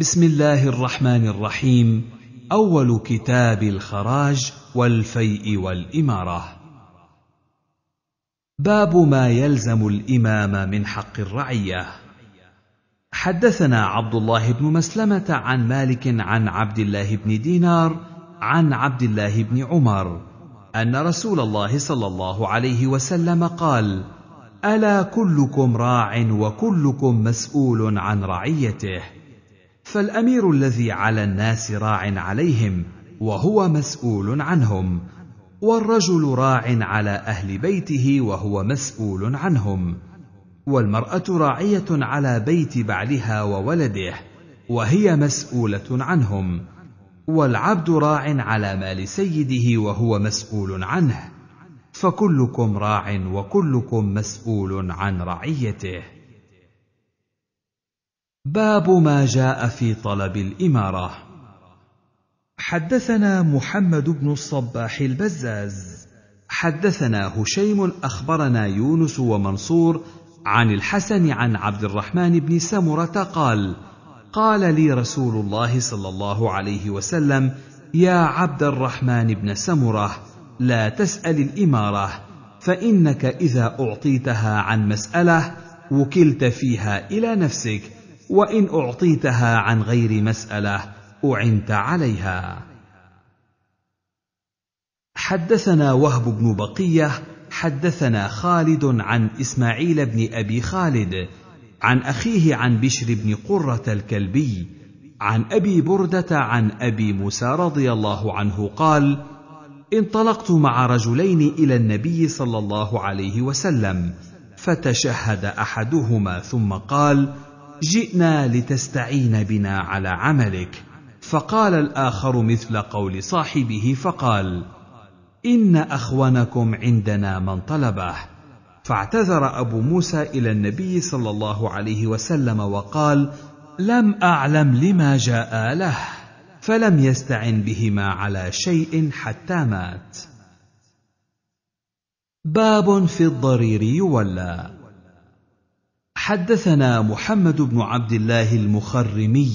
بسم الله الرحمن الرحيم أول كتاب الخراج والفيء والإمارة باب ما يلزم الإمام من حق الرعية حدثنا عبد الله بن مسلمة عن مالك عن عبد الله بن دينار عن عبد الله بن عمر أن رسول الله صلى الله عليه وسلم قال: ألا كلكم راع وكلكم مسؤول عن رعيته فالامير الذي على الناس راع عليهم وهو مسؤول عنهم والرجل راع على اهل بيته وهو مسؤول عنهم والمراه راعيه على بيت بعلها وولده وهي مسؤوله عنهم والعبد راع على مال سيده وهو مسؤول عنه فكلكم راع وكلكم مسؤول عن رعيته باب ما جاء في طلب الاماره حدثنا محمد بن الصباح البزاز حدثنا هشيم اخبرنا يونس ومنصور عن الحسن عن عبد الرحمن بن سمره قال قال لي رسول الله صلى الله عليه وسلم يا عبد الرحمن بن سمره لا تسال الاماره فانك اذا اعطيتها عن مساله وكلت فيها الى نفسك وان اعطيتها عن غير مساله اعنت عليها حدثنا وهب بن بقيه حدثنا خالد عن اسماعيل بن ابي خالد عن اخيه عن بشر بن قره الكلبي عن ابي برده عن ابي موسى رضي الله عنه قال انطلقت مع رجلين الى النبي صلى الله عليه وسلم فتشهد احدهما ثم قال جئنا لتستعين بنا على عملك فقال الاخر مثل قول صاحبه فقال ان اخونكم عندنا من طلبه فاعتذر ابو موسى الى النبي صلى الله عليه وسلم وقال لم اعلم لما جاء له فلم يستعن بهما على شيء حتى مات باب في الضرير يولى حدثنا محمد بن عبد الله المخرمي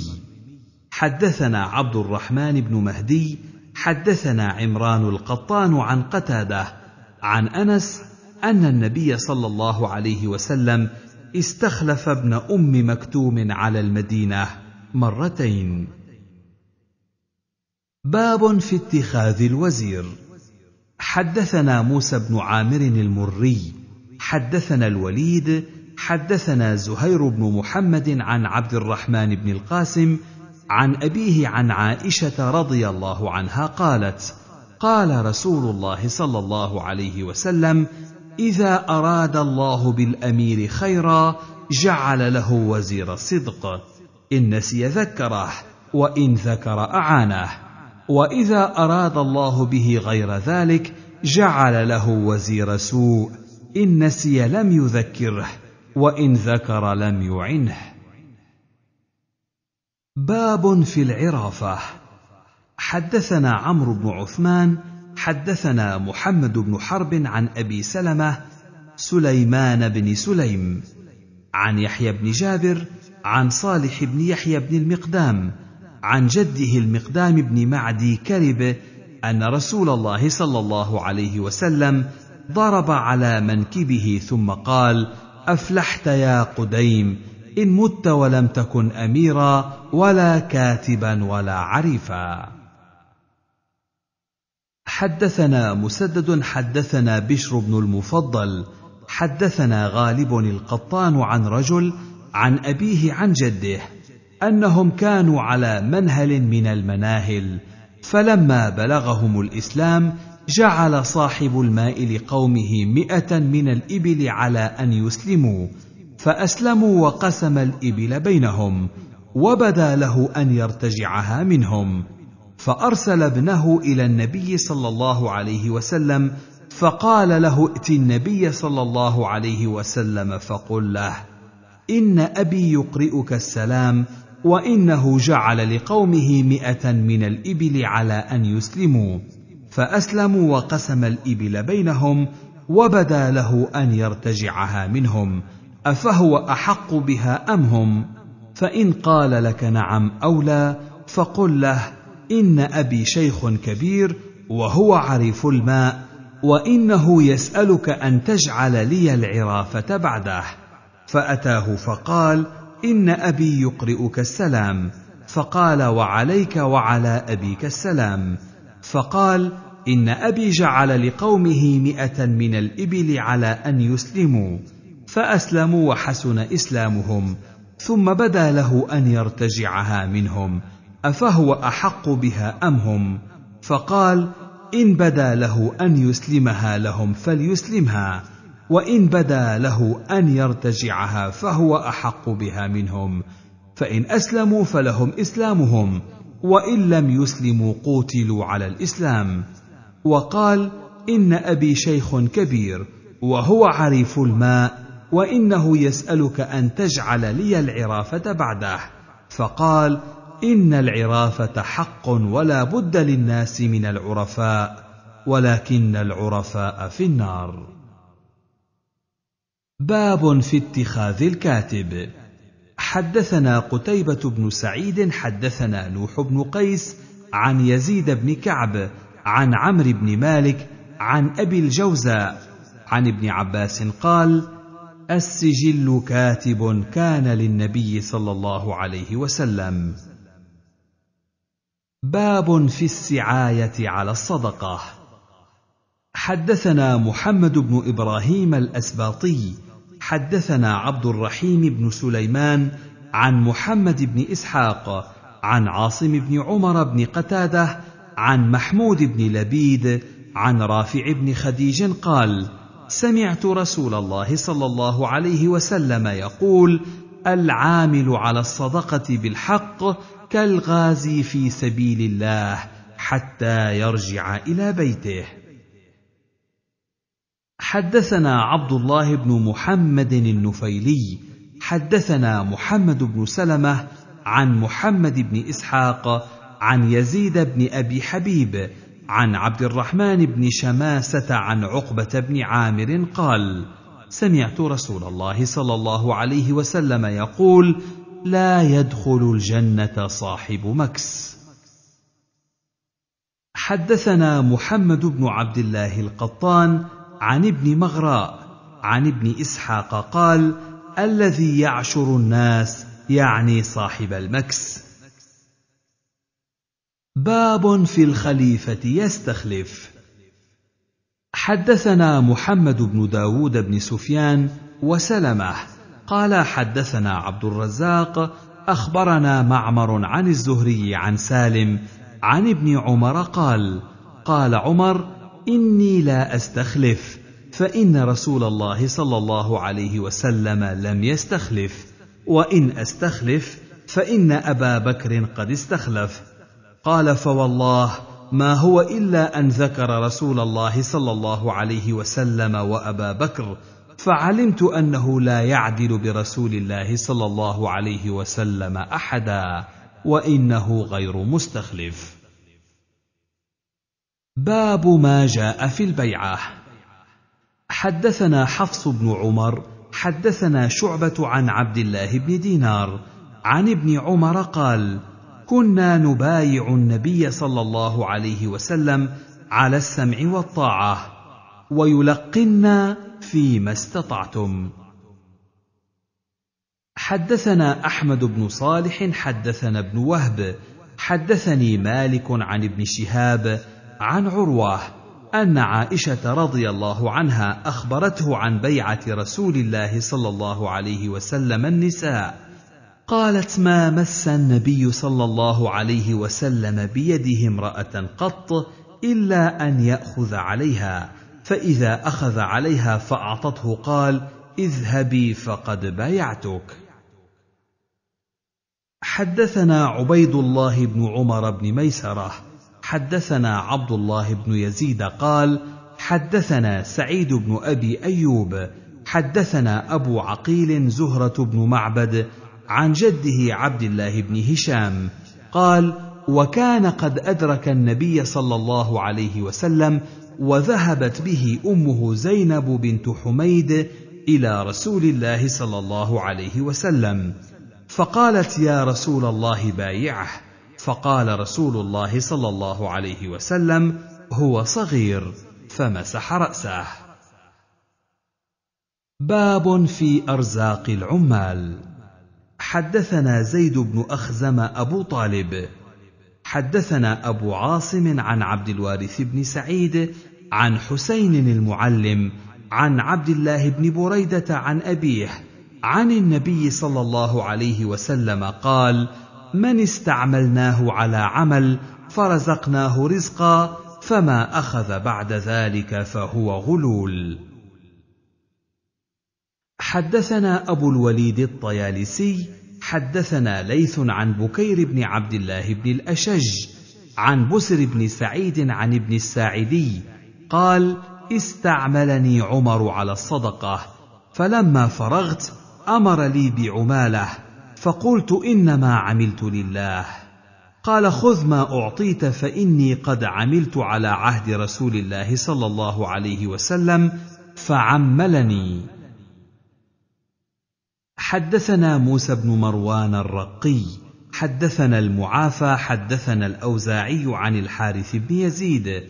حدثنا عبد الرحمن بن مهدي حدثنا عمران القطان عن قتاده عن انس ان النبي صلى الله عليه وسلم استخلف ابن ام مكتوم على المدينه مرتين باب في اتخاذ الوزير حدثنا موسى بن عامر المري حدثنا الوليد حدثنا زهير بن محمد عن عبد الرحمن بن القاسم عن ابيه عن عائشه رضي الله عنها قالت قال رسول الله صلى الله عليه وسلم اذا اراد الله بالامير خيرا جعل له وزير الصدق ان نسي ذكره وان ذكر اعانه واذا اراد الله به غير ذلك جعل له وزير سوء ان نسي لم يذكره وان ذكر لم يعنه باب في العرافه حدثنا عمرو بن عثمان حدثنا محمد بن حرب عن ابي سلمه سليمان بن سليم عن يحيى بن جابر عن صالح بن يحيى بن المقدام عن جده المقدام بن معدي كرب ان رسول الله صلى الله عليه وسلم ضرب على منكبه ثم قال افلحت يا قديم ان مت ولم تكن اميرا ولا كاتبا ولا عريفا حدثنا مسدد حدثنا بشر بن المفضل حدثنا غالب القطان عن رجل عن ابيه عن جده انهم كانوا على منهل من المناهل فلما بلغهم الاسلام جعل صاحب الماء لقومه مئة من الإبل على أن يسلموا فأسلموا وقسم الإبل بينهم وبدا له أن يرتجعها منهم فأرسل ابنه إلى النبي صلى الله عليه وسلم فقال له ائت النبي صلى الله عليه وسلم فقل له إن أبي يقرئك السلام وإنه جعل لقومه مئة من الإبل على أن يسلموا فاسلموا وقسم الابل بينهم وبدا له ان يرتجعها منهم افهو احق بها ام هم فان قال لك نعم او لا فقل له ان ابي شيخ كبير وهو عريف الماء وانه يسالك ان تجعل لي العرافه بعده فاتاه فقال ان ابي يقرئك السلام فقال وعليك وعلى ابيك السلام فقال إن أبي جعل لقومه مئة من الإبل على أن يسلموا فأسلموا وحسن إسلامهم ثم بدا له أن يرتجعها منهم أفهو أحق بها أم هم فقال إن بدا له أن يسلمها لهم فليسلمها وإن بدا له أن يرتجعها فهو أحق بها منهم فإن أسلموا فلهم إسلامهم وإن لم يسلموا قوتلوا على الإسلام وقال ان ابي شيخ كبير وهو عريف الماء وانه يسالك ان تجعل لي العرافه بعده فقال ان العرافه حق ولا بد للناس من العرفاء ولكن العرفاء في النار باب في اتخاذ الكاتب حدثنا قتيبه بن سعيد حدثنا نوح بن قيس عن يزيد بن كعب عن عمرو بن مالك عن ابي الجوزاء عن ابن عباس قال السجل كاتب كان للنبي صلى الله عليه وسلم باب في السعايه على الصدقه حدثنا محمد بن ابراهيم الاسباطي حدثنا عبد الرحيم بن سليمان عن محمد بن اسحاق عن عاصم بن عمر بن قتاده عن محمود بن لبيد عن رافع بن خديج قال سمعت رسول الله صلى الله عليه وسلم يقول العامل على الصدقه بالحق كالغازي في سبيل الله حتى يرجع الى بيته حدثنا عبد الله بن محمد النفيلي حدثنا محمد بن سلمه عن محمد بن اسحاق عن يزيد بن ابي حبيب عن عبد الرحمن بن شماسه عن عقبه بن عامر قال سمعت رسول الله صلى الله عليه وسلم يقول لا يدخل الجنه صاحب مكس حدثنا محمد بن عبد الله القطان عن ابن مغراء عن ابن اسحاق قال الذي يعشر الناس يعني صاحب المكس باب في الخليفة يستخلف حدثنا محمد بن داود بن سفيان وسلمه قال حدثنا عبد الرزاق أخبرنا معمر عن الزهري عن سالم عن ابن عمر قال قال عمر إني لا أستخلف فإن رسول الله صلى الله عليه وسلم لم يستخلف وإن أستخلف فإن أبا بكر قد استخلف قال فوالله ما هو الا ان ذكر رسول الله صلى الله عليه وسلم وابا بكر فعلمت انه لا يعدل برسول الله صلى الله عليه وسلم احدا وانه غير مستخلف باب ما جاء في البيعه حدثنا حفص بن عمر حدثنا شعبه عن عبد الله بن دينار عن ابن عمر قال كنا نبايع النبي صلى الله عليه وسلم على السمع والطاعه ويلقنا فيما استطعتم حدثنا احمد بن صالح حدثنا ابن وهب حدثني مالك عن ابن شهاب عن عروه ان عائشه رضي الله عنها اخبرته عن بيعه رسول الله صلى الله عليه وسلم النساء قالت ما مس النبي صلى الله عليه وسلم بيده امراه قط الا ان ياخذ عليها فاذا اخذ عليها فاعطته قال اذهبي فقد بايعتك حدثنا عبيد الله بن عمر بن ميسره حدثنا عبد الله بن يزيد قال حدثنا سعيد بن ابي ايوب حدثنا ابو عقيل زهره بن معبد عن جده عبد الله بن هشام قال وكان قد ادرك النبي صلى الله عليه وسلم وذهبت به امه زينب بنت حميد الى رسول الله صلى الله عليه وسلم فقالت يا رسول الله بايعه فقال رسول الله صلى الله عليه وسلم هو صغير فمسح راسه باب في ارزاق العمال حدثنا زيد بن اخزم ابو طالب حدثنا ابو عاصم عن عبد الوارث بن سعيد عن حسين المعلم عن عبد الله بن بريده عن ابيه عن النبي صلى الله عليه وسلم قال من استعملناه على عمل فرزقناه رزقا فما اخذ بعد ذلك فهو غلول حدثنا أبو الوليد الطيالسي حدثنا ليث عن بكير بن عبد الله بن الأشج عن بسر بن سعيد عن ابن الساعدي قال استعملني عمر على الصدقة فلما فرغت أمر لي بعمالة فقلت إنما عملت لله قال خذ ما أعطيت فإني قد عملت على عهد رسول الله صلى الله عليه وسلم فعملني حدثنا موسى بن مروان الرقي حدثنا المعافى حدثنا الاوزاعي عن الحارث بن يزيد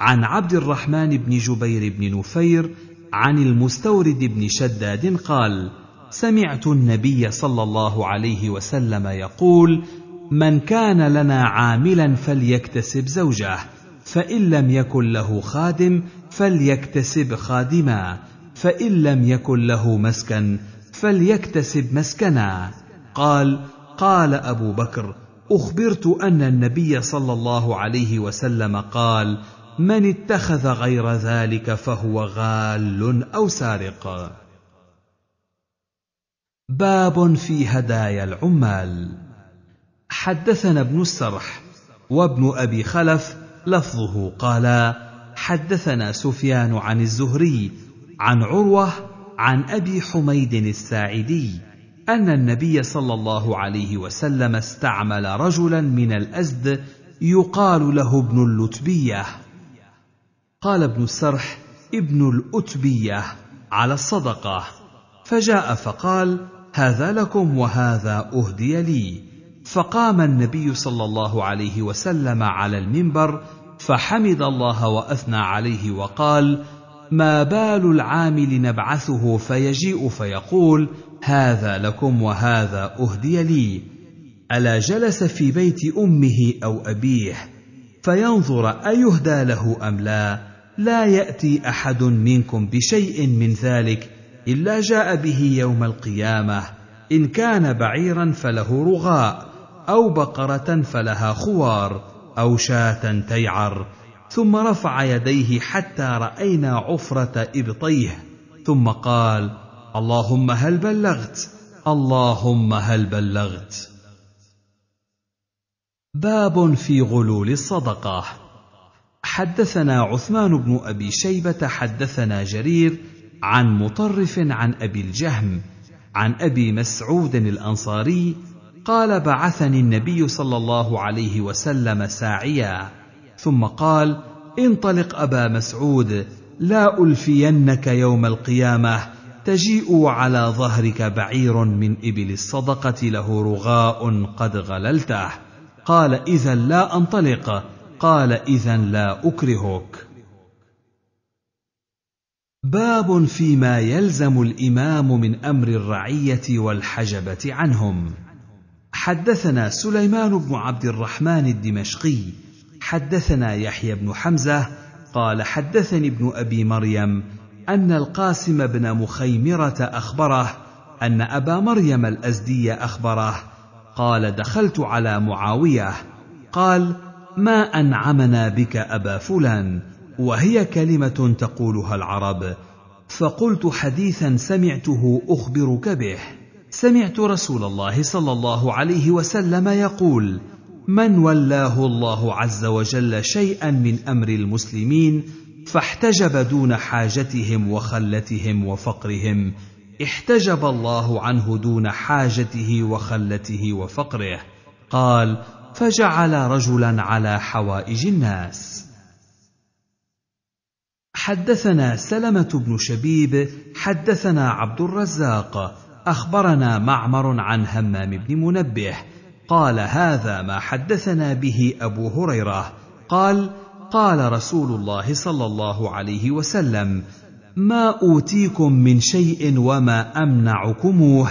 عن عبد الرحمن بن جبير بن نفير عن المستورد بن شداد قال سمعت النبي صلى الله عليه وسلم يقول من كان لنا عاملا فليكتسب زوجه فان لم يكن له خادم فليكتسب خادما فان لم يكن له مسكن فليكتسب مسكنا قال قال ابو بكر اخبرت ان النبي صلى الله عليه وسلم قال من اتخذ غير ذلك فهو غال او سارق باب في هدايا العمال حدثنا ابن السرح وابن ابي خلف لفظه قالا حدثنا سفيان عن الزهري عن عروه عن ابي حميد الساعدي ان النبي صلى الله عليه وسلم استعمل رجلا من الازد يقال له ابن اللتبيه قال ابن السرح ابن الاتبيه على الصدقه فجاء فقال هذا لكم وهذا اهدي لي فقام النبي صلى الله عليه وسلم على المنبر فحمد الله واثنى عليه وقال ما بال العامل نبعثه فيجيء فيقول هذا لكم وهذا اهدي لي الا جلس في بيت امه او ابيه فينظر ايهدى له ام لا لا ياتي احد منكم بشيء من ذلك الا جاء به يوم القيامه ان كان بعيرا فله رغاء او بقره فلها خوار او شاه تيعر ثم رفع يديه حتى راينا عفره ابطيه ثم قال اللهم هل بلغت اللهم هل بلغت باب في غلول الصدقه حدثنا عثمان بن ابي شيبه حدثنا جرير عن مطرف عن ابي الجهم عن ابي مسعود الانصاري قال بعثني النبي صلى الله عليه وسلم ساعيا ثم قال انطلق ابا مسعود لا الفينك يوم القيامه تجيء على ظهرك بعير من ابل الصدقه له رغاء قد غللته قال اذا لا انطلق قال اذا لا اكرهك باب فيما يلزم الامام من امر الرعيه والحجبه عنهم حدثنا سليمان بن عبد الرحمن الدمشقي حدثنا يحيى بن حمزه قال حدثني ابن ابي مريم ان القاسم بن مخيمره اخبره ان ابا مريم الازدي اخبره قال دخلت على معاويه قال ما انعمنا بك ابا فلان وهي كلمه تقولها العرب فقلت حديثا سمعته اخبرك به سمعت رسول الله صلى الله عليه وسلم يقول من ولاه الله عز وجل شيئا من امر المسلمين فاحتجب دون حاجتهم وخلتهم وفقرهم احتجب الله عنه دون حاجته وخلته وفقره قال فجعل رجلا على حوائج الناس حدثنا سلمه بن شبيب حدثنا عبد الرزاق اخبرنا معمر عن همام بن منبه قال هذا ما حدثنا به ابو هريره قال قال رسول الله صلى الله عليه وسلم ما اوتيكم من شيء وما امنعكموه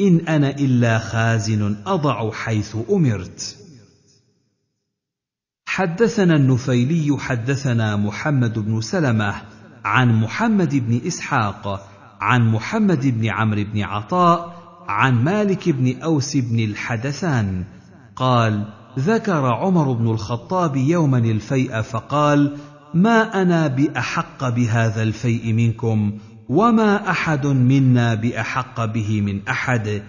ان انا الا خازن اضع حيث امرت حدثنا النفيلي حدثنا محمد بن سلمه عن محمد بن اسحاق عن محمد بن عمرو بن عطاء عن مالك بن أوس بن الحدثان قال ذكر عمر بن الخطاب يوما الفيء فقال ما أنا بأحق بهذا الفيء منكم وما أحد منا بأحق به من أحد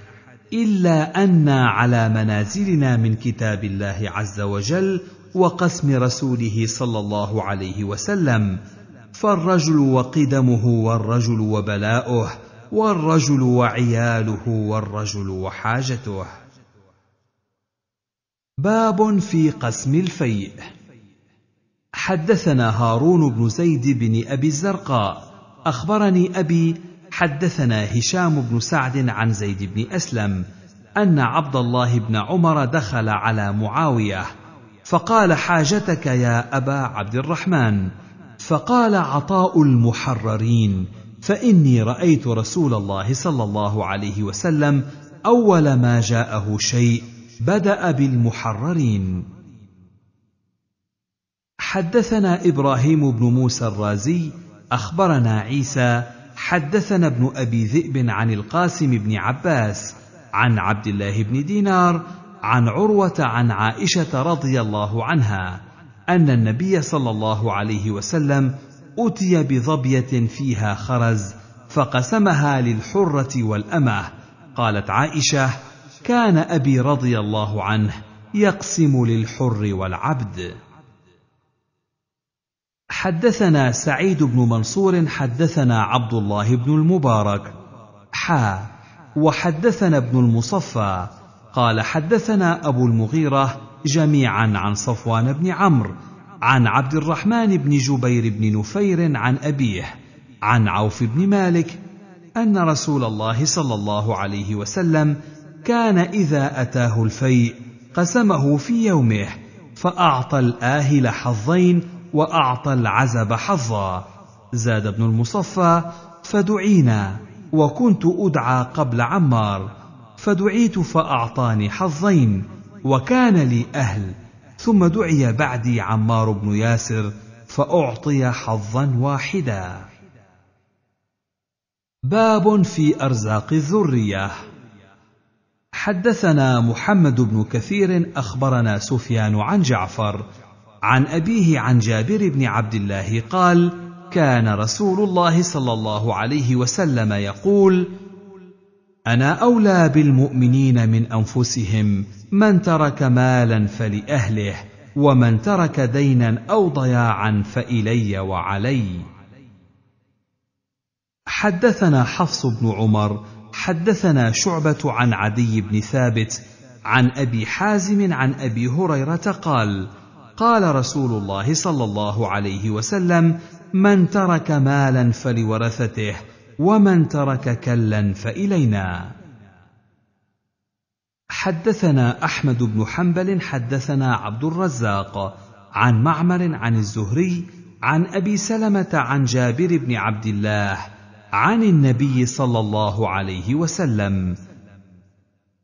إلا أنا على منازلنا من كتاب الله عز وجل وقسم رسوله صلى الله عليه وسلم فالرجل وقدمه والرجل وبلاؤه والرجل وعياله والرجل وحاجته باب في قسم الفيء حدثنا هارون بن زيد بن ابي الزرقاء اخبرني ابي حدثنا هشام بن سعد عن زيد بن اسلم ان عبد الله بن عمر دخل على معاويه فقال حاجتك يا ابا عبد الرحمن فقال عطاء المحررين فاني رايت رسول الله صلى الله عليه وسلم اول ما جاءه شيء بدا بالمحررين حدثنا ابراهيم بن موسى الرازي اخبرنا عيسى حدثنا ابن ابي ذئب عن القاسم بن عباس عن عبد الله بن دينار عن عروه عن عائشه رضي الله عنها ان النبي صلى الله عليه وسلم أتي بظبية فيها خرز فقسمها للحرة والأمة قالت عائشة كان أبي رضي الله عنه يقسم للحر والعبد حدثنا سعيد بن منصور حدثنا عبد الله بن المبارك حا وحدثنا ابن المصفى قال حدثنا أبو المغيرة جميعا عن صفوان بن عمرو عن عبد الرحمن بن جبير بن نفير عن أبيه عن عوف بن مالك أن رسول الله صلى الله عليه وسلم كان إذا أتاه الفيء قسمه في يومه فأعطى الآهل حظين وأعطى العزب حظا زاد ابن المصفى فدعينا وكنت أدعى قبل عمار فدعيت فأعطاني حظين وكان لي أهل ثم دعي بعدي عمار بن ياسر فاعطي حظا واحدا باب في ارزاق الذريه حدثنا محمد بن كثير اخبرنا سفيان عن جعفر عن ابيه عن جابر بن عبد الله قال كان رسول الله صلى الله عليه وسلم يقول انا اولى بالمؤمنين من انفسهم من ترك مالا فلاهله ومن ترك دينا او ضياعا فالي وعلي حدثنا حفص بن عمر حدثنا شعبه عن عدي بن ثابت عن ابي حازم عن ابي هريره قال قال رسول الله صلى الله عليه وسلم من ترك مالا فلورثته ومن ترك كلا فإلينا حدثنا أحمد بن حنبل حدثنا عبد الرزاق عن معمر عن الزهري عن أبي سلمة عن جابر بن عبد الله عن النبي صلى الله عليه وسلم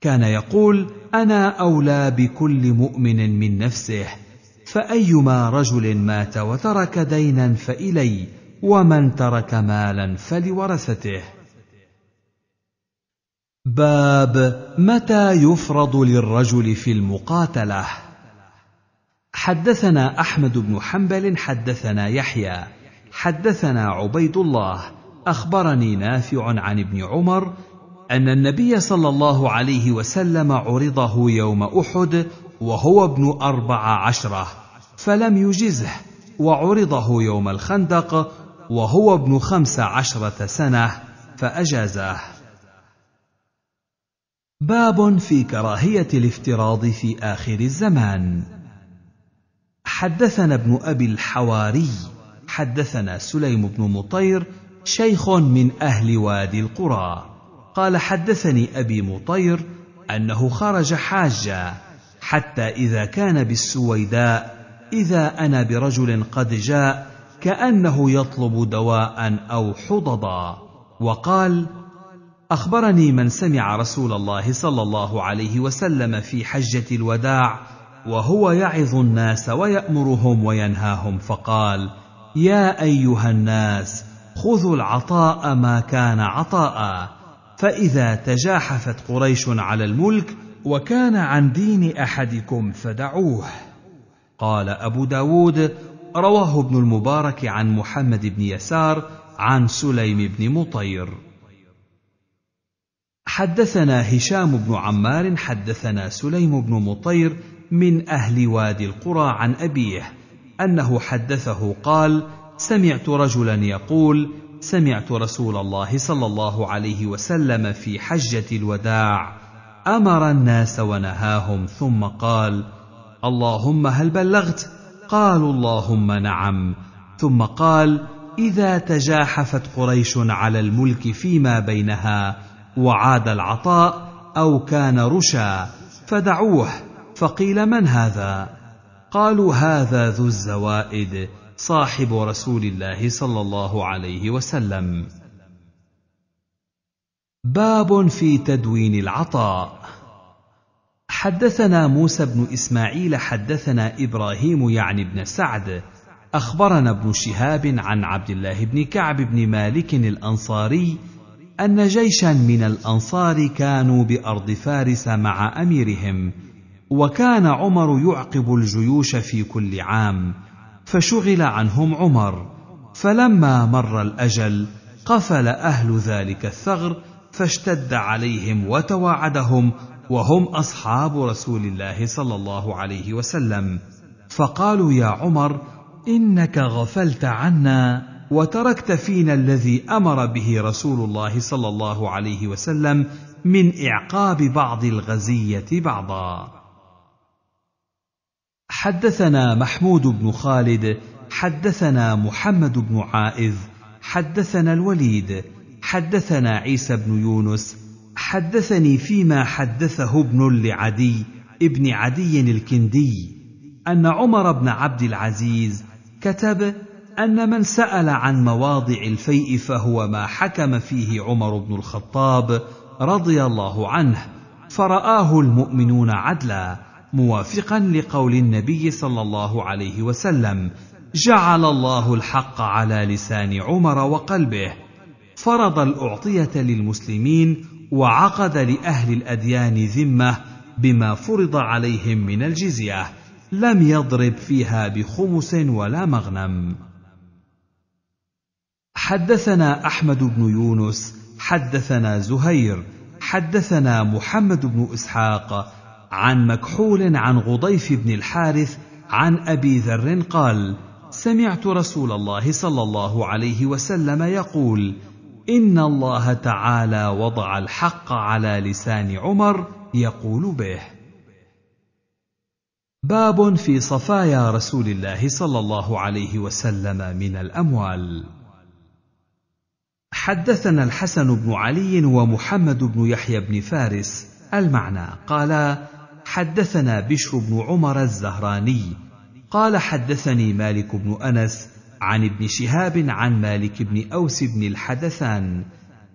كان يقول انا اولى بكل مؤمن من نفسه فايما رجل مات وترك دينا فالي ومن ترك مالا فلورثته باب متى يفرض للرجل في المقاتله حدثنا احمد بن حنبل حدثنا يحيى حدثنا عبيد الله اخبرني نافع عن ابن عمر ان النبي صلى الله عليه وسلم عرضه يوم احد وهو ابن اربع عشره فلم يجزه وعرضه يوم الخندق وهو ابن خمس عشرة سنة فأجازه باب في كراهية الافتراض في آخر الزمان حدثنا ابن أبي الحواري حدثنا سليم بن مطير شيخ من أهل وادي القرى قال حدثني أبي مطير أنه خرج حاجا حتى إذا كان بالسويداء إذا أنا برجل قد جاء كانه يطلب دواء او حضضا وقال اخبرني من سمع رسول الله صلى الله عليه وسلم في حجه الوداع وهو يعظ الناس ويامرهم وينهاهم فقال يا ايها الناس خذوا العطاء ما كان عطاء فاذا تجاحفت قريش على الملك وكان عن دين احدكم فدعوه قال ابو داود رواه ابن المبارك عن محمد بن يسار عن سليم بن مطير حدثنا هشام بن عمار حدثنا سليم بن مطير من اهل وادي القرى عن ابيه انه حدثه قال سمعت رجلا يقول سمعت رسول الله صلى الله عليه وسلم في حجه الوداع امر الناس ونهاهم ثم قال اللهم هل بلغت قالوا اللهم نعم ثم قال اذا تجاحفت قريش على الملك فيما بينها وعاد العطاء او كان رشا فدعوه فقيل من هذا قالوا هذا ذو الزوائد صاحب رسول الله صلى الله عليه وسلم باب في تدوين العطاء حدثنا موسى بن اسماعيل حدثنا ابراهيم يعني بن سعد اخبرنا ابن شهاب عن عبد الله بن كعب بن مالك الانصاري ان جيشا من الانصار كانوا بارض فارس مع اميرهم وكان عمر يعقب الجيوش في كل عام فشغل عنهم عمر فلما مر الاجل قفل اهل ذلك الثغر فاشتد عليهم وتواعدهم وهم اصحاب رسول الله صلى الله عليه وسلم فقالوا يا عمر انك غفلت عنا وتركت فينا الذي امر به رسول الله صلى الله عليه وسلم من اعقاب بعض الغزيه بعضا حدثنا محمود بن خالد حدثنا محمد بن عائذ حدثنا الوليد حدثنا عيسى بن يونس حدثني فيما حدثه ابن لعدي ابن عدي الكندي ان عمر بن عبد العزيز كتب ان من سال عن مواضع الفيء فهو ما حكم فيه عمر بن الخطاب رضي الله عنه فراه المؤمنون عدلا موافقا لقول النبي صلى الله عليه وسلم جعل الله الحق على لسان عمر وقلبه فرض الاعطيه للمسلمين وعقد لاهل الاديان ذمه بما فرض عليهم من الجزيه لم يضرب فيها بخمس ولا مغنم حدثنا احمد بن يونس حدثنا زهير حدثنا محمد بن اسحاق عن مكحول عن غضيف بن الحارث عن ابي ذر قال سمعت رسول الله صلى الله عليه وسلم يقول ان الله تعالى وضع الحق على لسان عمر يقول به باب في صفايا رسول الله صلى الله عليه وسلم من الاموال حدثنا الحسن بن علي ومحمد بن يحيى بن فارس المعنى قالا حدثنا بشر بن عمر الزهراني قال حدثني مالك بن انس عن ابن شهاب عن مالك بن اوس بن الحدثان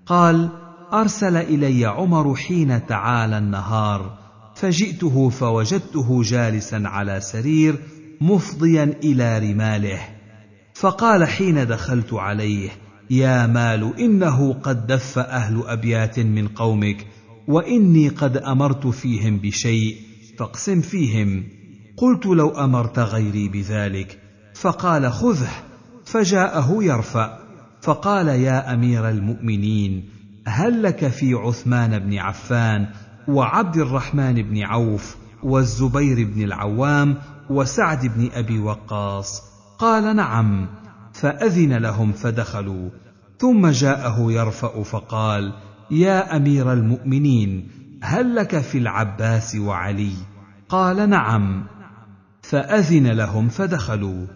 قال ارسل الي عمر حين تعالى النهار فجئته فوجدته جالسا على سرير مفضيا الى رماله فقال حين دخلت عليه يا مال انه قد دف اهل ابيات من قومك واني قد امرت فيهم بشيء فاقسم فيهم قلت لو امرت غيري بذلك فقال خذه فجاءه يرفع فقال يا امير المؤمنين هل لك في عثمان بن عفان وعبد الرحمن بن عوف والزبير بن العوام وسعد بن ابي وقاص قال نعم فاذن لهم فدخلوا ثم جاءه يرفا فقال يا امير المؤمنين هل لك في العباس وعلي قال نعم فاذن لهم فدخلوا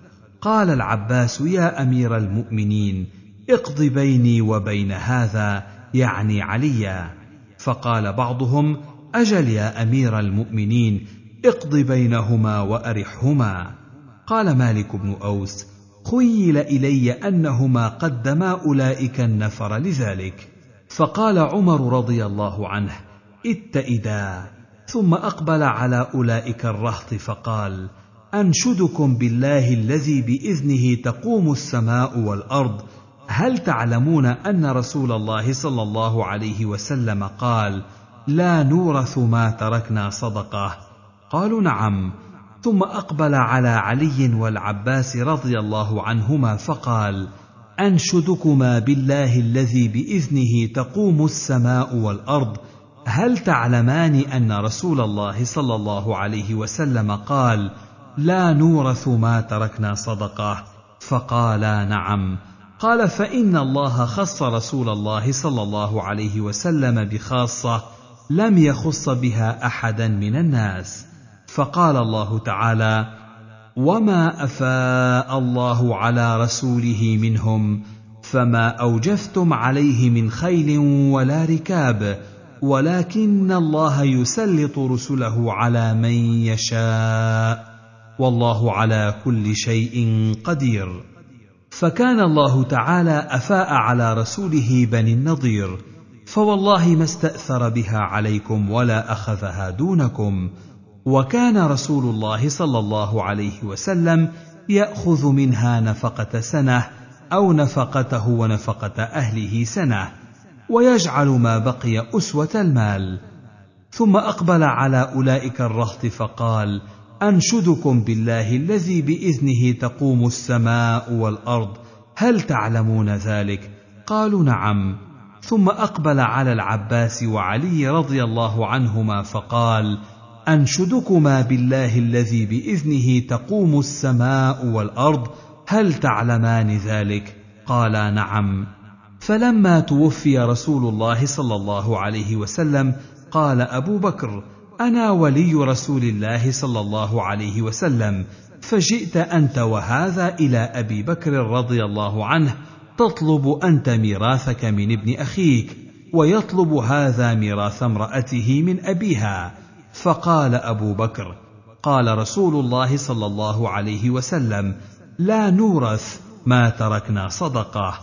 قال العباس يا امير المؤمنين اقض بيني وبين هذا يعني عليا فقال بعضهم اجل يا امير المؤمنين اقض بينهما وارحهما قال مالك بن اوس خيل الي انهما قدما اولئك النفر لذلك فقال عمر رضي الله عنه اتئدا ثم اقبل على اولئك الرهط فقال انشدكم بالله الذي باذنه تقوم السماء والارض هل تعلمون ان رسول الله صلى الله عليه وسلم قال لا نورث ما تركنا صدقه قالوا نعم ثم اقبل على علي والعباس رضي الله عنهما فقال انشدكما بالله الذي باذنه تقوم السماء والارض هل تعلمان ان رسول الله صلى الله عليه وسلم قال لا نورث ما تركنا صدقه فقالا نعم قال فان الله خص رسول الله صلى الله عليه وسلم بخاصه لم يخص بها احدا من الناس فقال الله تعالى وما افاء الله على رسوله منهم فما اوجفتم عليه من خيل ولا ركاب ولكن الله يسلط رسله على من يشاء والله على كل شيء قدير فكان الله تعالى افاء على رسوله بني النضير فوالله ما استاثر بها عليكم ولا اخذها دونكم وكان رسول الله صلى الله عليه وسلم ياخذ منها نفقه سنه او نفقته ونفقه اهله سنه ويجعل ما بقي اسوه المال ثم اقبل على اولئك الرهط فقال انشدكم بالله الذي باذنه تقوم السماء والارض هل تعلمون ذلك قالوا نعم ثم اقبل على العباس وعلي رضي الله عنهما فقال انشدكما بالله الذي باذنه تقوم السماء والارض هل تعلمان ذلك قالا نعم فلما توفي رسول الله صلى الله عليه وسلم قال ابو بكر انا ولي رسول الله صلى الله عليه وسلم فجئت انت وهذا الى ابي بكر رضي الله عنه تطلب انت ميراثك من ابن اخيك ويطلب هذا ميراث امراته من ابيها فقال ابو بكر قال رسول الله صلى الله عليه وسلم لا نورث ما تركنا صدقه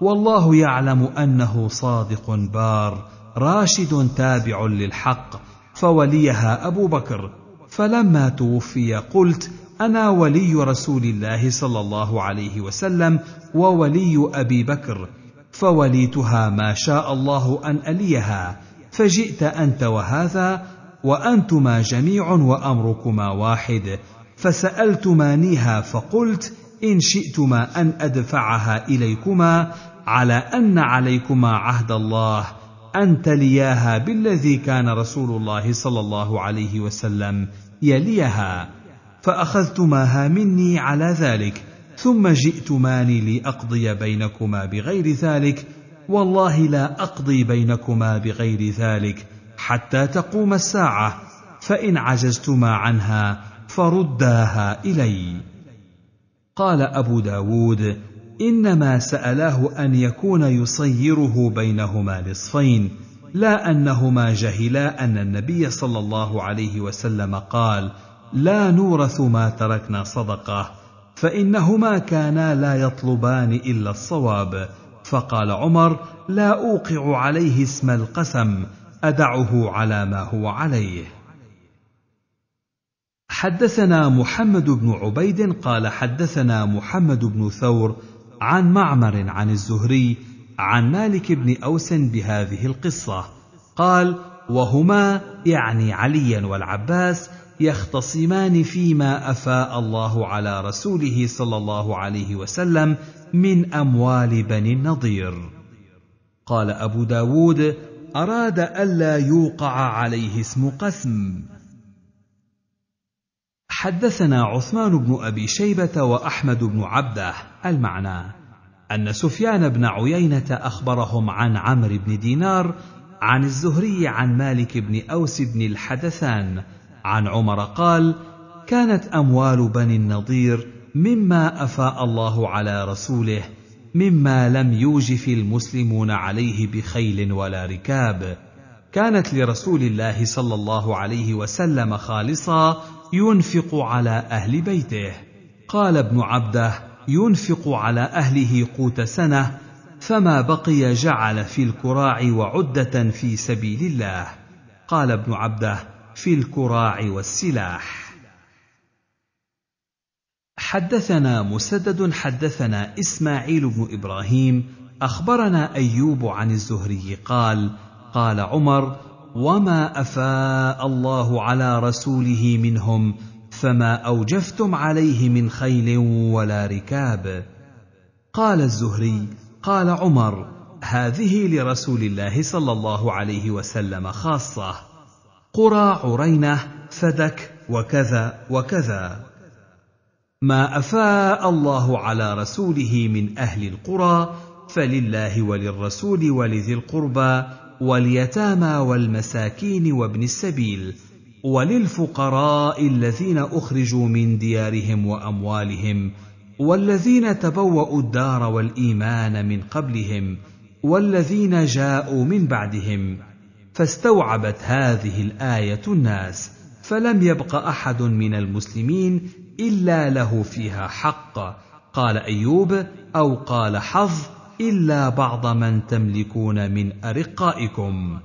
والله يعلم انه صادق بار راشد تابع للحق فوليها أبو بكر فلما توفي قلت أنا ولي رسول الله صلى الله عليه وسلم وولي أبي بكر فوليتها ما شاء الله أن أليها فجئت أنت وهذا وأنتما جميع وأمركما واحد فسألتمانيها فقلت إن شئتما أن أدفعها إليكما على أن عليكما عهد الله ۖ أن تلياها بالذي كان رسول الله صلى الله عليه وسلم يليها فأخذتماها مني على ذلك ثم جئتماني لأقضي بينكما بغير ذلك والله لا أقضي بينكما بغير ذلك حتى تقوم الساعة فإن عجزتما عنها فرداها إلي قال أبو داود انما سالاه ان يكون يصيره بينهما نصفين لا انهما جهلا ان النبي صلى الله عليه وسلم قال لا نورث ما تركنا صدقه فانهما كانا لا يطلبان الا الصواب فقال عمر لا اوقع عليه اسم القسم ادعه على ما هو عليه حدثنا محمد بن عبيد قال حدثنا محمد بن ثور عن معمر عن الزهري عن مالك بن أوس بهذه القصة قال وهما يعني عليا والعباس يختصمان فيما أفاء الله على رسوله صلى الله عليه وسلم من أموال بني النضير قال أبو داود أراد ألا يوقع عليه اسم قسم حدثنا عثمان بن ابي شيبه واحمد بن عبده المعنى ان سفيان بن عيينه اخبرهم عن عمرو بن دينار عن الزهري عن مالك بن اوس بن الحدثان عن عمر قال كانت اموال بني النضير مما افاء الله على رسوله مما لم يوجف المسلمون عليه بخيل ولا ركاب كانت لرسول الله صلى الله عليه وسلم خالصا ينفق على أهل بيته قال ابن عبده ينفق على أهله قوت سنة فما بقي جعل في الكراع وعدة في سبيل الله قال ابن عبده في الكراع والسلاح حدثنا مسدد حدثنا إسماعيل بن إبراهيم أخبرنا أيوب عن الزهري قال قال عمر وما افاء الله على رسوله منهم فما اوجفتم عليه من خيل ولا ركاب قال الزهري قال عمر هذه لرسول الله صلى الله عليه وسلم خاصه قرى عرينه فدك وكذا وكذا ما افاء الله على رسوله من اهل القرى فلله وللرسول ولذي القربى واليتامى والمساكين وابن السبيل وللفقراء الذين اخرجوا من ديارهم واموالهم والذين تبوأوا الدار والإيمان من قبلهم والذين جاءوا من بعدهم فاستوعبت هذه الآية الناس فلم يبق أحد من المسلمين إلا له فيها حق قال أيوب أو قال حظ الا بعض من تملكون من ارقائكم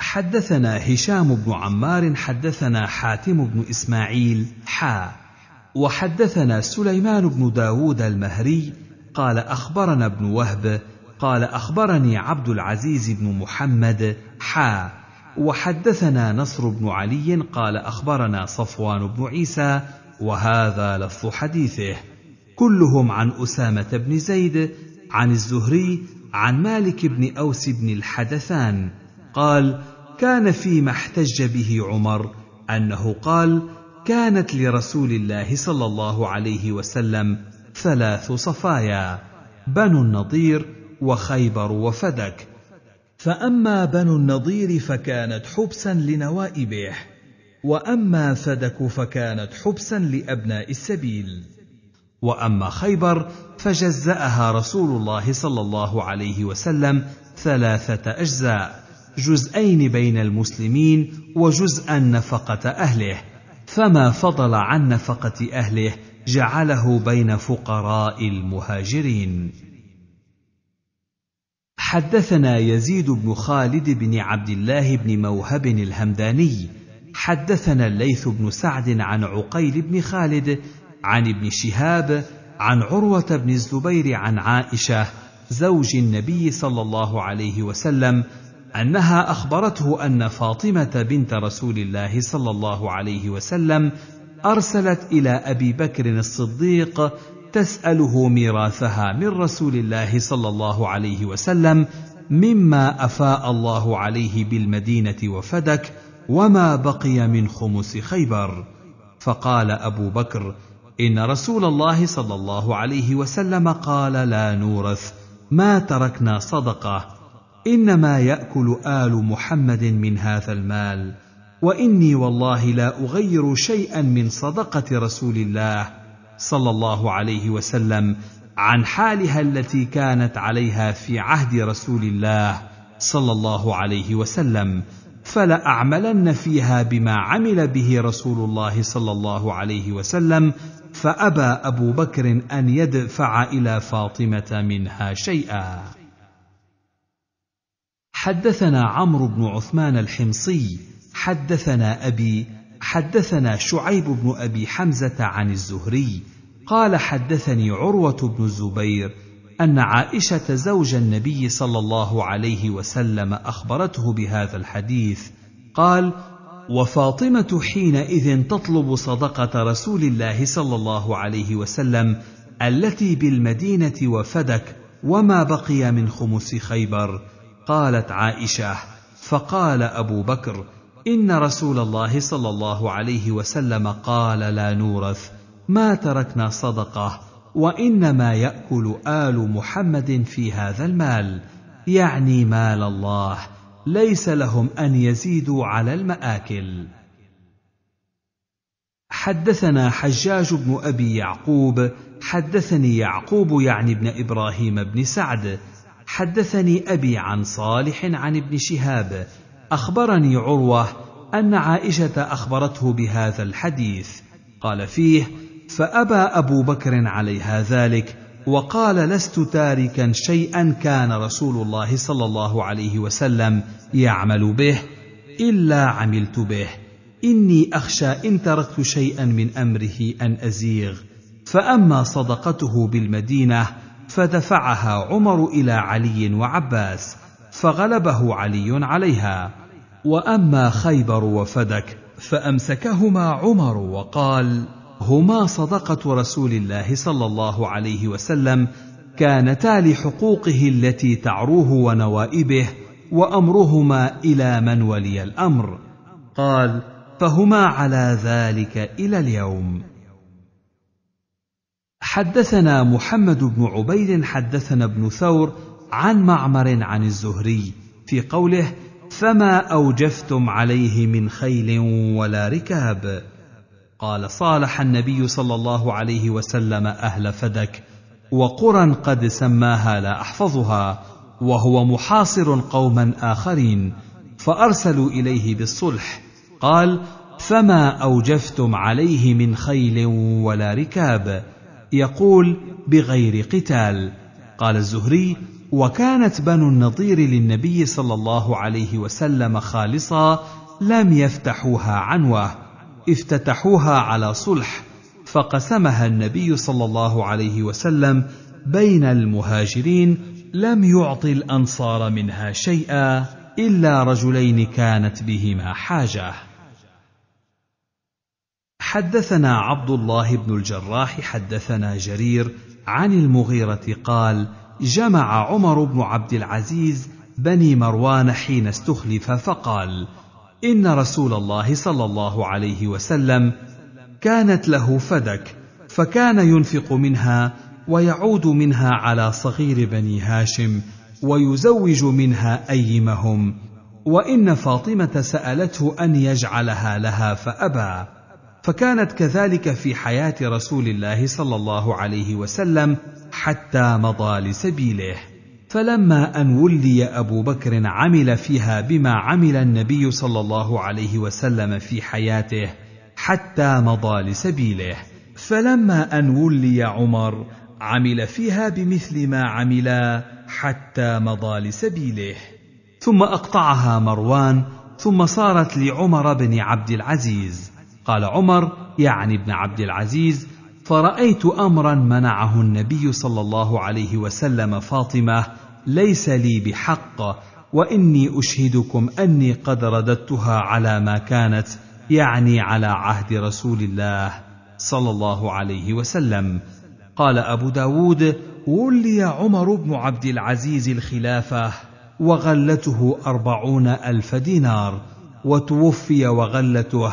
حدثنا هشام بن عمار حدثنا حاتم بن اسماعيل حا وحدثنا سليمان بن داود المهري قال اخبرنا ابن وهب قال اخبرني عبد العزيز بن محمد حا وحدثنا نصر بن علي قال اخبرنا صفوان بن عيسى وهذا لفظ حديثه كلهم عن أسامة بن زيد عن الزهري عن مالك بن أوس بن الحدثان قال كان فيما احتج به عمر أنه قال كانت لرسول الله صلى الله عليه وسلم ثلاث صفايا بنو النضير وخيبر وفدك فاما بنو النضير فكانت حبسا لنوائبه واما فدك فكانت حبسا لابناء السبيل واما خيبر فجزاها رسول الله صلى الله عليه وسلم ثلاثه اجزاء جزئين بين المسلمين وجزءا نفقه اهله فما فضل عن نفقه اهله جعله بين فقراء المهاجرين حدثنا يزيد بن خالد بن عبد الله بن موهب الهمداني حدثنا الليث بن سعد عن عقيل بن خالد عن ابن شهاب عن عروه بن الزبير عن عائشه زوج النبي صلى الله عليه وسلم انها اخبرته ان فاطمه بنت رسول الله صلى الله عليه وسلم ارسلت الى ابي بكر الصديق تساله ميراثها من رسول الله صلى الله عليه وسلم مما افاء الله عليه بالمدينه وفدك وما بقي من خمس خيبر فقال ابو بكر ان رسول الله صلى الله عليه وسلم قال لا نورث ما تركنا صدقه انما ياكل ال محمد من هذا المال واني والله لا اغير شيئا من صدقه رسول الله صلى الله عليه وسلم عن حالها التي كانت عليها في عهد رسول الله صلى الله عليه وسلم فلاعملن فيها بما عمل به رسول الله صلى الله عليه وسلم فابى ابو بكر ان يدفع الى فاطمه منها شيئا حدثنا عمرو بن عثمان الحمصي حدثنا ابي حدثنا شعيب بن ابي حمزه عن الزهري قال حدثني عروه بن الزبير ان عائشه زوج النبي صلى الله عليه وسلم اخبرته بهذا الحديث قال وفاطمه حينئذ تطلب صدقه رسول الله صلى الله عليه وسلم التي بالمدينه وفدك وما بقي من خمس خيبر قالت عائشه فقال ابو بكر ان رسول الله صلى الله عليه وسلم قال لا نورث ما تركنا صدقه وانما ياكل ال محمد في هذا المال يعني مال الله ليس لهم ان يزيدوا على الماكل حدثنا حجاج بن ابي يعقوب حدثني يعقوب يعني ابن ابراهيم بن سعد حدثني ابي عن صالح عن ابن شهاب اخبرني عروه ان عائشه اخبرته بهذا الحديث قال فيه فابى ابو بكر عليها ذلك وقال لست تاركا شيئا كان رسول الله صلى الله عليه وسلم يعمل به الا عملت به اني اخشى ان تركت شيئا من امره ان ازيغ فاما صدقته بالمدينه فدفعها عمر الى علي وعباس فغلبه علي عليها واما خيبر وفدك فامسكهما عمر وقال هما صدقه رسول الله صلى الله عليه وسلم كانتا لحقوقه التي تعروه ونوائبه وامرهما الى من ولي الامر قال فهما على ذلك الى اليوم حدثنا محمد بن عبيد حدثنا ابن ثور عن معمر عن الزهري في قوله فما اوجفتم عليه من خيل ولا ركاب قال صالح النبي صلى الله عليه وسلم اهل فدك وقرى قد سماها لا احفظها وهو محاصر قوما اخرين فارسلوا اليه بالصلح قال فما اوجفتم عليه من خيل ولا ركاب يقول بغير قتال قال الزهري وكانت بنو النضير للنبي صلى الله عليه وسلم خالصا لم يفتحوها عنوه افتتحوها على صلح فقسمها النبي صلى الله عليه وسلم بين المهاجرين لم يعط الانصار منها شيئا الا رجلين كانت بهما حاجه حدثنا عبد الله بن الجراح حدثنا جرير عن المغيره قال جمع عمر بن عبد العزيز بني مروان حين استخلف فقال ان رسول الله صلى الله عليه وسلم كانت له فدك فكان ينفق منها ويعود منها على صغير بني هاشم ويزوج منها ايمهم وان فاطمه سالته ان يجعلها لها فابى فكانت كذلك في حياه رسول الله صلى الله عليه وسلم حتى مضى لسبيله فلما ان ولي ابو بكر عمل فيها بما عمل النبي صلى الله عليه وسلم في حياته حتى مضى لسبيله فلما ان ولي عمر عمل فيها بمثل ما عملا حتى مضى لسبيله ثم اقطعها مروان ثم صارت لعمر بن عبد العزيز قال عمر يعني ابن عبد العزيز فرأيت أمرا منعه النبي صلى الله عليه وسلم فاطمة ليس لي بحق وإني أشهدكم أني قد رددتها على ما كانت يعني على عهد رسول الله صلى الله عليه وسلم قال أبو داود ولي عمر بن عبد العزيز الخلافة وغلته أربعون ألف دينار وتوفي وغلته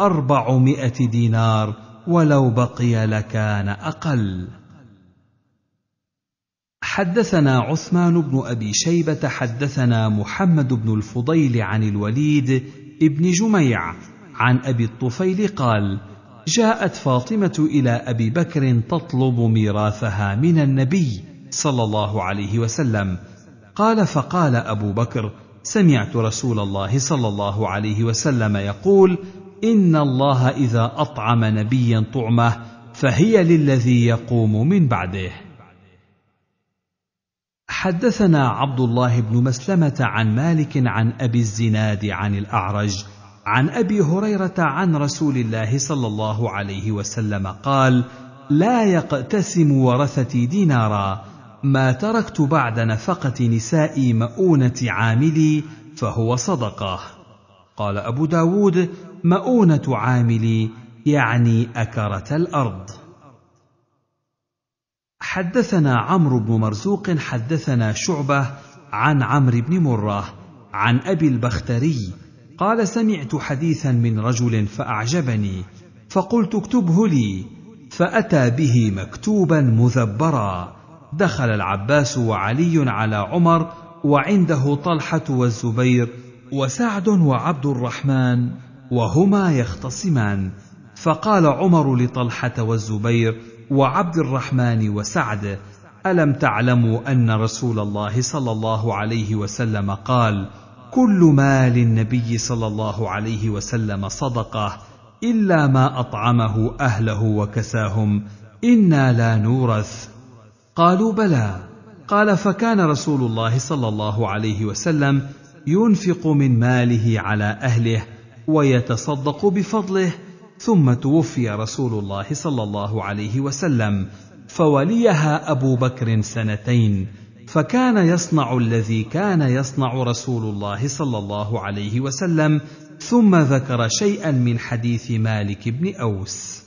أربعمائة دينار ولو بقي لكان أقل حدثنا عثمان بن أبي شيبة حدثنا محمد بن الفضيل عن الوليد ابن جميع عن أبي الطفيل قال: جاءت فاطمه الى ابي بكر تطلب ميراثها من النبي صلى الله عليه وسلم قال فقال ابو بكر سمعت رسول الله صلى الله عليه وسلم يقول ان الله اذا اطعم نبيا طعمه فهي للذي يقوم من بعده حدثنا عبد الله بن مسلمه عن مالك عن ابي الزناد عن الاعرج عن ابي هريره عن رسول الله صلى الله عليه وسلم قال لا يقتسم ورثتي دينارا ما تركت بعد نفقه نسائي مؤونه عاملي فهو صدقه قال ابو داود مؤونه عاملي يعني اكره الارض حدثنا عمرو بن مرزوق حدثنا شعبه عن عمرو بن مره عن ابي البختري قال سمعت حديثا من رجل فاعجبني فقلت اكتبه لي فاتى به مكتوبا مذبرا دخل العباس وعلي على عمر وعنده طلحه والزبير وسعد وعبد الرحمن وهما يختصمان فقال عمر لطلحه والزبير وعبد الرحمن وسعد الم تعلموا ان رسول الله صلى الله عليه وسلم قال كل ما للنبي صلى الله عليه وسلم صدقه الا ما اطعمه اهله وكساهم انا لا نورث قالوا بلى قال فكان رسول الله صلى الله عليه وسلم ينفق من ماله على اهله ويتصدق بفضله ثم توفي رسول الله صلى الله عليه وسلم فوليها ابو بكر سنتين فكان يصنع الذي كان يصنع رسول الله صلى الله عليه وسلم ثم ذكر شيئا من حديث مالك بن اوس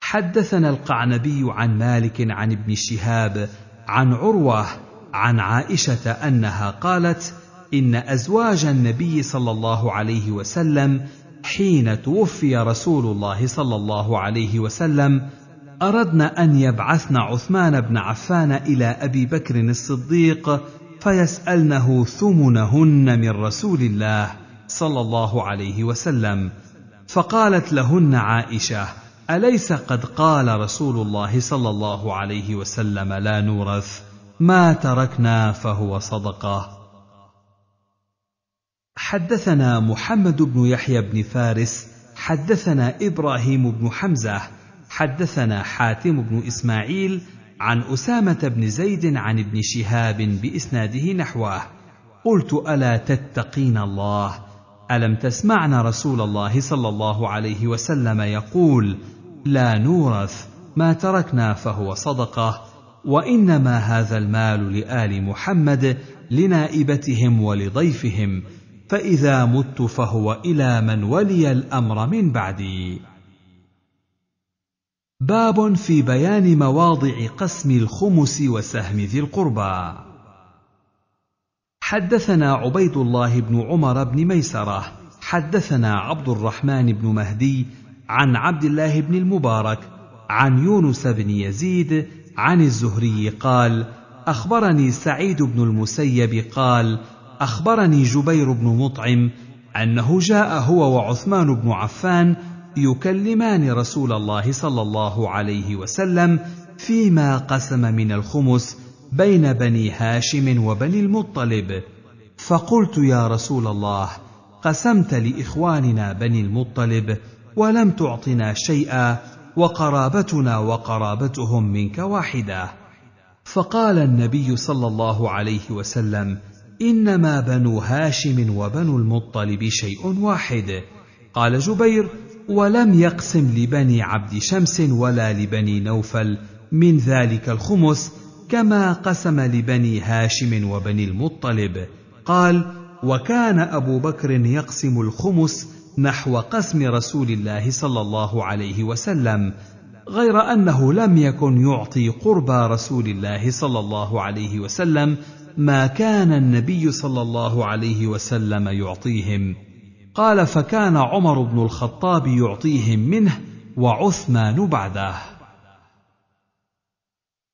حدثنا القعنبي عن مالك عن ابن شهاب عن عروه عن عائشه انها قالت ان ازواج النبي صلى الله عليه وسلم حين توفي رسول الله صلى الله عليه وسلم اردنا ان يبعثن عثمان بن عفان الى ابي بكر الصديق فيسالنه ثمنهن من رسول الله صلى الله عليه وسلم فقالت لهن عائشه اليس قد قال رسول الله صلى الله عليه وسلم لا نورث ما تركنا فهو صدقه حدثنا محمد بن يحيى بن فارس حدثنا ابراهيم بن حمزه حدثنا حاتم بن اسماعيل عن اسامه بن زيد عن ابن شهاب باسناده نحوه قلت الا تتقين الله الم تسمعن رسول الله صلى الله عليه وسلم يقول لا نورث ما تركنا فهو صدقه وانما هذا المال لال محمد لنائبتهم ولضيفهم فاذا مت فهو الى من ولي الامر من بعدي باب في بيان مواضع قسم الخمس وسهم ذي القربى حدثنا عبيد الله بن عمر بن ميسره حدثنا عبد الرحمن بن مهدي عن عبد الله بن المبارك عن يونس بن يزيد عن الزهري قال اخبرني سعيد بن المسيب قال اخبرني جبير بن مطعم انه جاء هو وعثمان بن عفان يكلمان رسول الله صلى الله عليه وسلم فيما قسم من الخمس بين بني هاشم وبني المطلب فقلت يا رسول الله قسمت لاخواننا بني المطلب ولم تعطنا شيئا وقرابتنا وقرابتهم منك واحده فقال النبي صلى الله عليه وسلم انما بنو هاشم وبنو المطلب شيء واحد قال جبير ولم يقسم لبني عبد شمس ولا لبني نوفل من ذلك الخمس كما قسم لبني هاشم وبني المطلب قال وكان ابو بكر يقسم الخمس نحو قسم رسول الله صلى الله عليه وسلم غير انه لم يكن يعطي قرب رسول الله صلى الله عليه وسلم ما كان النبي صلى الله عليه وسلم يعطيهم قال فكان عمر بن الخطاب يعطيهم منه وعثمان بعده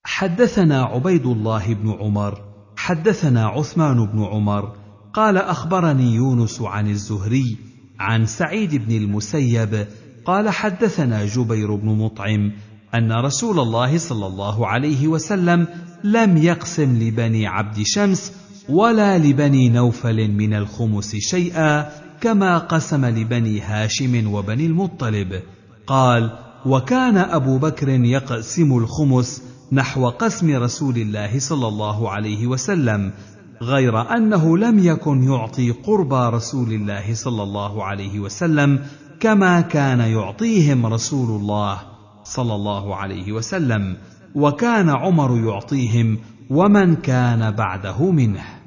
حدثنا عبيد الله بن عمر حدثنا عثمان بن عمر قال اخبرني يونس عن الزهري عن سعيد بن المسيب قال حدثنا جبير بن مطعم ان رسول الله صلى الله عليه وسلم لم يقسم لبني عبد شمس ولا لبني نوفل من الخمس شيئا كما قسم لبني هاشم وبني المطلب قال وكان ابو بكر يقسم الخمس نحو قسم رسول الله صلى الله عليه وسلم غير انه لم يكن يعطي قرب رسول الله صلى الله عليه وسلم كما كان يعطيهم رسول الله صلى الله عليه وسلم وكان عمر يعطيهم ومن كان بعده منه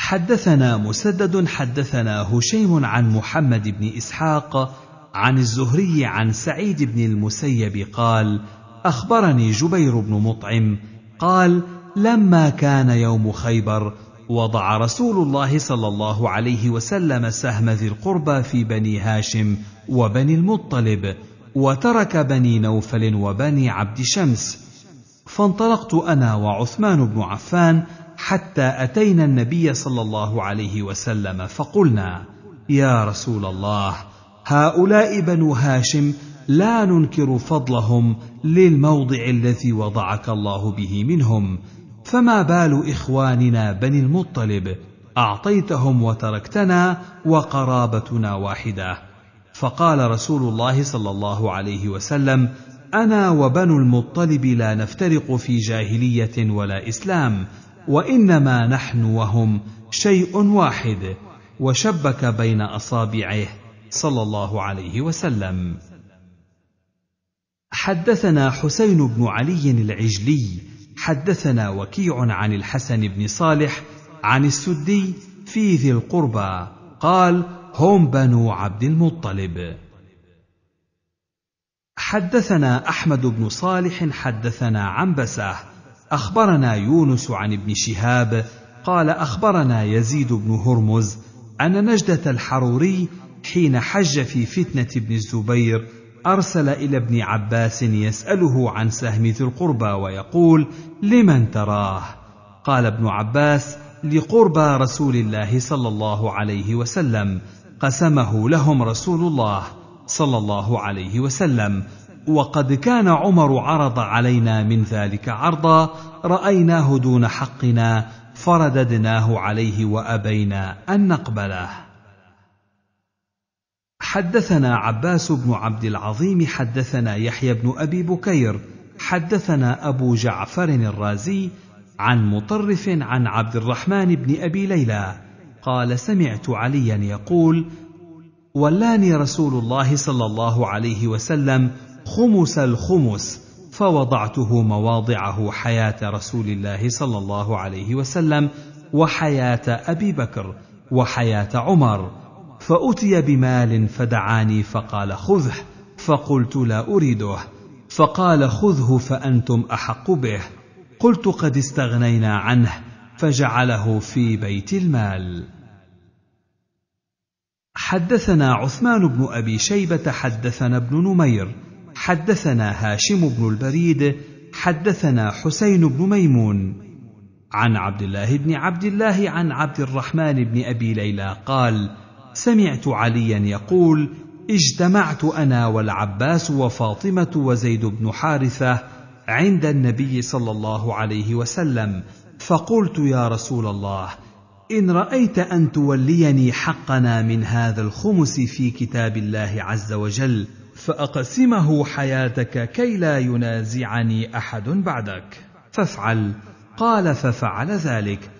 حدثنا مسدد حدثنا هشيم عن محمد بن اسحاق عن الزهري عن سعيد بن المسيب قال اخبرني جبير بن مطعم قال لما كان يوم خيبر وضع رسول الله صلى الله عليه وسلم سهم ذي القربى في بني هاشم وبني المطلب وترك بني نوفل وبني عبد شمس فانطلقت انا وعثمان بن عفان حتى اتينا النبي صلى الله عليه وسلم فقلنا يا رسول الله هؤلاء بنو هاشم لا ننكر فضلهم للموضع الذي وضعك الله به منهم فما بال اخواننا بني المطلب اعطيتهم وتركتنا وقرابتنا واحده فقال رسول الله صلى الله عليه وسلم انا وبنو المطلب لا نفترق في جاهليه ولا اسلام وانما نحن وهم شيء واحد وشبك بين اصابعه صلى الله عليه وسلم حدثنا حسين بن علي العجلي حدثنا وكيع عن الحسن بن صالح عن السدي في ذي القربى قال هم بنو عبد المطلب حدثنا احمد بن صالح حدثنا عنبسه اخبرنا يونس عن ابن شهاب قال اخبرنا يزيد بن هرمز ان نجده الحروري حين حج في فتنه ابن الزبير ارسل الى ابن عباس يساله عن سهم ذي القربى ويقول لمن تراه قال ابن عباس لقربى رسول الله صلى الله عليه وسلم قسمه لهم رسول الله صلى الله عليه وسلم وقد كان عمر عرض علينا من ذلك عرضا رايناه دون حقنا فرددناه عليه وابينا ان نقبله حدثنا عباس بن عبد العظيم حدثنا يحيى بن ابي بكير حدثنا ابو جعفر الرازي عن مطرف عن عبد الرحمن بن ابي ليلى قال سمعت عليا يقول ولاني رسول الله صلى الله عليه وسلم خمس الخمس فوضعته مواضعه حياه رسول الله صلى الله عليه وسلم وحياه ابي بكر وحياه عمر فاتي بمال فدعاني فقال خذه فقلت لا اريده فقال خذه فانتم احق به قلت قد استغنينا عنه فجعله في بيت المال حدثنا عثمان بن ابي شيبه حدثنا ابن نمير حدثنا هاشم بن البريد حدثنا حسين بن ميمون عن عبد الله بن عبد الله عن عبد الرحمن بن ابي ليلى قال سمعت عليا يقول اجتمعت انا والعباس وفاطمه وزيد بن حارثه عند النبي صلى الله عليه وسلم فقلت يا رسول الله ان رايت ان توليني حقنا من هذا الخمس في كتاب الله عز وجل فأقسمه حياتك كي لا ينازعني أحد بعدك فافعل قال ففعل ذلك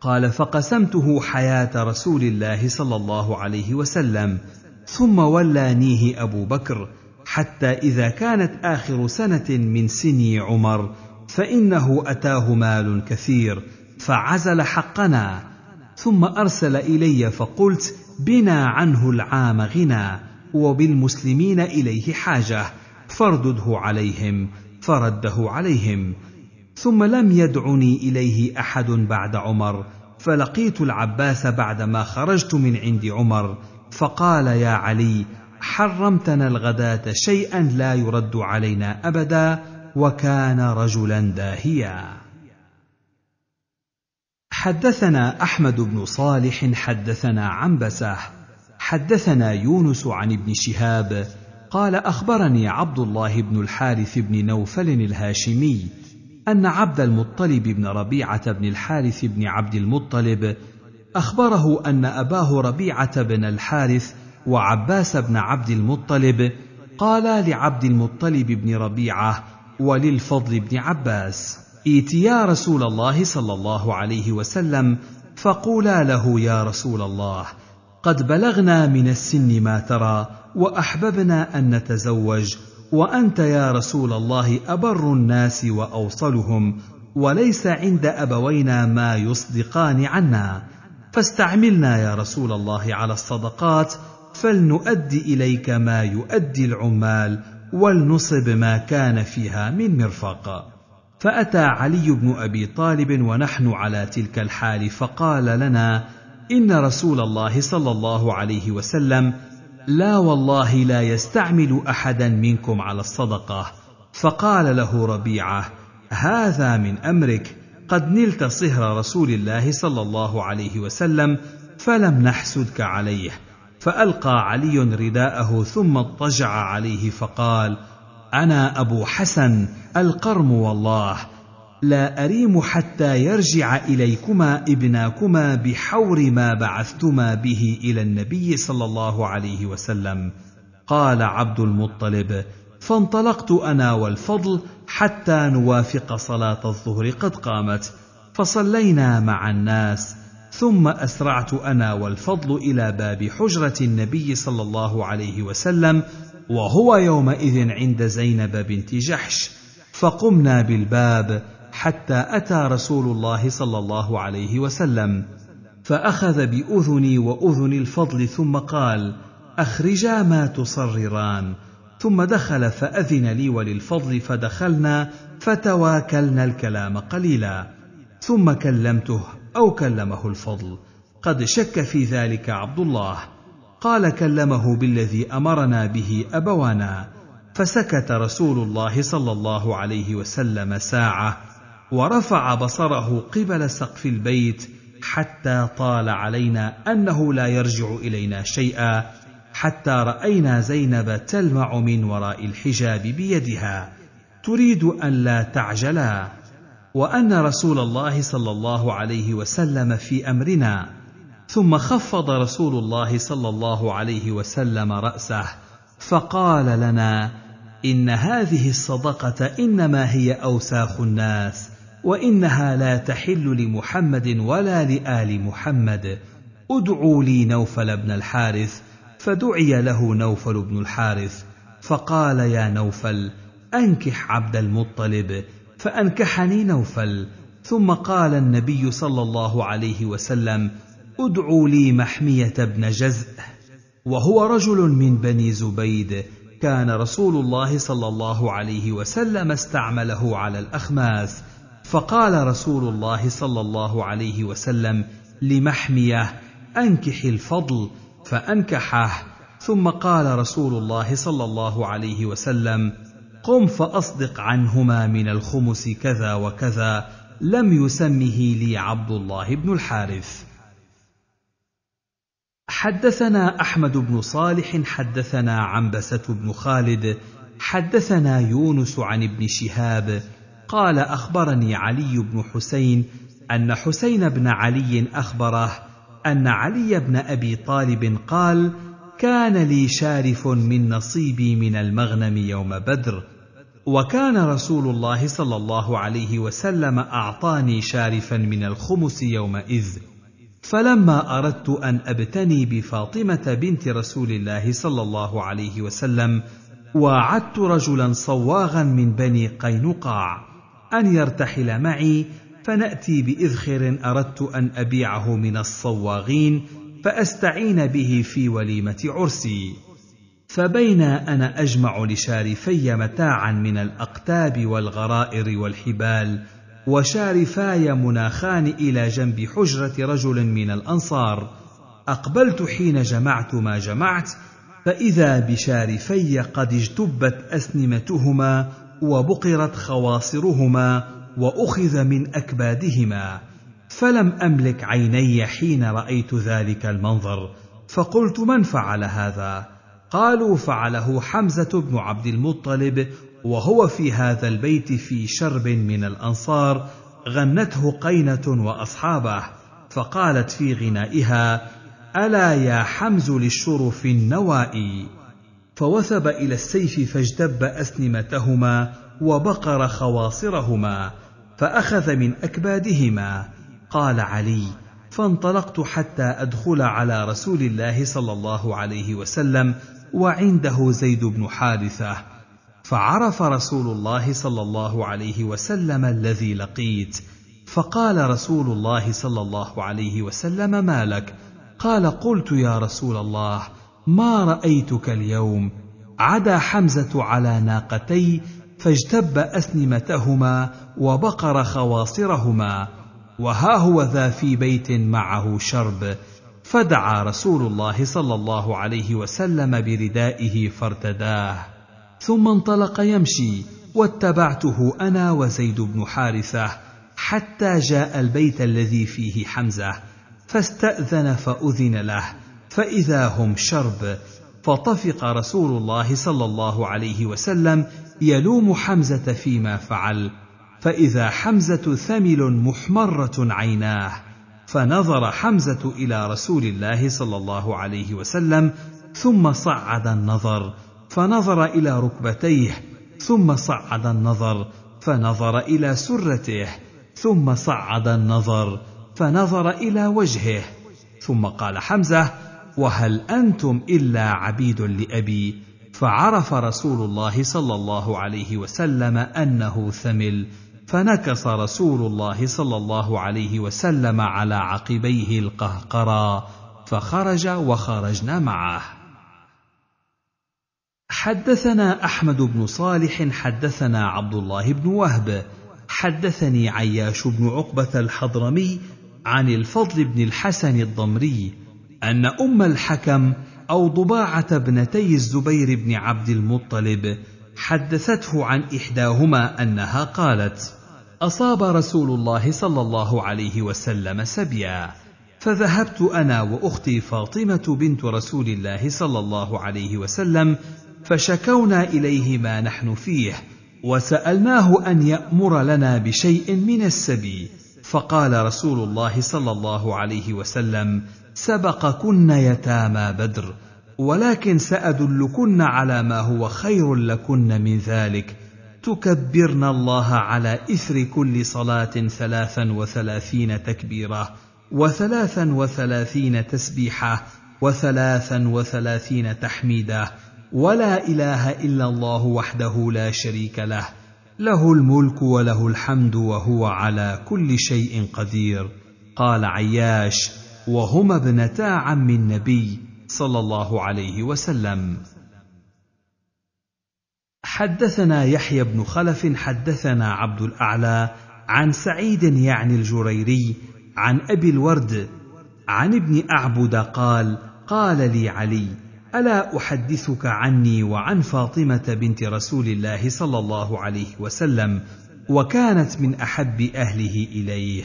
قال فقسمته حياة رسول الله صلى الله عليه وسلم ثم ولانيه أبو بكر حتى إذا كانت آخر سنة من سني عمر فإنه أتاه مال كثير فعزل حقنا ثم أرسل إلي فقلت بنا عنه العام غنى وبالمسلمين اليه حاجه فاردده عليهم فرده عليهم ثم لم يدعني اليه احد بعد عمر فلقيت العباس بعدما خرجت من عند عمر فقال يا علي حرمتنا الغداه شيئا لا يرد علينا ابدا وكان رجلا داهيا حدثنا احمد بن صالح حدثنا عنبسه حدثنا يونس عن ابن شهاب قال اخبرني عبد الله بن الحارث بن نوفل الهاشمي ان عبد المطلب بن ربيعه بن الحارث بن عبد المطلب اخبره ان اباه ربيعه بن الحارث وعباس بن عبد المطلب قالا لعبد المطلب بن ربيعه وللفضل بن عباس ايتيا رسول الله صلى الله عليه وسلم فقولا له يا رسول الله قد بلغنا من السن ما ترى واحببنا ان نتزوج وانت يا رسول الله ابر الناس واوصلهم وليس عند ابوينا ما يصدقان عنا فاستعملنا يا رسول الله على الصدقات فلنؤدي اليك ما يؤدي العمال ولنصب ما كان فيها من مرفق فاتى علي بن ابي طالب ونحن على تلك الحال فقال لنا ان رسول الله صلى الله عليه وسلم لا والله لا يستعمل احدا منكم على الصدقه فقال له ربيعه هذا من امرك قد نلت صهر رسول الله صلى الله عليه وسلم فلم نحسدك عليه فالقى علي رداءه ثم اضطجع عليه فقال انا ابو حسن القرم والله لا أريم حتى يرجع إليكما ابناكما بحور ما بعثتما به إلى النبي صلى الله عليه وسلم قال عبد المطلب فانطلقت أنا والفضل حتى نوافق صلاة الظهر قد قامت فصلينا مع الناس ثم أسرعت أنا والفضل إلى باب حجرة النبي صلى الله عليه وسلم وهو يومئذ عند زينب بنت جحش فقمنا بالباب حتى أتى رسول الله صلى الله عليه وسلم فأخذ بأذني وأذن الفضل ثم قال أخرجا ما تصرران ثم دخل فأذن لي وللفضل فدخلنا فتواكلنا الكلام قليلا ثم كلمته أو كلمه الفضل قد شك في ذلك عبد الله قال كلمه بالذي امرنا به ابوانا فسكت رسول الله صلى الله عليه وسلم ساعه ورفع بصره قبل سقف البيت حتى طال علينا انه لا يرجع الينا شيئا حتى راينا زينب تلمع من وراء الحجاب بيدها تريد ان لا تعجلا وان رسول الله صلى الله عليه وسلم في امرنا ثم خفض رسول الله صلى الله عليه وسلم راسه فقال لنا ان هذه الصدقه انما هي اوساخ الناس وانها لا تحل لمحمد ولا لال محمد ادعوا لي نوفل بن الحارث فدعي له نوفل بن الحارث فقال يا نوفل انكح عبد المطلب فانكحني نوفل ثم قال النبي صلى الله عليه وسلم ادعوا لي محميه بن جزء وهو رجل من بني زبيد كان رسول الله صلى الله عليه وسلم استعمله على الاخماس فقال رسول الله صلى الله عليه وسلم لمحميه انكح الفضل فانكحه ثم قال رسول الله صلى الله عليه وسلم قم فاصدق عنهما من الخمس كذا وكذا لم يسمه لي عبد الله بن الحارث حدثنا احمد بن صالح حدثنا عنبسه بن خالد حدثنا يونس عن ابن شهاب قال اخبرني علي بن حسين ان حسين بن علي اخبره ان علي بن ابي طالب قال كان لي شارف من نصيبي من المغنم يوم بدر وكان رسول الله صلى الله عليه وسلم اعطاني شارفا من الخمس يومئذ فلما اردت ان ابتني بفاطمه بنت رسول الله صلى الله عليه وسلم واعدت رجلا صواغا من بني قينقاع أن يرتحل معي فنأتي بإذخر أردت أن أبيعه من الصواغين فأستعين به في وليمة عرسي فبين أنا أجمع لشارفي متاعا من الأقتاب والغرائر والحبال وشارفاي مناخان إلى جنب حجرة رجل من الأنصار أقبلت حين جمعت ما جمعت فإذا بشارفي قد اجتبت أسنمتهما وبقرت خواصرهما واخذ من اكبادهما فلم املك عيني حين رايت ذلك المنظر فقلت من فعل هذا قالوا فعله حمزه بن عبد المطلب وهو في هذا البيت في شرب من الانصار غنته قينه واصحابه فقالت في غنائها الا يا حمز للشرف النوائي فوثب إلى السيف فاجتب أسنمتهما وبقر خواصرهما فأخذ من أكبادهما قال علي فانطلقت حتى أدخل على رسول الله صلى الله عليه وسلم وعنده زيد بن حارثة فعرف رسول الله صلى الله عليه وسلم الذي لقيت فقال رسول الله صلى الله عليه وسلم ما لك قال قلت يا رسول الله ما رأيتك اليوم عدا حمزة على ناقتي فاجتب أسنمتهما وبقر خواصرهما وها هو ذا في بيت معه شرب فدعا رسول الله صلى الله عليه وسلم بردائه فارتداه ثم انطلق يمشي واتبعته انا وزيد بن حارثه حتى جاء البيت الذي فيه حمزه فاستاذن فاذن له فإذا هم شرب فطفق رسول الله صلى الله عليه وسلم يلوم حمزة فيما فعل فإذا حمزة ثمل محمرة عيناه فنظر حمزة إلى رسول الله صلى الله عليه وسلم ثم صعد النظر فنظر إلى ركبتيه ثم صعد النظر فنظر إلى سرته ثم صعد النظر فنظر إلى وجهه ثم قال حمزة وهل انتم الا عبيد لابي فعرف رسول الله صلى الله عليه وسلم انه ثمل فنكص رسول الله صلى الله عليه وسلم على عقبيه القهقرى فخرج وخرجنا معه حدثنا احمد بن صالح حدثنا عبد الله بن وهب حدثني عياش بن عقبه الحضرمي عن الفضل بن الحسن الضمري أن أم الحكم أو ضباعة ابنتي الزبير بن عبد المطلب حدثته عن إحداهما أنها قالت: أصاب رسول الله صلى الله عليه وسلم سبيا، فذهبت أنا وأختي فاطمة بنت رسول الله صلى الله عليه وسلم فشكونا إليه ما نحن فيه، وسألناه أن يأمر لنا بشيء من السبي، فقال رسول الله صلى الله عليه وسلم: سبقكن يتامى بدر ولكن سأدلكن على ما هو خير لكن من ذلك تكبرن الله على إثر كل صلاة ثلاثا وثلاثين تكبيرة وثلاثا وثلاثين تسبيحة وثلاثا وثلاثين تحميدة ولا إله إلا الله وحده لا شريك له له الملك وله الحمد وهو على كل شيء قدير قال عياش وهما ابنتا عم النبي صلى الله عليه وسلم حدثنا يحيى بن خلف حدثنا عبد الاعلى عن سعيد يعني الجريري عن ابي الورد عن ابن اعبد قال قال لي علي الا احدثك عني وعن فاطمه بنت رسول الله صلى الله عليه وسلم وكانت من احب اهله اليه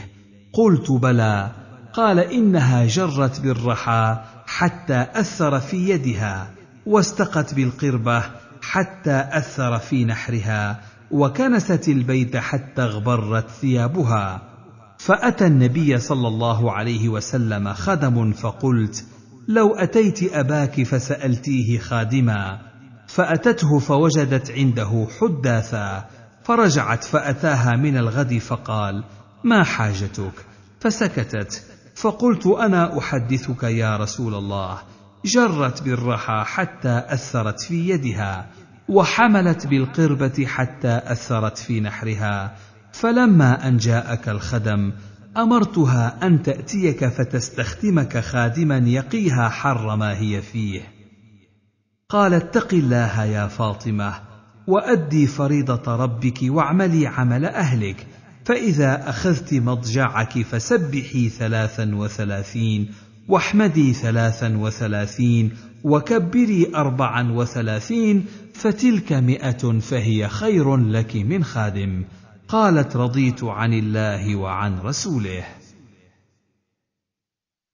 قلت بلى قال انها جرت بالرحى حتى اثر في يدها واستقت بالقربه حتى اثر في نحرها وكنست البيت حتى اغبرت ثيابها فاتى النبي صلى الله عليه وسلم خدم فقلت لو اتيت اباك فسالتيه خادما فاتته فوجدت عنده حداثا فرجعت فاتاها من الغد فقال ما حاجتك فسكتت فقلت انا احدثك يا رسول الله جرت بالرحى حتى اثرت في يدها وحملت بالقربه حتى اثرت في نحرها فلما ان جاءك الخدم امرتها ان تاتيك فتستخدمك خادما يقيها حر ما هي فيه قال اتق الله يا فاطمه وادي فريضه ربك واعملي عمل اهلك فإذا أخذت مضجعك فسبحي ثلاثا وثلاثين واحمدي ثلاثا وثلاثين وكبري أربعا وثلاثين فتلك مئة فهي خير لك من خادم قالت رضيت عن الله وعن رسوله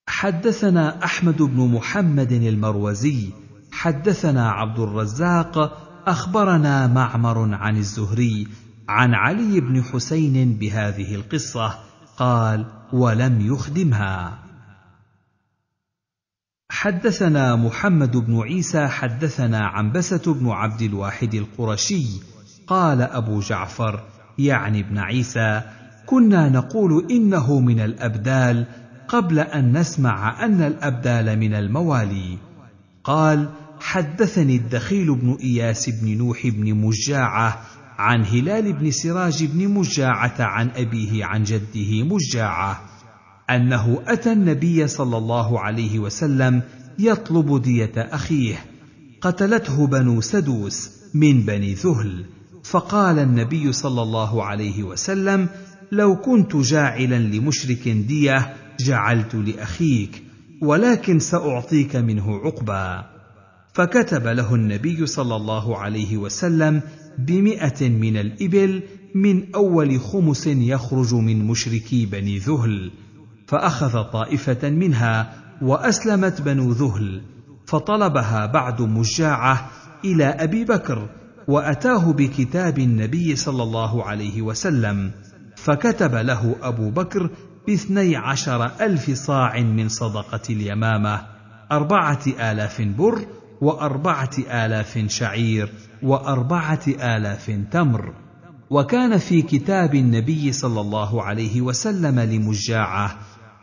حدثنا أحمد بن محمد المروزي حدثنا عبد الرزاق أخبرنا معمر عن الزهري عن علي بن حسين بهذه القصه قال ولم يخدمها حدثنا محمد بن عيسى حدثنا عنبسه بن عبد الواحد القرشي قال ابو جعفر يعني ابن عيسى كنا نقول انه من الابدال قبل ان نسمع ان الابدال من الموالي قال حدثني الدخيل بن اياس بن نوح بن مجاعه عن هلال بن سراج بن مجاعة عن أبيه عن جده مجاعة أنه أتى النبي صلى الله عليه وسلم يطلب دية أخيه قتلته بنو سدوس من بني ذهل فقال النبي صلى الله عليه وسلم لو كنت جاعلا لمشرك ديه جعلت لاخيك ولكن ساعطيك منه عقبا فكتب له النبي صلى الله عليه وسلم بمئة من الإبل من أول خمس يخرج من مشركي بني ذهل فأخذ طائفة منها وأسلمت بنو ذهل فطلبها بعد مجاعة إلى أبي بكر وأتاه بكتاب النبي صلى الله عليه وسلم فكتب له أبو بكر باثني عشر ألف صاع من صدقة اليمامة أربعة آلاف بر وأربعة آلاف شعير وأربعة آلاف تمر وكان في كتاب النبي صلى الله عليه وسلم لمجاعة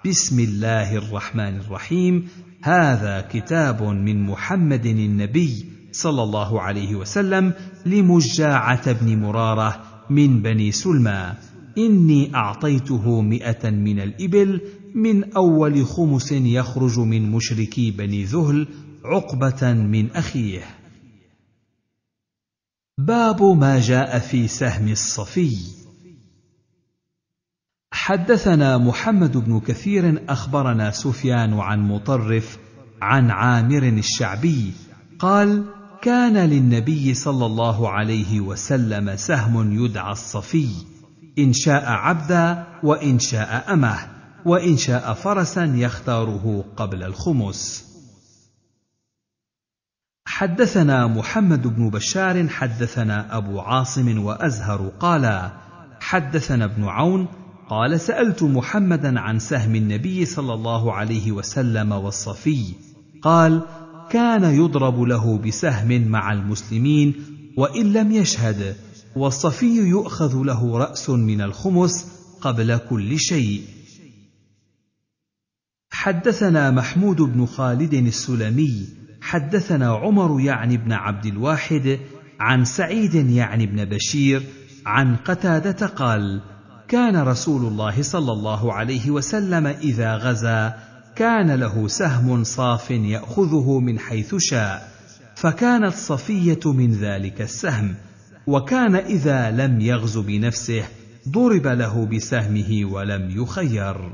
بسم الله الرحمن الرحيم هذا كتاب من محمد النبي صلى الله عليه وسلم لمجاعة بن مرارة من بني سلمى إني أعطيته مئة من الإبل من أول خمس يخرج من مشركي بني ذهل عقبه من اخيه باب ما جاء في سهم الصفي حدثنا محمد بن كثير اخبرنا سفيان عن مطرف عن عامر الشعبي قال كان للنبي صلى الله عليه وسلم سهم يدعى الصفي ان شاء عبدا وان شاء امه وان شاء فرسا يختاره قبل الخمس حدثنا محمد بن بشار حدثنا ابو عاصم وازهر قالا حدثنا ابن عون قال سالت محمدا عن سهم النبي صلى الله عليه وسلم والصفي قال كان يضرب له بسهم مع المسلمين وان لم يشهد والصفي يؤخذ له راس من الخمس قبل كل شيء حدثنا محمود بن خالد السلمي حدثنا عمر يعني بن عبد الواحد عن سعيد يعني بن بشير عن قتاده قال كان رسول الله صلى الله عليه وسلم اذا غزا كان له سهم صاف ياخذه من حيث شاء فكانت صفيه من ذلك السهم وكان اذا لم يغز بنفسه ضرب له بسهمه ولم يخير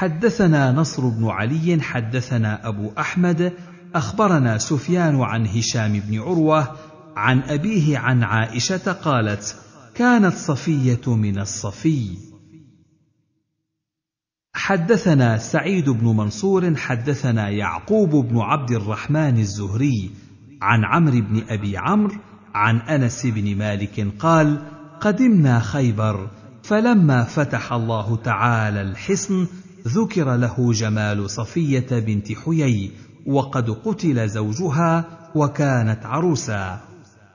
حدثنا نصر بن علي حدثنا ابو احمد اخبرنا سفيان عن هشام بن عروه عن ابيه عن عائشه قالت كانت صفيه من الصفي حدثنا سعيد بن منصور حدثنا يعقوب بن عبد الرحمن الزهري عن عمرو بن ابي عمرو عن انس بن مالك قال قدمنا خيبر فلما فتح الله تعالى الحصن ذكر له جمال صفية بنت حيي وقد قتل زوجها وكانت عروسا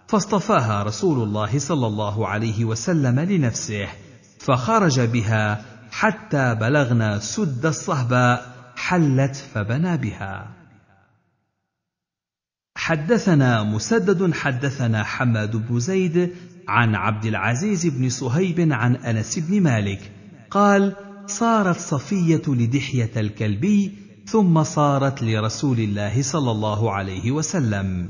فاصطفاها رسول الله صلى الله عليه وسلم لنفسه فخرج بها حتى بلغنا سد الصهباء حلت فبنى بها حدثنا مسدد حدثنا حماد بن زيد عن عبد العزيز بن صهيب عن انس بن مالك قال صارت صفية لدحية الكلبي ثم صارت لرسول الله صلى الله عليه وسلم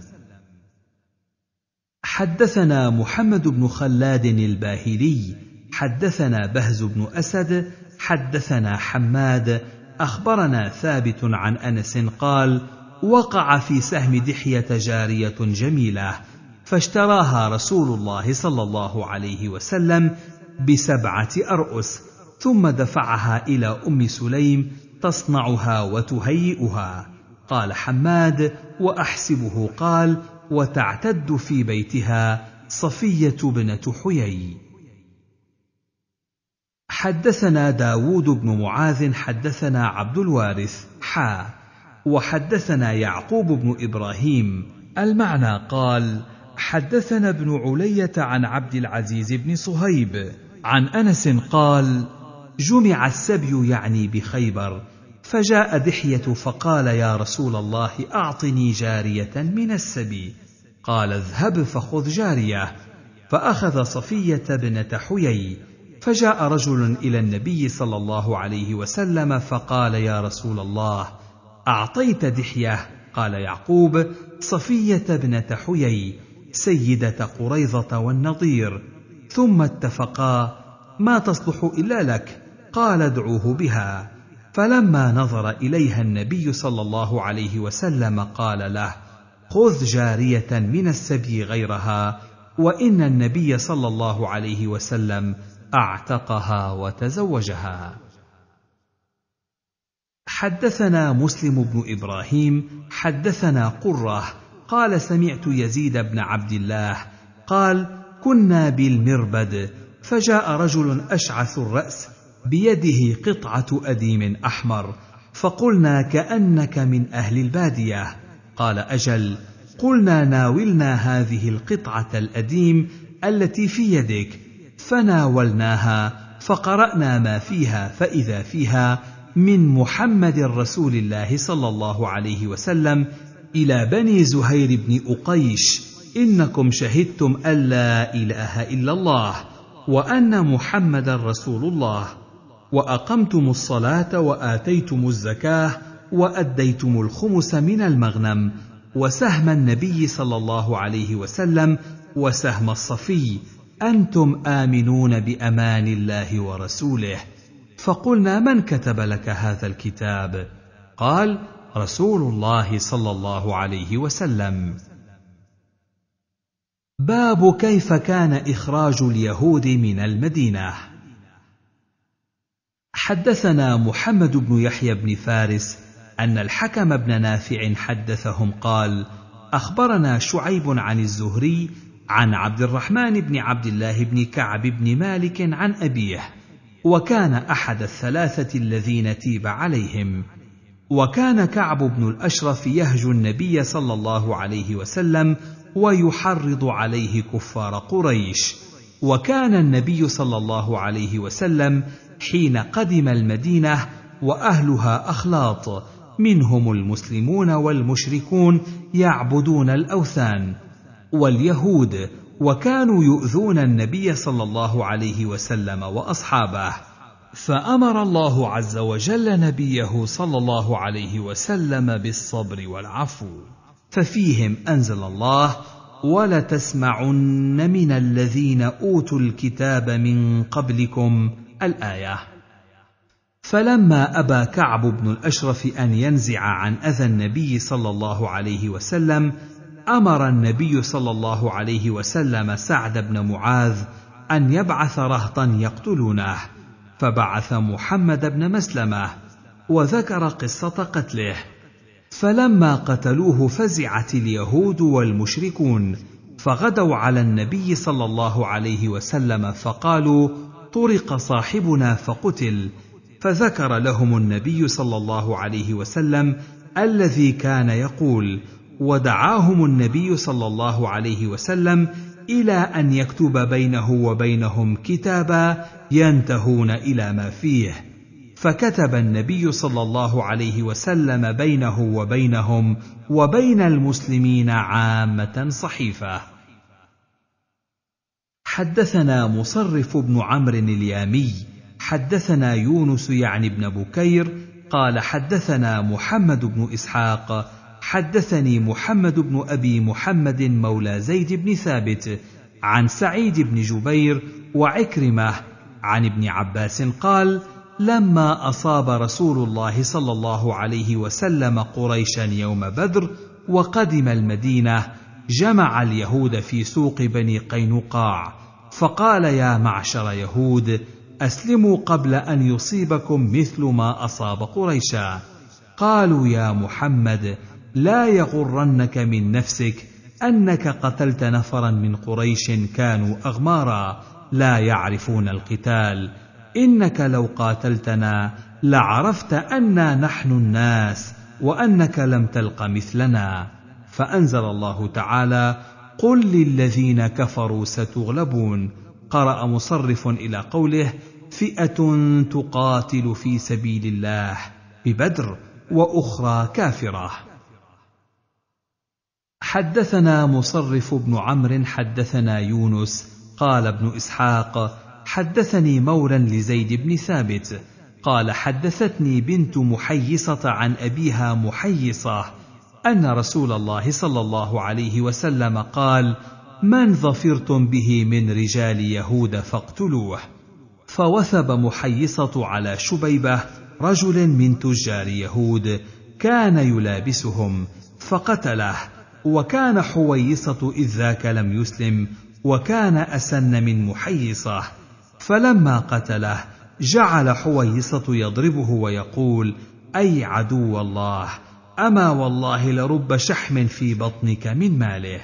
حدثنا محمد بن خلاد الباهلي حدثنا بهز بن اسد حدثنا حماد اخبرنا ثابت عن انس قال وقع في سهم دحيه جاريه جميله فاشتراها رسول الله صلى الله عليه وسلم بسبعه ارؤس ثم دفعها الى ام سليم تصنعها وتهيئها قال حماد واحسبه قال وتعتد في بيتها صفيه بنه حيي حدثنا داود بن معاذ حدثنا عبد الوارث حا وحدثنا يعقوب بن ابراهيم المعنى قال حدثنا ابن علية عن عبد العزيز بن صهيب عن أنس قال جمع السبي يعني بخيبر فجاء دحيه فقال يا رسول الله اعطني جاريه من السبي قال اذهب فخذ جاريه فاخذ صفيه بنت حيي فجاء رجل الى النبي صلى الله عليه وسلم فقال يا رسول الله اعطيت دحيه قال يعقوب صفيه بنت حيي سيده قريظه والنضير ثم اتفقا ما تصلح الا لك قال ادعوه بها فلما نظر اليها النبي صلى الله عليه وسلم قال له خذ جاريه من السبي غيرها وان النبي صلى الله عليه وسلم اعتقها وتزوجها حدثنا مسلم بن ابراهيم حدثنا قره قال سمعت يزيد بن عبد الله قال كنا بالمربد فجاء رجل اشعث الراس بيده قطعه اديم احمر فقلنا كانك من اهل الباديه قال اجل قلنا ناولنا هذه القطعه الاديم التي في يدك فناولناها فقرانا ما فيها فاذا فيها من محمد رسول الله صلى الله عليه وسلم الى بني زهير بن اقيش انكم شهدتم ان لا اله الا الله وان محمدا رسول الله واقمتم الصلاه واتيتم الزكاه واديتم الخمس من المغنم وسهم النبي صلى الله عليه وسلم وسهم الصفي انتم امنون بامان الله ورسوله فقلنا من كتب لك هذا الكتاب قال رسول الله صلى الله عليه وسلم باب كيف كان اخراج اليهود من المدينه حدثنا محمد بن يحيى بن فارس ان الحكم بن نافع حدثهم قال اخبرنا شعيب عن الزهري عن عبد الرحمن بن عبد الله بن كعب بن مالك عن ابيه وكان احد الثلاثه الذين تيب عليهم وكان كعب بن الاشرف يهجو النبي صلى الله عليه وسلم ويحرض عليه كفار قريش وكان النبي صلى الله عليه وسلم حين قدم المدينه واهلها اخلاط منهم المسلمون والمشركون يعبدون الاوثان واليهود وكانوا يؤذون النبي صلى الله عليه وسلم واصحابه فامر الله عز وجل نبيه صلى الله عليه وسلم بالصبر والعفو ففيهم انزل الله ولتسمعن من الذين اوتوا الكتاب من قبلكم الآية فلما أبى كعب بن الأشرف أن ينزع عن أذى النبي صلى الله عليه وسلم أمر النبي صلى الله عليه وسلم سعد بن معاذ أن يبعث رهطا يقتلونه فبعث محمد بن مسلمة وذكر قصة قتله فلما قتلوه فزعت اليهود والمشركون فغدوا على النبي صلى الله عليه وسلم فقالوا طرق صاحبنا فقتل فذكر لهم النبي صلى الله عليه وسلم الذي كان يقول ودعاهم النبي صلى الله عليه وسلم الى ان يكتب بينه وبينهم كتابا ينتهون الى ما فيه فكتب النبي صلى الله عليه وسلم بينه وبينهم وبين المسلمين عامه صحيفه حدثنا مصرف بن عمرو اليامي حدثنا يونس يعني بن بكير قال حدثنا محمد بن اسحاق حدثني محمد بن ابي محمد مولى زيد بن ثابت عن سعيد بن جبير وعكرمه عن ابن عباس قال لما اصاب رسول الله صلى الله عليه وسلم قريشا يوم بدر وقدم المدينه جمع اليهود في سوق بني قينقاع فقال يا معشر يهود اسلموا قبل ان يصيبكم مثل ما اصاب قريشا قالوا يا محمد لا يغرنك من نفسك انك قتلت نفرا من قريش كانوا اغمارا لا يعرفون القتال انك لو قاتلتنا لعرفت انا نحن الناس وانك لم تلق مثلنا فانزل الله تعالى قل للذين كفروا ستغلبون قرأ مصرف إلى قوله فئة تقاتل في سبيل الله ببدر وأخرى كافرة حدثنا مصرف بن عمرو حدثنا يونس قال ابن إسحاق حدثني مولا لزيد بن ثابت قال حدثتني بنت محيصة عن أبيها محيصة ان رسول الله صلى الله عليه وسلم قال من ظفرتم به من رجال يهود فاقتلوه فوثب محيصه على شبيبه رجل من تجار يهود كان يلابسهم فقتله وكان حويصه اذ ذاك لم يسلم وكان اسن من محيصه فلما قتله جعل حويصه يضربه ويقول اي عدو الله اما والله لرب شحم في بطنك من ماله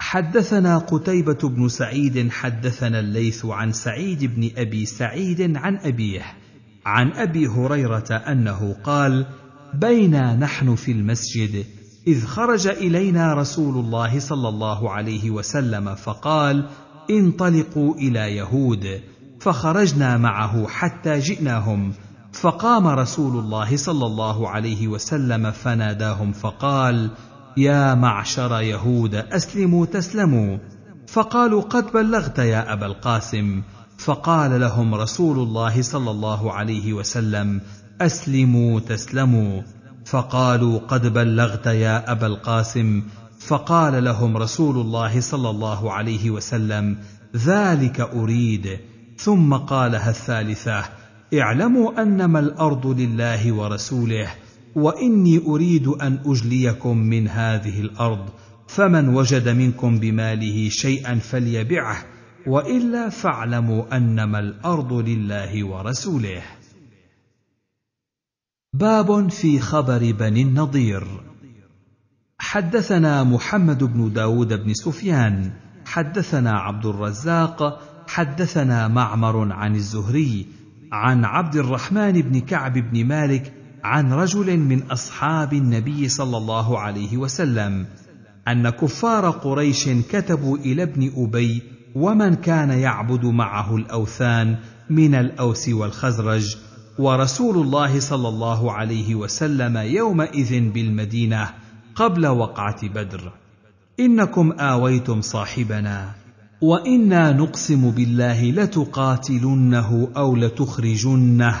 حدثنا قتيبه بن سعيد حدثنا الليث عن سعيد بن ابي سعيد عن ابيه عن ابي هريره انه قال بينا نحن في المسجد اذ خرج الينا رسول الله صلى الله عليه وسلم فقال انطلقوا الى يهود فخرجنا معه حتى جئناهم فقام رسول الله صلى الله عليه وسلم فناداهم فقال يا معشر يهود اسلموا تسلموا فقالوا قد بلغت يا ابا القاسم فقال لهم رسول الله صلى الله عليه وسلم اسلموا تسلموا فقالوا قد بلغت يا ابا القاسم فقال لهم رسول الله صلى الله عليه وسلم ذلك اريد ثم قالها الثالثه اعلموا انما الارض لله ورسوله واني اريد ان اجليكم من هذه الارض فمن وجد منكم بماله شيئا فليبعه والا فاعلموا انما الارض لله ورسوله باب في خبر بني النضير حدثنا محمد بن داود بن سفيان حدثنا عبد الرزاق حدثنا معمر عن الزهري عن عبد الرحمن بن كعب بن مالك عن رجل من اصحاب النبي صلى الله عليه وسلم ان كفار قريش كتبوا الى ابن ابي ومن كان يعبد معه الاوثان من الاوس والخزرج ورسول الله صلى الله عليه وسلم يومئذ بالمدينه قبل وقعه بدر انكم اويتم صاحبنا وانا نقسم بالله لتقاتلنه او لتخرجنه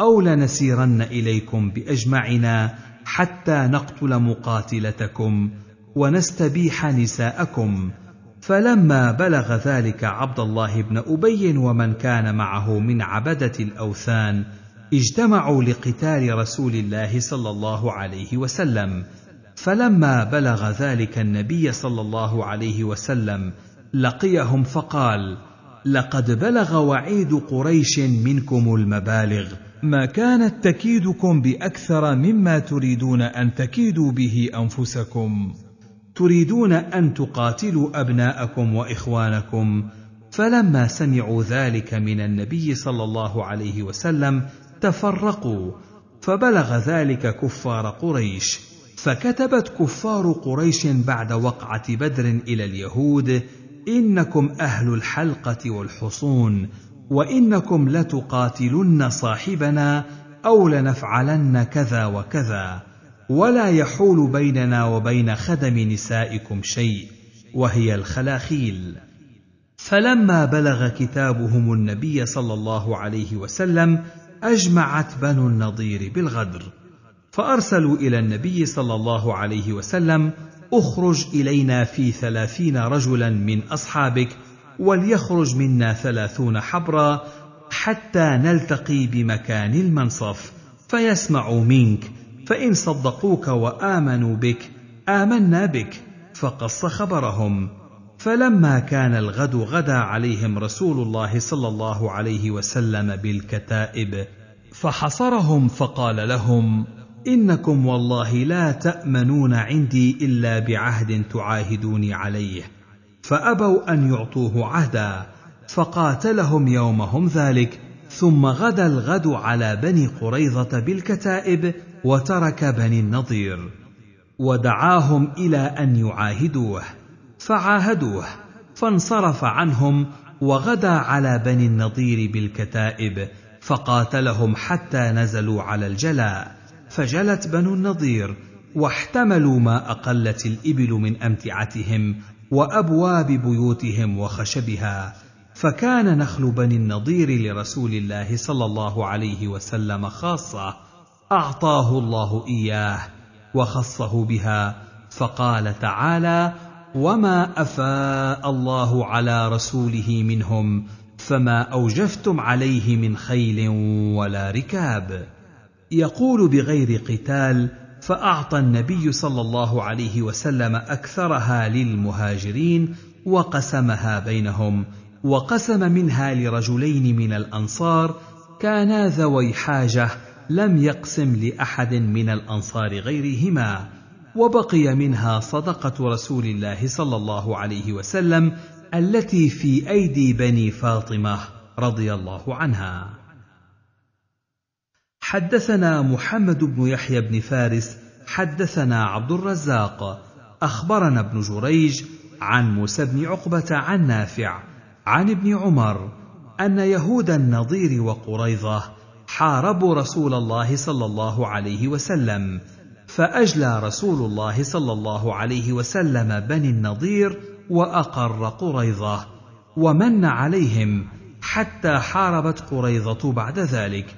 او لنسيرن اليكم باجمعنا حتى نقتل مقاتلتكم ونستبيح نساءكم فلما بلغ ذلك عبد الله بن ابي ومن كان معه من عبده الاوثان اجتمعوا لقتال رسول الله صلى الله عليه وسلم فلما بلغ ذلك النبي صلى الله عليه وسلم لقيهم فقال لقد بلغ وعيد قريش منكم المبالغ ما كانت تكيدكم باكثر مما تريدون ان تكيدوا به انفسكم تريدون ان تقاتلوا ابناءكم واخوانكم فلما سمعوا ذلك من النبي صلى الله عليه وسلم تفرقوا فبلغ ذلك كفار قريش فكتبت كفار قريش بعد وقعه بدر الى اليهود انكم اهل الحلقه والحصون وانكم لتقاتلن صاحبنا او لنفعلن كذا وكذا ولا يحول بيننا وبين خدم نسائكم شيء وهي الخلاخيل فلما بلغ كتابهم النبي صلى الله عليه وسلم اجمعت بنو النضير بالغدر فارسلوا الى النبي صلى الله عليه وسلم اخرج الينا في ثلاثين رجلا من اصحابك وليخرج منا ثلاثون حبرا حتى نلتقي بمكان المنصف فيسمعوا منك فان صدقوك وامنوا بك امنا بك فقص خبرهم فلما كان الغد غدا عليهم رسول الله صلى الله عليه وسلم بالكتائب فحصرهم فقال لهم انكم والله لا تامنون عندي الا بعهد تعاهدوني عليه فابوا ان يعطوه عهدا فقاتلهم يومهم ذلك ثم غدا الغد على بني قريظه بالكتائب وترك بني النضير ودعاهم الى ان يعاهدوه فعاهدوه فانصرف عنهم وغدا على بني النضير بالكتائب فقاتلهم حتى نزلوا على الجلاء فجلت بنو النضير واحتملوا ما اقلت الابل من امتعتهم وابواب بيوتهم وخشبها فكان نخل بني النضير لرسول الله صلى الله عليه وسلم خاصه اعطاه الله اياه وخصه بها فقال تعالى وما افاء الله على رسوله منهم فما اوجفتم عليه من خيل ولا ركاب يقول بغير قتال فاعطى النبي صلى الله عليه وسلم اكثرها للمهاجرين وقسمها بينهم وقسم منها لرجلين من الانصار كانا ذوي حاجه لم يقسم لاحد من الانصار غيرهما وبقي منها صدقه رسول الله صلى الله عليه وسلم التي في ايدي بني فاطمه رضي الله عنها حدثنا محمد بن يحيى بن فارس حدثنا عبد الرزاق اخبرنا ابن جريج عن موسى بن عقبه عن نافع عن ابن عمر ان يهود النضير وقريظه حاربوا رسول الله صلى الله عليه وسلم فاجلى رسول الله صلى الله عليه وسلم بني النضير واقر قريظه ومن عليهم حتى حاربت قريظه بعد ذلك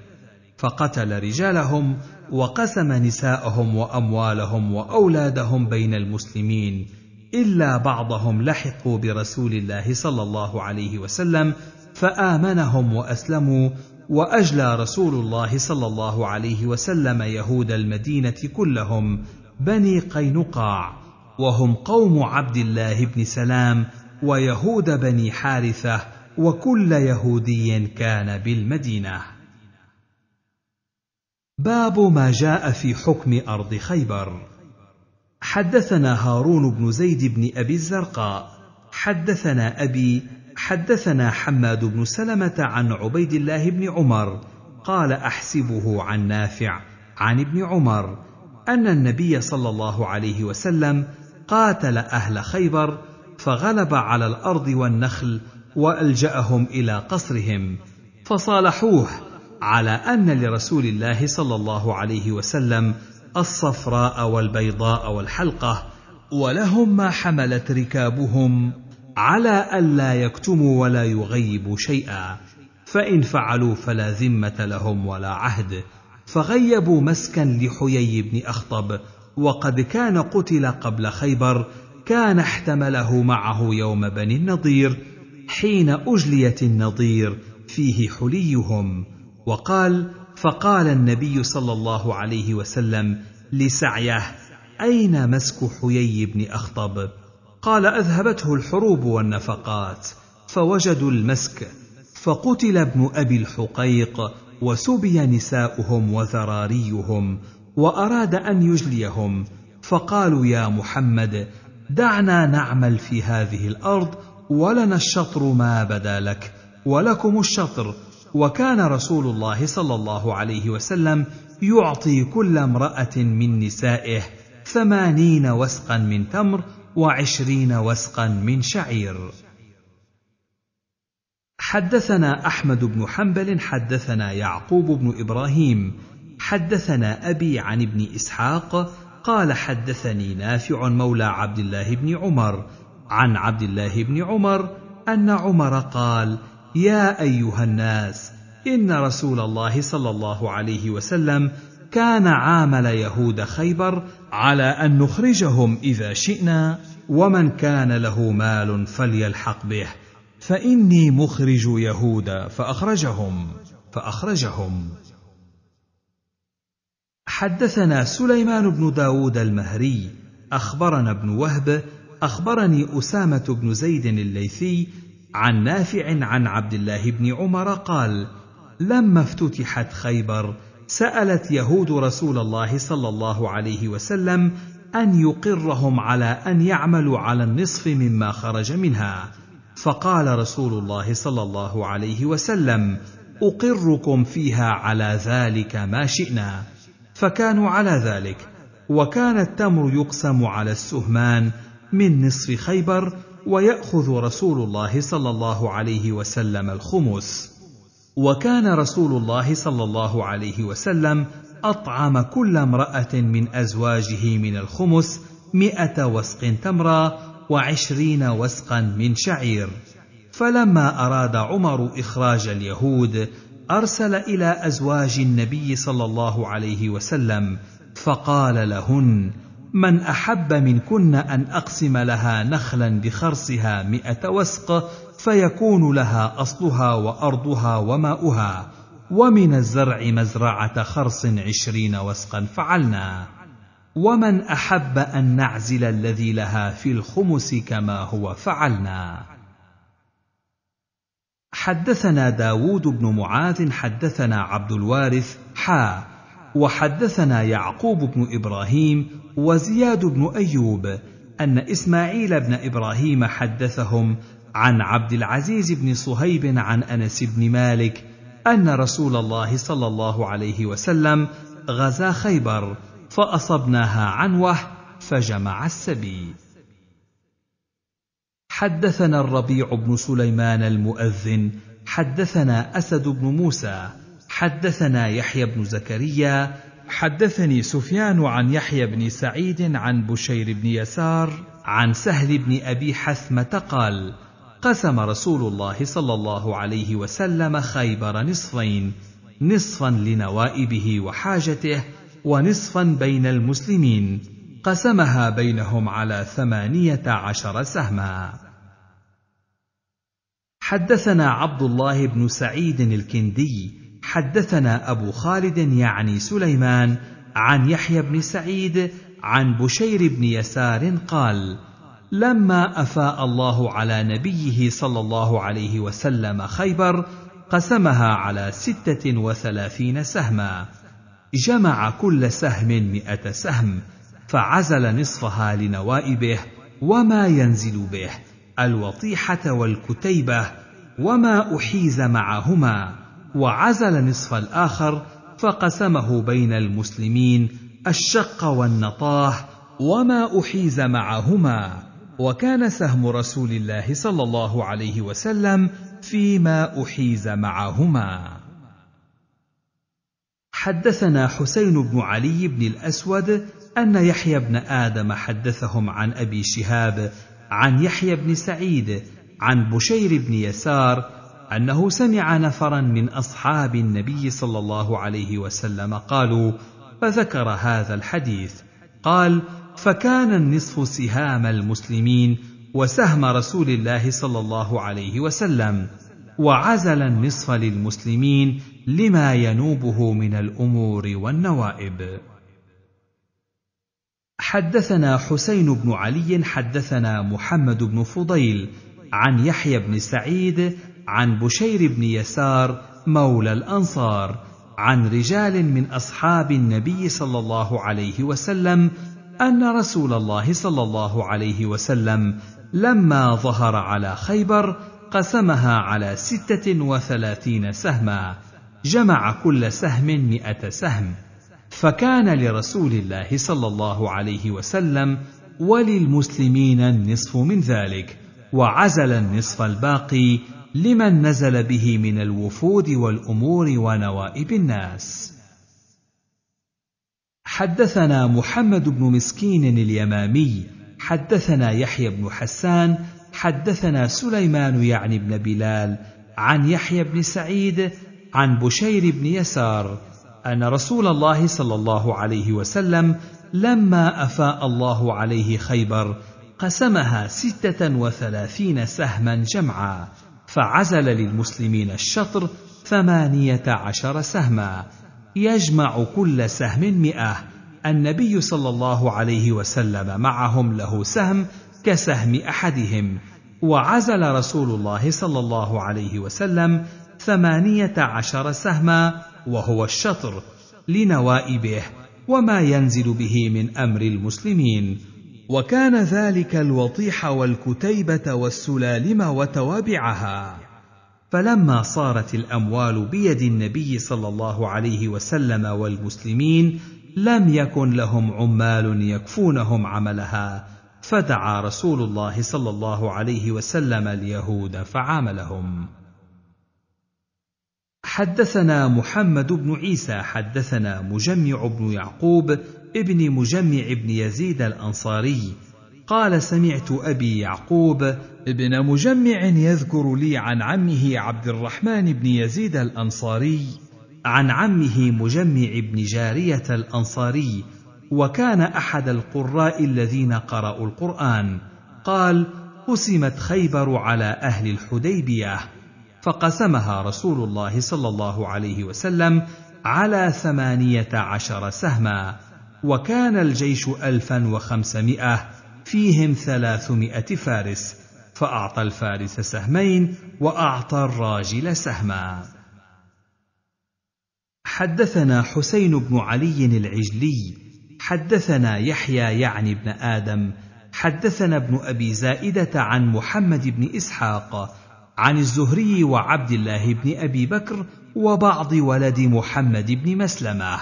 فقتل رجالهم وقسم نساءهم واموالهم واولادهم بين المسلمين الا بعضهم لحقوا برسول الله صلى الله عليه وسلم فامنهم واسلموا واجلى رسول الله صلى الله عليه وسلم يهود المدينه كلهم بني قينقاع وهم قوم عبد الله بن سلام ويهود بني حارثه وكل يهودي كان بالمدينه باب ما جاء في حكم ارض خيبر حدثنا هارون بن زيد بن ابي الزرقاء حدثنا ابي حدثنا حماد بن سلمه عن عبيد الله بن عمر قال احسبه عن نافع عن ابن عمر ان النبي صلى الله عليه وسلم قاتل اهل خيبر فغلب على الارض والنخل والجاهم الى قصرهم فصالحوه على أن لرسول الله صلى الله عليه وسلم الصفراء والبيضاء والحلقة ولهم ما حملت ركابهم على ألا يكتموا ولا يغيبوا شيئا فإن فعلوا فلا ذمة لهم ولا عهد فغيبوا مسكا لحيي بن أخطب وقد كان قتل قبل خيبر كان احتمله معه يوم بني النضير حين أجليت النضير فيه حليهم وقال فقال النبي صلى الله عليه وسلم لسعيه اين مسك حيي بن اخطب قال اذهبته الحروب والنفقات فوجدوا المسك فقتل ابن ابي الحقيق وسبي نساؤهم وذراريهم واراد ان يجليهم فقالوا يا محمد دعنا نعمل في هذه الارض ولنا الشطر ما بدا لك ولكم الشطر وكان رسول الله صلى الله عليه وسلم يعطي كل امرأة من نسائه ثمانين وسقا من تمر وعشرين وسقا من شعير حدثنا احمد بن حنبل حدثنا يعقوب بن ابراهيم حدثنا ابي عن ابن اسحاق قال حدثني نافع مولى عبد الله بن عمر عن عبد الله بن عمر ان عمر قال يا ايها الناس ان رسول الله صلى الله عليه وسلم كان عامل يهود خيبر على ان نخرجهم اذا شئنا ومن كان له مال فليلحق به فاني مخرج يهود فاخرجهم فاخرجهم حدثنا سليمان بن داود المهري اخبرنا ابن وهب اخبرني اسامه بن زيد الليثي عن نافع عن عبد الله بن عمر قال لما افتتحت خيبر سالت يهود رسول الله صلى الله عليه وسلم ان يقرهم على ان يعملوا على النصف مما خرج منها فقال رسول الله صلى الله عليه وسلم اقركم فيها على ذلك ما شئنا فكانوا على ذلك وكان التمر يقسم على السهمان من نصف خيبر ويأخذ رسول الله صلى الله عليه وسلم الخمس وكان رسول الله صلى الله عليه وسلم أطعم كل امرأة من أزواجه من الخمس مئة وسق تمرة وعشرين وسقا من شعير فلما أراد عمر إخراج اليهود أرسل إلى أزواج النبي صلى الله عليه وسلم فقال لهن من أحب منكن أن أقسم لها نخلا بخرصها مئة وسق فيكون لها أصلها وأرضها وماؤها ومن الزرع مزرعة خرص عشرين وسقا فعلنا ومن أحب أن نعزل الذي لها في الخمس كما هو فعلنا حدثنا داود بن معاذ حدثنا عبد الوارث حا وحدثنا يعقوب بن ابراهيم وزياد بن ايوب ان اسماعيل بن ابراهيم حدثهم عن عبد العزيز بن صهيب عن انس بن مالك ان رسول الله صلى الله عليه وسلم غزا خيبر فاصبناها عنوه فجمع السبي حدثنا الربيع بن سليمان المؤذن حدثنا اسد بن موسى حدثنا يحيى بن زكريا حدثني سفيان عن يحيى بن سعيد عن بشير بن يسار عن سهل بن ابي حثمه قال قسم رسول الله صلى الله عليه وسلم خيبر نصفين نصفا لنوائبه وحاجته ونصفا بين المسلمين قسمها بينهم على ثمانيه عشر سهما حدثنا عبد الله بن سعيد الكندي حدثنا أبو خالد يعني سليمان عن يحيى بن سعيد عن بشير بن يسار قال: لما أفاء الله على نبيه صلى الله عليه وسلم خيبر قسمها على ستة وثلاثين سهما جمع كل سهم مئة سهم فعزل نصفها لنوائبه وما ينزل به الوطيحة والكتيبة وما أحيز معهما وعزل نصف الآخر فقسمه بين المسلمين الشق والنطاح وما أحيز معهما وكان سهم رسول الله صلى الله عليه وسلم فيما أحيز معهما حدثنا حسين بن علي بن الأسود أن يحيى بن آدم حدثهم عن أبي شهاب عن يحيى بن سعيد عن بشير بن يسار انه سمع نفرا من اصحاب النبي صلى الله عليه وسلم قالوا فذكر هذا الحديث قال فكان النصف سهام المسلمين وسهم رسول الله صلى الله عليه وسلم وعزل النصف للمسلمين لما ينوبه من الامور والنوائب حدثنا حسين بن علي حدثنا محمد بن فضيل عن يحيى بن سعيد عن بشير بن يسار مولى الانصار عن رجال من اصحاب النبي صلى الله عليه وسلم ان رسول الله صلى الله عليه وسلم لما ظهر على خيبر قسمها على ستة وثلاثين سهما جمع كل سهم مئة سهم فكان لرسول الله صلى الله عليه وسلم وللمسلمين النصف من ذلك وعزل النصف الباقي لمن نزل به من الوفود والامور ونوائب الناس حدثنا محمد بن مسكين اليمامي حدثنا يحيى بن حسان حدثنا سليمان يعني بن بلال عن يحيى بن سعيد عن بشير بن يسار ان رسول الله صلى الله عليه وسلم لما افاء الله عليه خيبر قسمها سته وثلاثين سهما جمعا فعزل للمسلمين الشطر ثمانية عشر سهما يجمع كل سهم مئة النبي صلى الله عليه وسلم معهم له سهم كسهم أحدهم وعزل رسول الله صلى الله عليه وسلم ثمانية عشر سهما وهو الشطر لنوائبه وما ينزل به من أمر المسلمين وكان ذلك الوطيح والكتيبة والسلالم وتوابعها. فلما صارت الأموال بيد النبي صلى الله عليه وسلم والمسلمين، لم يكن لهم عمال يكفونهم عملها، فدعا رسول الله صلى الله عليه وسلم اليهود فعاملهم. حدثنا محمد بن عيسى حدثنا مجمع بن يعقوب ابن مجمع بن يزيد الأنصاري قال سمعت أبي يعقوب ابن مجمع يذكر لي عن عمه عبد الرحمن بن يزيد الأنصاري عن عمه مجمع بن جارية الأنصاري وكان أحد القراء الذين قرأوا القرآن قال قسمت خيبر على أهل الحديبية فقسمها رسول الله صلى الله عليه وسلم على ثمانية عشر سهما وكان الجيش ألفا وخمسمائة فيهم ثلاثمائة فارس فأعطى الفارس سهمين وأعطى الراجل سهما حدثنا حسين بن علي العجلي حدثنا يحيى يعني بن آدم حدثنا ابن أبي زائدة عن محمد بن إسحاق عن الزهري وعبد الله بن أبي بكر وبعض ولد محمد بن مسلمه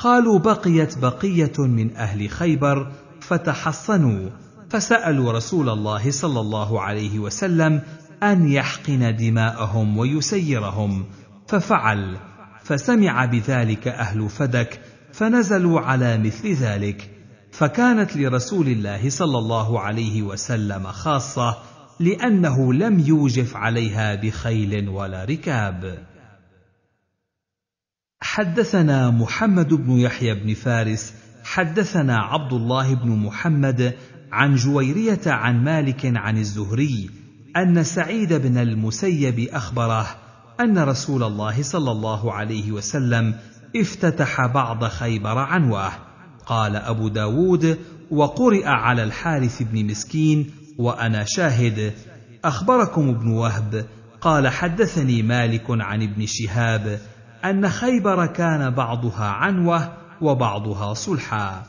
قالوا بقيت بقيه من اهل خيبر فتحصنوا فسالوا رسول الله صلى الله عليه وسلم ان يحقن دماءهم ويسيرهم ففعل فسمع بذلك اهل فدك فنزلوا على مثل ذلك فكانت لرسول الله صلى الله عليه وسلم خاصه لانه لم يوجف عليها بخيل ولا ركاب حدثنا محمد بن يحيى بن فارس حدثنا عبد الله بن محمد عن جويريه عن مالك عن الزهري ان سعيد بن المسيب اخبره ان رسول الله صلى الله عليه وسلم افتتح بعض خيبر عنوه قال ابو داود وقرئ على الحارث بن مسكين وانا شاهد اخبركم ابن وهب قال حدثني مالك عن ابن شهاب أن خيبر كان بعضها عنوة وبعضها صلحا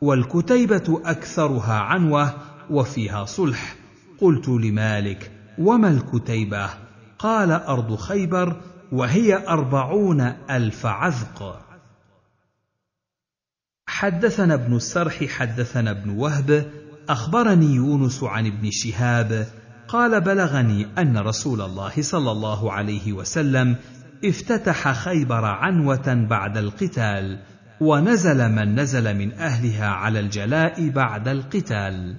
والكتيبة أكثرها عنوة وفيها صلح قلت لمالك وما الكتيبة قال أرض خيبر وهي أربعون ألف عذق حدثنا ابن السرح حدثنا ابن وهب أخبرني يونس عن ابن شهاب قال بلغني أن رسول الله صلى الله عليه وسلم افتتح خيبر عنوة بعد القتال، ونزل من نزل من أهلها على الجلاء بعد القتال.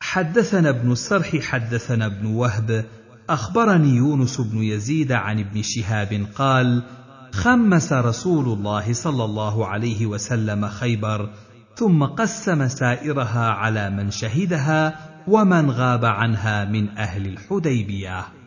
حدثنا ابن السرح حدثنا ابن وهب أخبرني يونس بن يزيد عن ابن شهاب قال: خمس رسول الله صلى الله عليه وسلم خيبر، ثم قسم سائرها على من شهدها ومن غاب عنها من أهل الحديبية.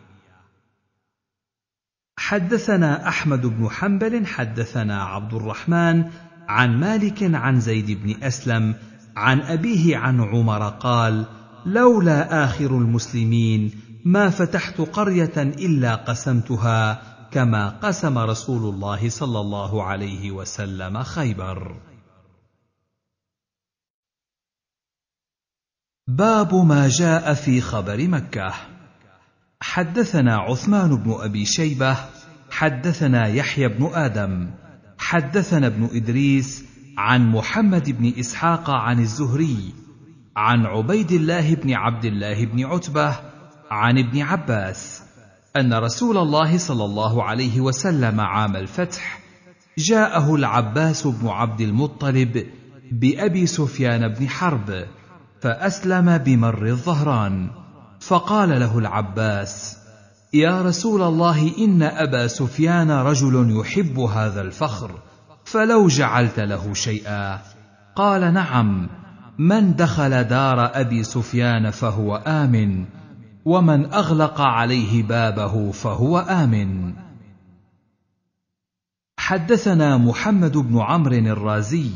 حدثنا احمد بن حنبل حدثنا عبد الرحمن عن مالك عن زيد بن اسلم عن ابيه عن عمر قال لولا اخر المسلمين ما فتحت قريه الا قسمتها كما قسم رسول الله صلى الله عليه وسلم خيبر باب ما جاء في خبر مكه حدثنا عثمان بن ابي شيبه حدثنا يحيى بن ادم حدثنا ابن ادريس عن محمد بن اسحاق عن الزهري عن عبيد الله بن عبد الله بن عتبه عن ابن عباس ان رسول الله صلى الله عليه وسلم عام الفتح جاءه العباس بن عبد المطلب بابي سفيان بن حرب فاسلم بمر الظهران فقال له العباس يا رسول الله ان ابا سفيان رجل يحب هذا الفخر فلو جعلت له شيئا قال نعم من دخل دار ابي سفيان فهو امن ومن اغلق عليه بابه فهو امن حدثنا محمد بن عمرو الرازي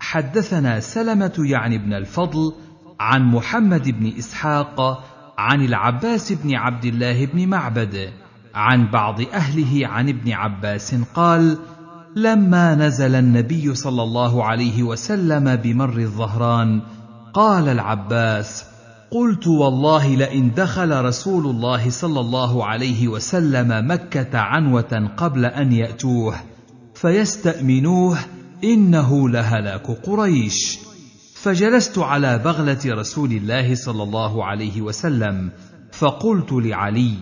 حدثنا سلمه يعني بن الفضل عن محمد بن اسحاق عن العباس بن عبد الله بن معبد عن بعض اهله عن ابن عباس قال لما نزل النبي صلى الله عليه وسلم بمر الظهران قال العباس قلت والله لئن دخل رسول الله صلى الله عليه وسلم مكه عنوه قبل ان ياتوه فيستامنوه انه لهلاك قريش فجلست على بغله رسول الله صلى الله عليه وسلم فقلت لعلي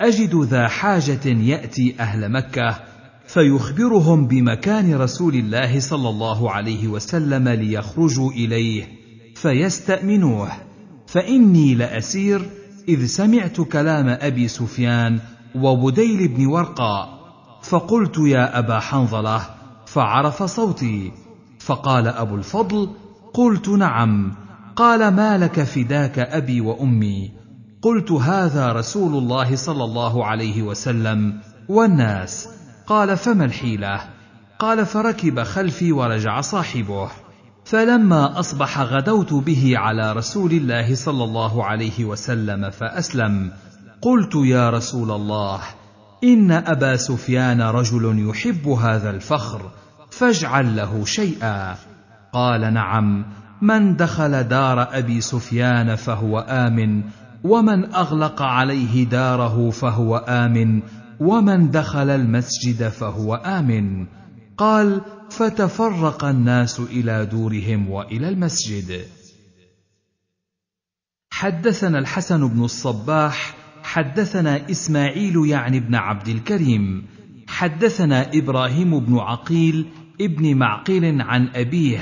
اجد ذا حاجه ياتي اهل مكه فيخبرهم بمكان رسول الله صلى الله عليه وسلم ليخرجوا اليه فيستامنوه فاني لاسير اذ سمعت كلام ابي سفيان وبديل بن ورقه فقلت يا ابا حنظله فعرف صوتي فقال ابو الفضل قلت نعم قال ما لك فداك ابي وامي قلت هذا رسول الله صلى الله عليه وسلم والناس قال فما الحيله قال فركب خلفي ورجع صاحبه فلما اصبح غدوت به على رسول الله صلى الله عليه وسلم فاسلم قلت يا رسول الله ان ابا سفيان رجل يحب هذا الفخر فاجعل له شيئا قال نعم من دخل دار ابي سفيان فهو امن ومن اغلق عليه داره فهو امن ومن دخل المسجد فهو امن قال فتفرق الناس الى دورهم والى المسجد حدثنا الحسن بن الصباح حدثنا اسماعيل يعني بن عبد الكريم حدثنا ابراهيم بن عقيل ابن معقيل عن ابيه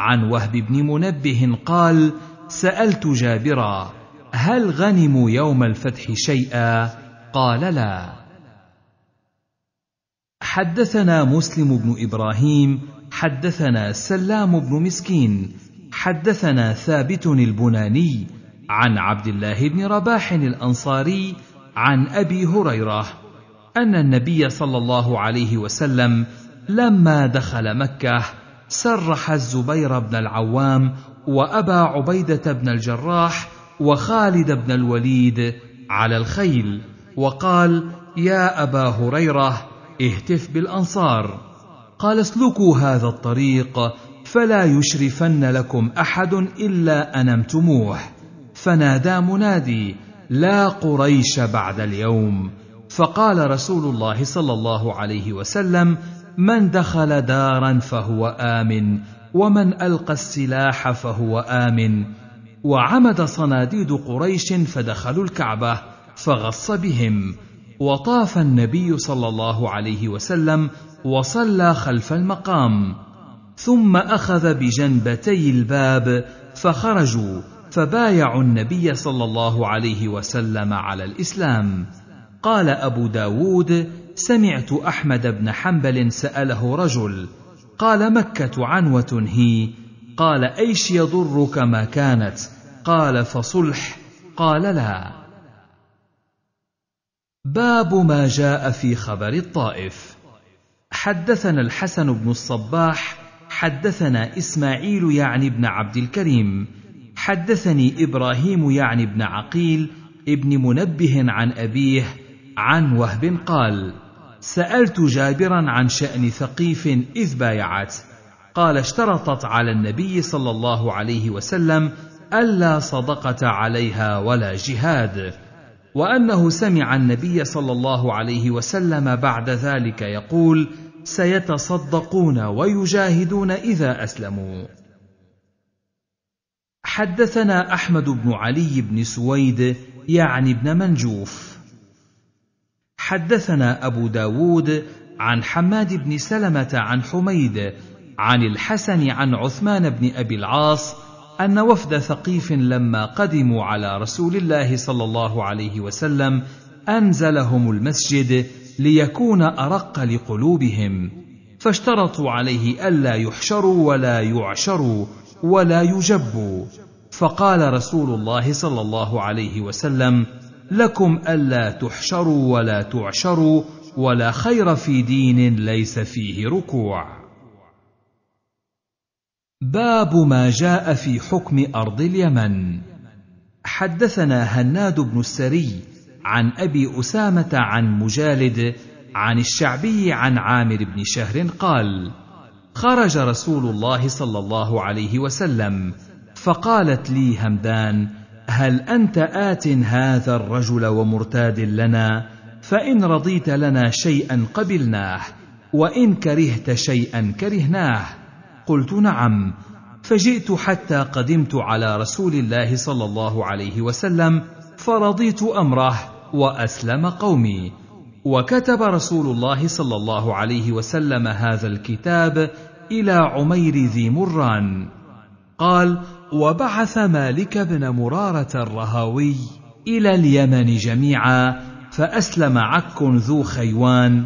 عن وهب بن منبه قال سالت جابرا هل غنموا يوم الفتح شيئا قال لا حدثنا مسلم بن ابراهيم حدثنا سلام بن مسكين حدثنا ثابت البناني عن عبد الله بن رباح الانصاري عن ابي هريره ان النبي صلى الله عليه وسلم لما دخل مكه سرح الزبير بن العوام وابا عبيده بن الجراح وخالد بن الوليد على الخيل وقال يا ابا هريره اهتف بالانصار قال اسلكوا هذا الطريق فلا يشرفن لكم احد الا انمتموه فنادى منادي لا قريش بعد اليوم فقال رسول الله صلى الله عليه وسلم من دخل دارا فهو امن ومن القى السلاح فهو امن وعمد صناديد قريش فدخلوا الكعبه فغص بهم وطاف النبي صلى الله عليه وسلم وصلى خلف المقام ثم اخذ بجنبتي الباب فخرجوا فبايعوا النبي صلى الله عليه وسلم على الاسلام قال ابو داود سمعت احمد بن حنبل ساله رجل قال مكه عنوه هي قال ايش يضرك ما كانت قال فصلح قال لا باب ما جاء في خبر الطائف حدثنا الحسن بن الصباح حدثنا اسماعيل يعني بن عبد الكريم حدثني ابراهيم يعني بن عقيل ابن منبه عن ابيه عن وهب قال سألت جابرا عن شأن ثقيف إذ بايعت قال اشترطت على النبي صلى الله عليه وسلم ألا صدقة عليها ولا جهاد وأنه سمع النبي صلى الله عليه وسلم بعد ذلك يقول سيتصدقون ويجاهدون إذا أسلموا حدثنا أحمد بن علي بن سويد يعني بن منجوف حدثنا أبو داود عن حماد بن سلمة عن حميد عن الحسن عن عثمان بن أبي العاص أن وفد ثقيف لما قدموا على رسول الله صلى الله عليه وسلم أنزلهم المسجد ليكون أرق لقلوبهم فاشترطوا عليه ألا يحشروا ولا يعشروا ولا يجبوا فقال رسول الله صلى الله عليه وسلم لكم الا تحشروا ولا تعشروا ولا خير في دين ليس فيه ركوع باب ما جاء في حكم ارض اليمن حدثنا هناد بن السري عن ابي اسامه عن مجالد عن الشعبي عن عامر بن شهر قال خرج رسول الله صلى الله عليه وسلم فقالت لي همدان هل انت ات هذا الرجل ومرتاد لنا فان رضيت لنا شيئا قبلناه وان كرهت شيئا كرهناه قلت نعم فجئت حتى قدمت على رسول الله صلى الله عليه وسلم فرضيت امره واسلم قومي وكتب رسول الله صلى الله عليه وسلم هذا الكتاب الى عمير ذي مران قال وبعث مالك بن مراره الرهاوي الى اليمن جميعا فاسلم عك ذو خيوان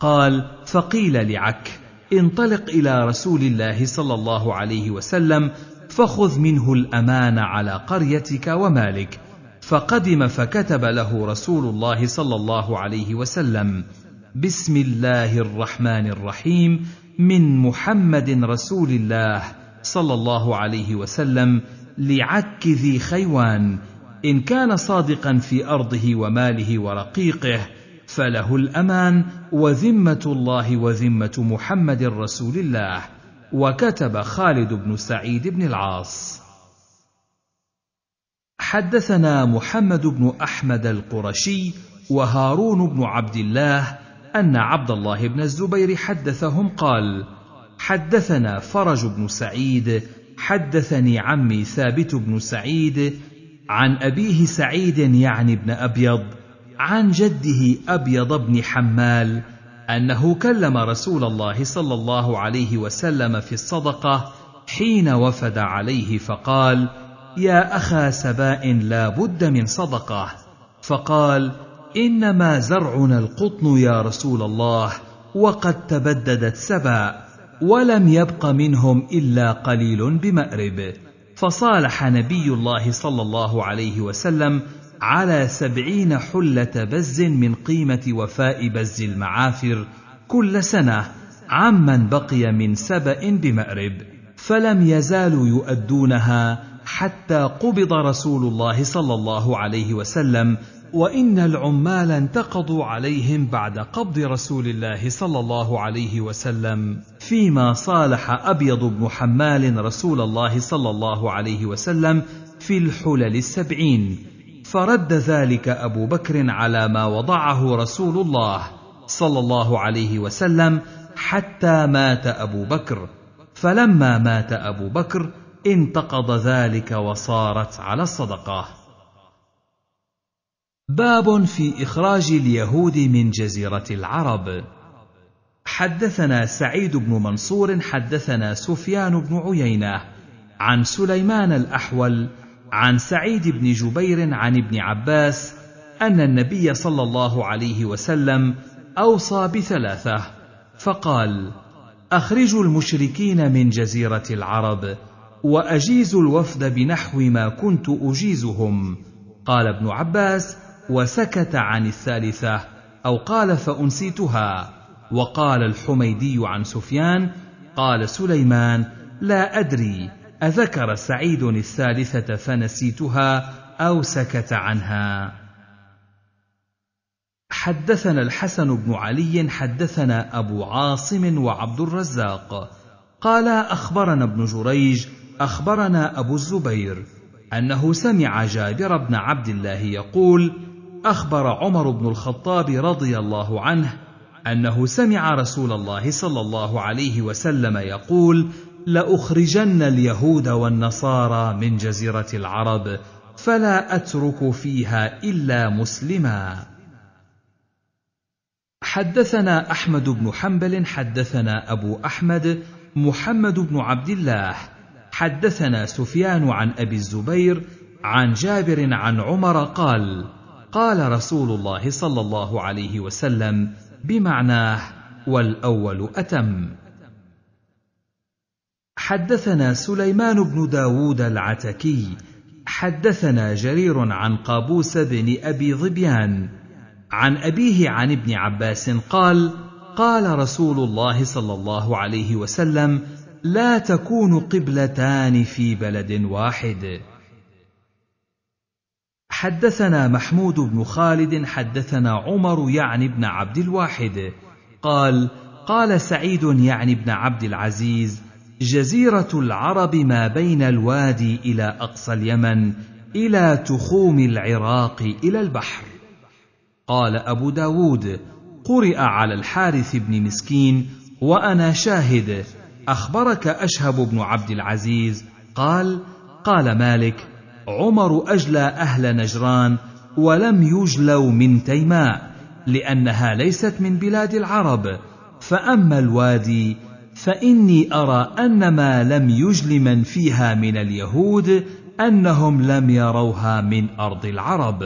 قال فقيل لعك انطلق الى رسول الله صلى الله عليه وسلم فخذ منه الامان على قريتك ومالك فقدم فكتب له رسول الله صلى الله عليه وسلم بسم الله الرحمن الرحيم من محمد رسول الله صلى الله عليه وسلم لعك ذي خيوان ان كان صادقا في ارضه وماله ورقيقه فله الامان وذمه الله وذمه محمد رسول الله وكتب خالد بن سعيد بن العاص حدثنا محمد بن احمد القرشي وهارون بن عبد الله ان عبد الله بن الزبير حدثهم قال حدثنا فرج بن سعيد حدثني عمي ثابت بن سعيد عن أبيه سعيد يعني بن أبيض عن جده أبيض بن حمال أنه كلم رسول الله صلى الله عليه وسلم في الصدقة حين وفد عليه فقال يا أخا سباء لا بد من صدقة فقال إنما زرعنا القطن يا رسول الله وقد تبددت سباء ولم يبق منهم الا قليل بمأرب فصالح نبي الله صلى الله عليه وسلم على سبعين حلة بز من قيمة وفاء بز المعافر كل سنة عمن بقي من سبأ بمأرب فلم يزالوا يؤدونها حتى قبض رسول الله صلى الله عليه وسلم وان العمال انتقضوا عليهم بعد قبض رسول الله صلى الله عليه وسلم فيما صالح ابيض بن حمال رسول الله صلى الله عليه وسلم في الحلل السبعين فرد ذلك ابو بكر على ما وضعه رسول الله صلى الله عليه وسلم حتى مات ابو بكر فلما مات ابو بكر انتقض ذلك وصارت على الصدقه باب في اخراج اليهود من جزيره العرب حدثنا سعيد بن منصور حدثنا سفيان بن عيينه عن سليمان الاحول عن سعيد بن جبير عن ابن عباس ان النبي صلى الله عليه وسلم اوصى بثلاثه فقال اخرجوا المشركين من جزيره العرب واجيزوا الوفد بنحو ما كنت اجيزهم قال ابن عباس وسكت عن الثالثة أو قال فأنسيتها وقال الحميدي عن سفيان قال سليمان لا أدري أذكر سعيد الثالثة فنسيتها أو سكت عنها حدثنا الحسن بن علي حدثنا أبو عاصم وعبد الرزاق قال أخبرنا ابن جريج أخبرنا أبو الزبير أنه سمع جابر بن عبد الله يقول: اخبر عمر بن الخطاب رضي الله عنه انه سمع رسول الله صلى الله عليه وسلم يقول لاخرجن اليهود والنصارى من جزيره العرب فلا اترك فيها الا مسلما حدثنا احمد بن حنبل حدثنا ابو احمد محمد بن عبد الله حدثنا سفيان عن ابي الزبير عن جابر عن عمر قال قال رسول الله صلى الله عليه وسلم بمعناه والاول اتم حدثنا سليمان بن داود العتكي حدثنا جرير عن قابوس بن ابي ظبيان عن ابيه عن ابن عباس قال قال رسول الله صلى الله عليه وسلم لا تكون قبلتان في بلد واحد حدثنا محمود بن خالد حدثنا عمر يعني بن عبد الواحد قال قال سعيد يعني بن عبد العزيز جزيره العرب ما بين الوادي الى اقصى اليمن الى تخوم العراق الى البحر قال ابو داود قرئ على الحارث بن مسكين وانا شاهد اخبرك اشهب بن عبد العزيز قال قال مالك عمر اجلى اهل نجران ولم يجلوا من تيماء لانها ليست من بلاد العرب فاما الوادي فاني ارى ان ما لم يجل من فيها من اليهود انهم لم يروها من ارض العرب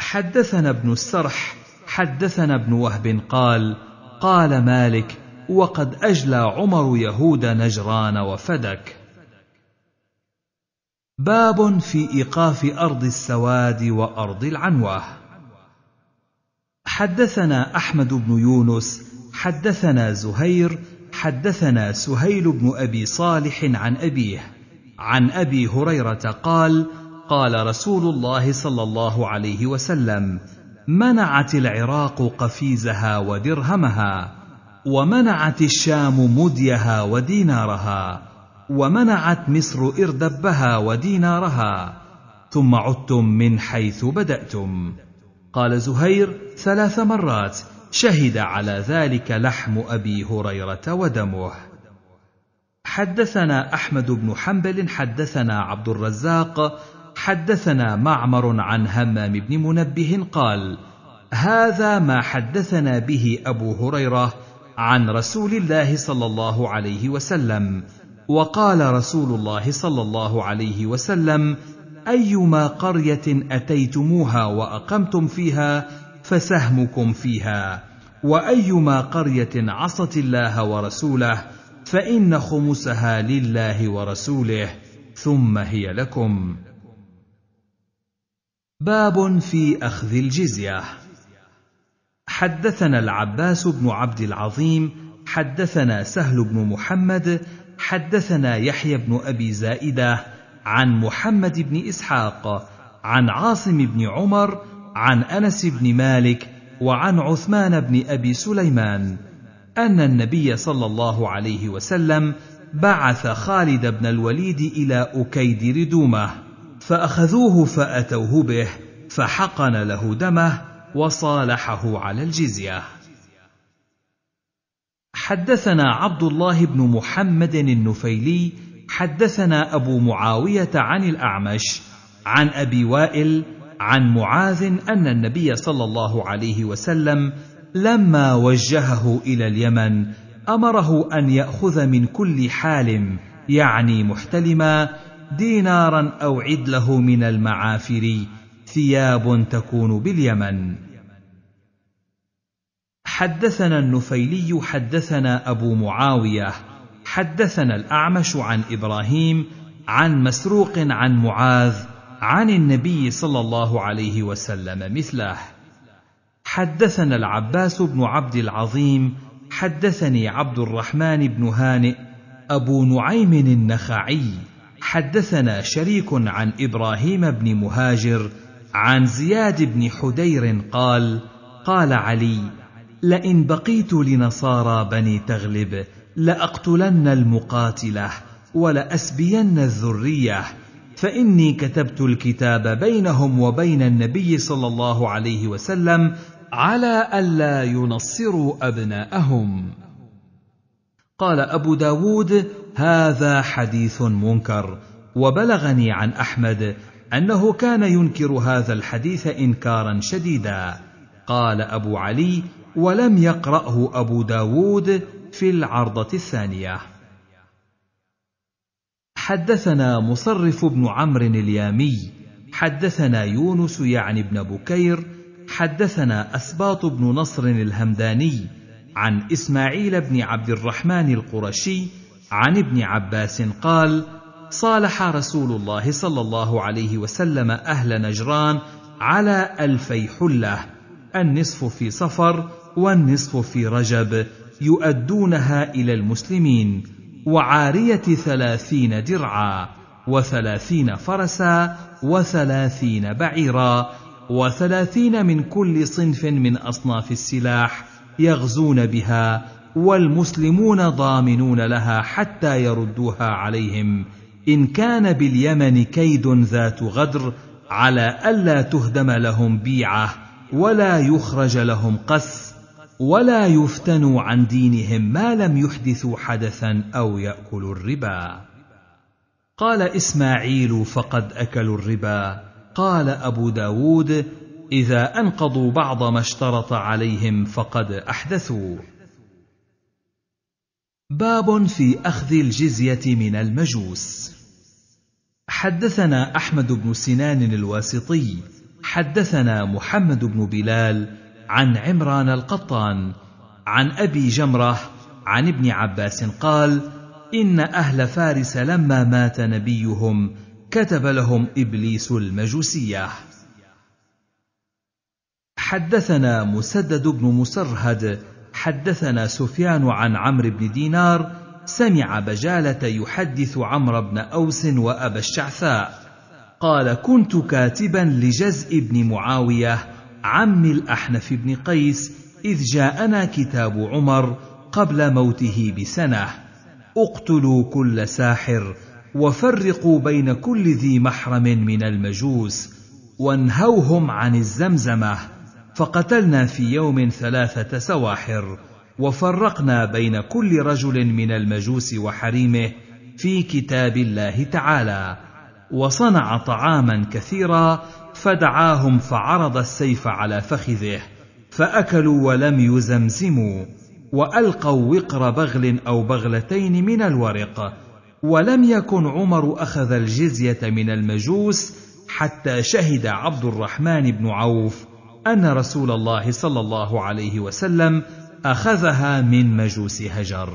حدثنا ابن السرح حدثنا ابن وهب قال قال مالك وقد اجلى عمر يهود نجران وفدك باب في ايقاف ارض السواد وارض العنوه حدثنا احمد بن يونس حدثنا زهير حدثنا سهيل بن ابي صالح عن ابيه عن ابي هريره قال قال رسول الله صلى الله عليه وسلم منعت العراق قفيزها ودرهمها ومنعت الشام مديها ودينارها ومنعت مصر اردبها ودينارها ثم عدتم من حيث بداتم قال زهير ثلاث مرات شهد على ذلك لحم ابي هريره ودمه حدثنا احمد بن حنبل حدثنا عبد الرزاق حدثنا معمر عن همام بن منبه قال هذا ما حدثنا به ابو هريره عن رسول الله صلى الله عليه وسلم وقال رسول الله صلى الله عليه وسلم ايما قريه اتيتموها واقمتم فيها فسهمكم فيها وايما قريه عصت الله ورسوله فان خمسها لله ورسوله ثم هي لكم باب في اخذ الجزيه حدثنا العباس بن عبد العظيم حدثنا سهل بن محمد حدثنا يحيى بن ابي زائده عن محمد بن اسحاق عن عاصم بن عمر عن انس بن مالك وعن عثمان بن ابي سليمان ان النبي صلى الله عليه وسلم بعث خالد بن الوليد الى اكيد ردومه فاخذوه فاتوه به فحقن له دمه وصالحه على الجزيه حدثنا عبد الله بن محمد النفيلي حدثنا ابو معاويه عن الاعمش عن ابي وائل عن معاذ ان النبي صلى الله عليه وسلم لما وجهه الى اليمن امره ان ياخذ من كل حالم يعني محتلما دينارا او عدله من المعافر ثياب تكون باليمن حدثنا النفيلي حدثنا أبو معاوية حدثنا الأعمش عن إبراهيم عن مسروق عن معاذ عن النبي صلى الله عليه وسلم مثله حدثنا العباس بن عبد العظيم حدثني عبد الرحمن بن هانئ أبو نعيم النخعي حدثنا شريك عن إبراهيم بن مهاجر عن زياد بن حدير قال قال علي لئن بقيت لنصارى بني تغلب لأقتلن المقاتلة ولأسبين الذرية فإني كتبت الكتاب بينهم وبين النبي صلى الله عليه وسلم على ألا ينصروا أبناءهم قال أبو داود هذا حديث منكر وبلغني عن أحمد أنه كان ينكر هذا الحديث إنكارا شديدا قال أبو علي ولم يقرأه أبو داود في العرضة الثانية حدثنا مصرف بن عمرو اليامي حدثنا يونس يعني بن بكير حدثنا أسباط بن نصر الهمداني عن إسماعيل بن عبد الرحمن القرشي عن ابن عباس قال صالح رسول الله صلى الله عليه وسلم أهل نجران على ألفي حلة النصف في صفر والنصف في رجب يؤدونها إلى المسلمين وعارية ثلاثين درعا وثلاثين فرسا وثلاثين بعيرا وثلاثين من كل صنف من أصناف السلاح يغزون بها والمسلمون ضامنون لها حتى يردوها عليهم إن كان باليمن كيد ذات غدر على ألا تهدم لهم بيعة ولا يخرج لهم قس ولا يفتنوا عن دينهم ما لم يحدثوا حدثا او ياكلوا الربا قال اسماعيل فقد اكلوا الربا قال ابو داود اذا انقضوا بعض ما اشترط عليهم فقد احدثوا باب في اخذ الجزيه من المجوس حدثنا احمد بن سنان الواسطي حدثنا محمد بن بلال عن عمران القطان عن ابي جمره عن ابن عباس قال ان اهل فارس لما مات نبيهم كتب لهم ابليس المجوسيه حدثنا مسدد بن مسرهد حدثنا سفيان عن عمرو بن دينار سمع بجاله يحدث عمرو بن اوس وابا الشعثاء قال كنت كاتبا لجزء بن معاويه عم الأحنف بن قيس إذ جاءنا كتاب عمر قبل موته بسنة اقتلوا كل ساحر وفرقوا بين كل ذي محرم من المجوس وانهوهم عن الزمزمة فقتلنا في يوم ثلاثة سواحر وفرقنا بين كل رجل من المجوس وحريمه في كتاب الله تعالى وصنع طعاما كثيرا فدعاهم فعرض السيف على فخذه فاكلوا ولم يزمزموا والقوا وقر بغل او بغلتين من الورق ولم يكن عمر اخذ الجزيه من المجوس حتى شهد عبد الرحمن بن عوف ان رسول الله صلى الله عليه وسلم اخذها من مجوس هجر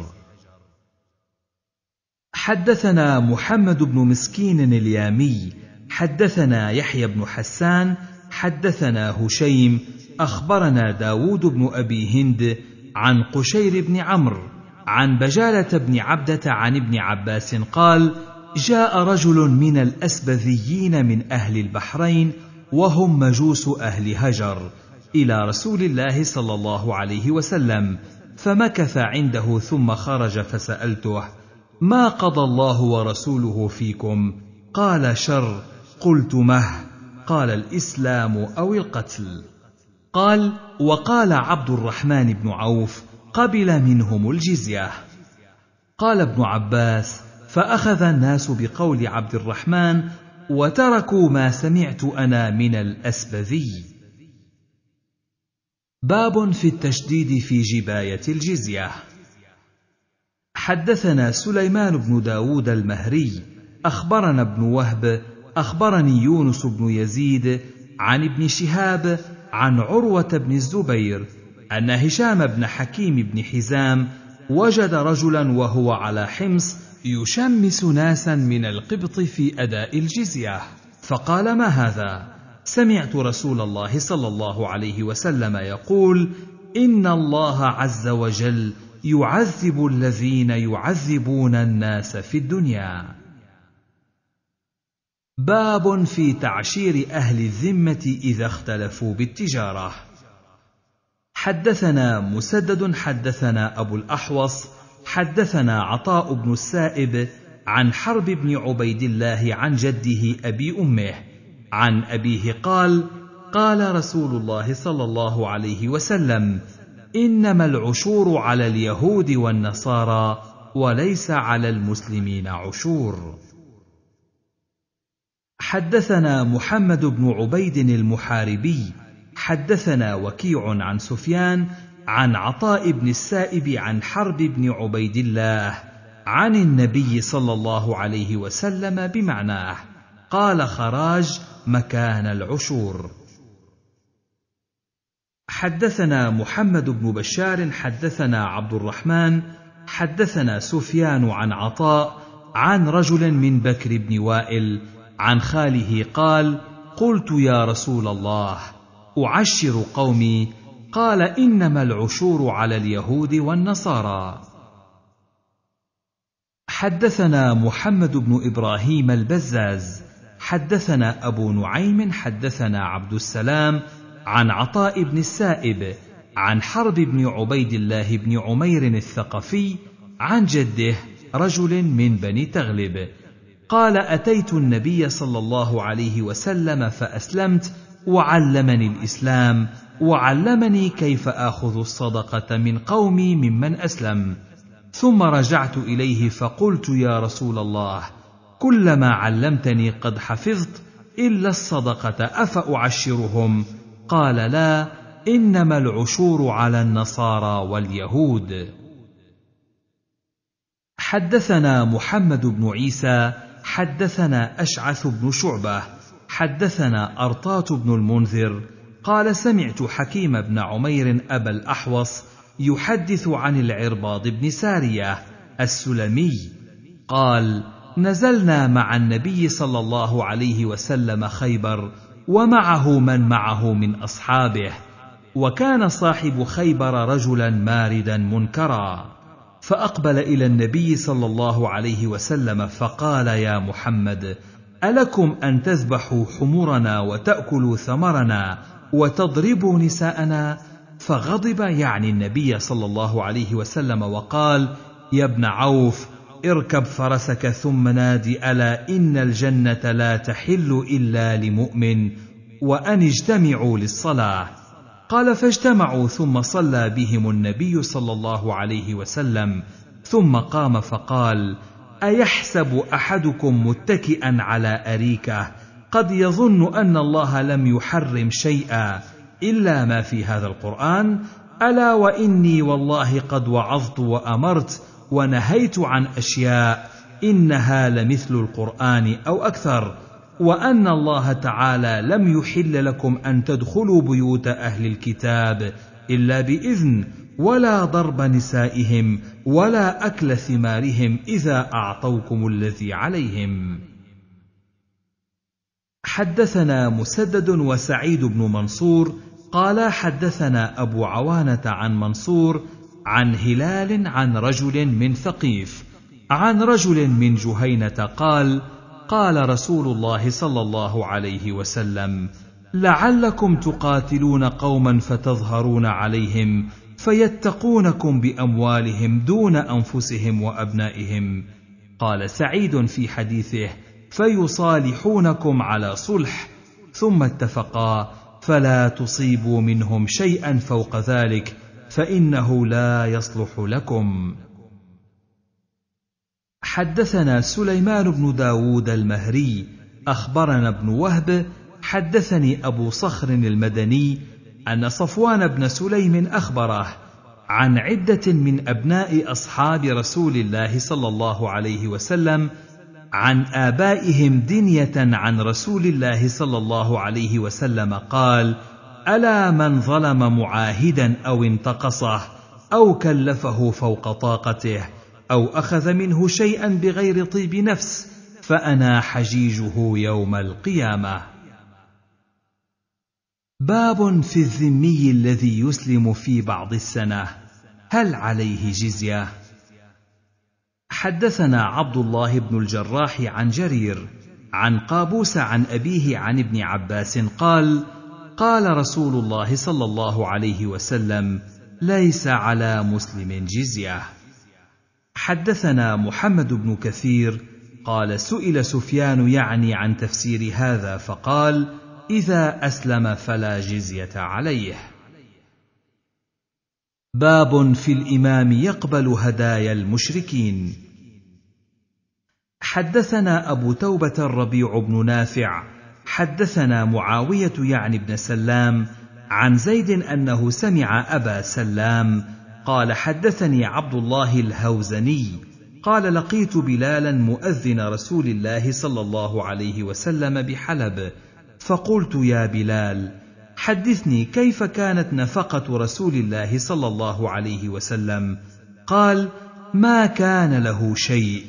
حدثنا محمد بن مسكين اليامي حدثنا يحيى بن حسان حدثنا هشيم اخبرنا داود بن ابي هند عن قشير بن عمرو عن بجاله بن عبده عن ابن عباس قال جاء رجل من الاسبذيين من اهل البحرين وهم مجوس اهل هجر الى رسول الله صلى الله عليه وسلم فمكث عنده ثم خرج فسالته ما قضى الله ورسوله فيكم قال شر قلت مه قال الاسلام او القتل قال وقال عبد الرحمن بن عوف قبل منهم الجزيه قال ابن عباس فاخذ الناس بقول عبد الرحمن وتركوا ما سمعت انا من الاسبذي باب في التشديد في جبايه الجزيه حدثنا سليمان بن داود المهري أخبرنا ابن وهب أخبرني يونس بن يزيد عن ابن شهاب عن عروة بن الزبير أن هشام بن حكيم بن حزام وجد رجلا وهو على حمص يشمس ناسا من القبط في أداء الجزية فقال ما هذا؟ سمعت رسول الله صلى الله عليه وسلم يقول: إن الله عز وجل يعذب الذين يعذبون الناس في الدنيا باب في تعشير اهل الذمه اذا اختلفوا بالتجاره حدثنا مسدد حدثنا ابو الاحوص حدثنا عطاء بن السائب عن حرب بن عبيد الله عن جده ابي امه عن ابيه قال قال رسول الله صلى الله عليه وسلم انما العشور على اليهود والنصارى وليس على المسلمين عشور حدثنا محمد بن عبيد المحاربي حدثنا وكيع عن سفيان عن عطاء بن السائب عن حرب بن عبيد الله عن النبي صلى الله عليه وسلم بمعناه قال خراج مكان العشور حدثنا محمد بن بشار حدثنا عبد الرحمن حدثنا سفيان عن عطاء عن رجل من بكر بن وائل عن خاله قال قلت يا رسول الله اعشر قومي قال انما العشور على اليهود والنصارى حدثنا محمد بن ابراهيم البزاز حدثنا ابو نعيم حدثنا عبد السلام عن عطاء بن السائب عن حرب بن عبيد الله بن عمير الثقفي عن جده رجل من بني تغلب قال اتيت النبي صلى الله عليه وسلم فاسلمت وعلمني الاسلام وعلمني كيف اخذ الصدقه من قومي ممن اسلم ثم رجعت اليه فقلت يا رسول الله كلما علمتني قد حفظت الا الصدقه افاعشرهم قال لا انما العشور على النصارى واليهود حدثنا محمد بن عيسى حدثنا اشعث بن شعبه حدثنا ارطات بن المنذر قال سمعت حكيم بن عمير ابا الاحوص يحدث عن العرباض بن ساريه السلمي قال نزلنا مع النبي صلى الله عليه وسلم خيبر ومعه من معه من اصحابه وكان صاحب خيبر رجلا ماردا منكرا فاقبل الى النبي صلى الله عليه وسلم فقال يا محمد الكم ان تذبحوا حمورنا وتاكلوا ثمرنا وتضربوا نساءنا فغضب يعني النبي صلى الله عليه وسلم وقال يا ابن عوف اركب فرسك ثم نادي ألا إن الجنة لا تحل إلا لمؤمن وأن اجتمعوا للصلاة قال فاجتمعوا ثم صلى بهم النبي صلى الله عليه وسلم ثم قام فقال أيحسب أحدكم متكئا على أريكة قد يظن أن الله لم يحرم شيئا إلا ما في هذا القرآن ألا وإني والله قد وعظت وأمرت ونهيت عن اشياء انها لمثل القران او اكثر وان الله تعالى لم يحل لكم ان تدخلوا بيوت اهل الكتاب الا باذن ولا ضرب نسائهم ولا اكل ثمارهم اذا اعطوكم الذي عليهم حدثنا مسدد وسعيد بن منصور قال حدثنا ابو عوانه عن منصور عن هلال عن رجل من ثقيف عن رجل من جهينه قال قال رسول الله صلى الله عليه وسلم لعلكم تقاتلون قوما فتظهرون عليهم فيتقونكم باموالهم دون انفسهم وابنائهم قال سعيد في حديثه فيصالحونكم على صلح ثم اتفقا فلا تصيبوا منهم شيئا فوق ذلك فانه لا يصلح لكم حدثنا سليمان بن داود المهري اخبرنا ابن وهب حدثني ابو صخر المدني ان صفوان بن سليم اخبره عن عده من ابناء اصحاب رسول الله صلى الله عليه وسلم عن ابائهم دنيه عن رسول الله صلى الله عليه وسلم قال الا من ظلم معاهدا او انتقصه او كلفه فوق طاقته او اخذ منه شيئا بغير طيب نفس فانا حجيجه يوم القيامه باب في الذمي الذي يسلم في بعض السنه هل عليه جزيه حدثنا عبد الله بن الجراح عن جرير عن قابوس عن ابيه عن ابن عباس قال قال رسول الله صلى الله عليه وسلم ليس على مسلم جزيه حدثنا محمد بن كثير قال سئل سفيان يعني عن تفسير هذا فقال اذا اسلم فلا جزيه عليه باب في الامام يقبل هدايا المشركين حدثنا ابو توبه الربيع بن نافع حدثنا معاويه يعني بن سلام عن زيد انه سمع ابا سلام قال حدثني عبد الله الهوزني قال لقيت بلالا مؤذن رسول الله صلى الله عليه وسلم بحلب فقلت يا بلال حدثني كيف كانت نفقه رسول الله صلى الله عليه وسلم قال ما كان له شيء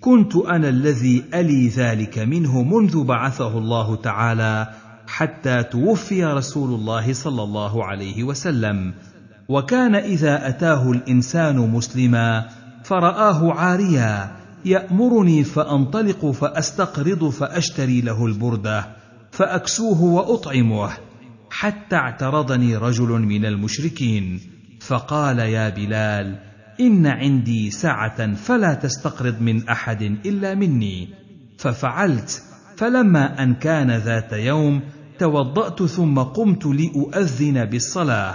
كنت انا الذي الي ذلك منه منذ بعثه الله تعالى حتى توفي رسول الله صلى الله عليه وسلم وكان اذا اتاه الانسان مسلما فراه عاريا يامرني فانطلق فاستقرض فاشتري له البرده فاكسوه واطعمه حتى اعترضني رجل من المشركين فقال يا بلال ان عندي سعه فلا تستقرض من احد الا مني ففعلت فلما ان كان ذات يوم توضات ثم قمت لاؤذن بالصلاه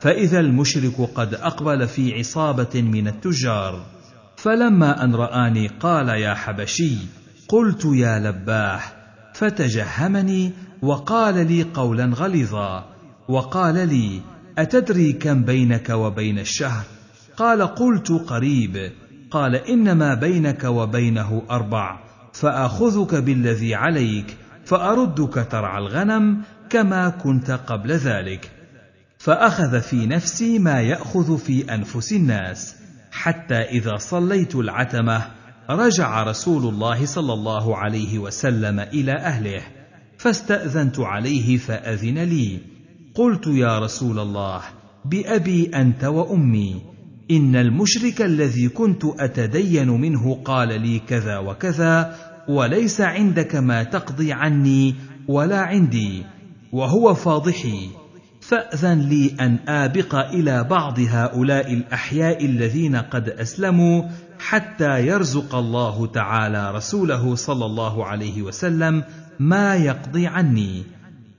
فاذا المشرك قد اقبل في عصابه من التجار فلما ان راني قال يا حبشي قلت يا لباح فتجهمني وقال لي قولا غليظا وقال لي اتدري كم بينك وبين الشهر قال قلت قريب قال انما بينك وبينه اربع فاخذك بالذي عليك فاردك ترعى الغنم كما كنت قبل ذلك فاخذ في نفسي ما ياخذ في انفس الناس حتى اذا صليت العتمه رجع رسول الله صلى الله عليه وسلم الى اهله فاستاذنت عليه فاذن لي قلت يا رسول الله بابي انت وامي ان المشرك الذي كنت اتدين منه قال لي كذا وكذا وليس عندك ما تقضي عني ولا عندي وهو فاضحي فاذن لي ان ابق الى بعض هؤلاء الاحياء الذين قد اسلموا حتى يرزق الله تعالى رسوله صلى الله عليه وسلم ما يقضي عني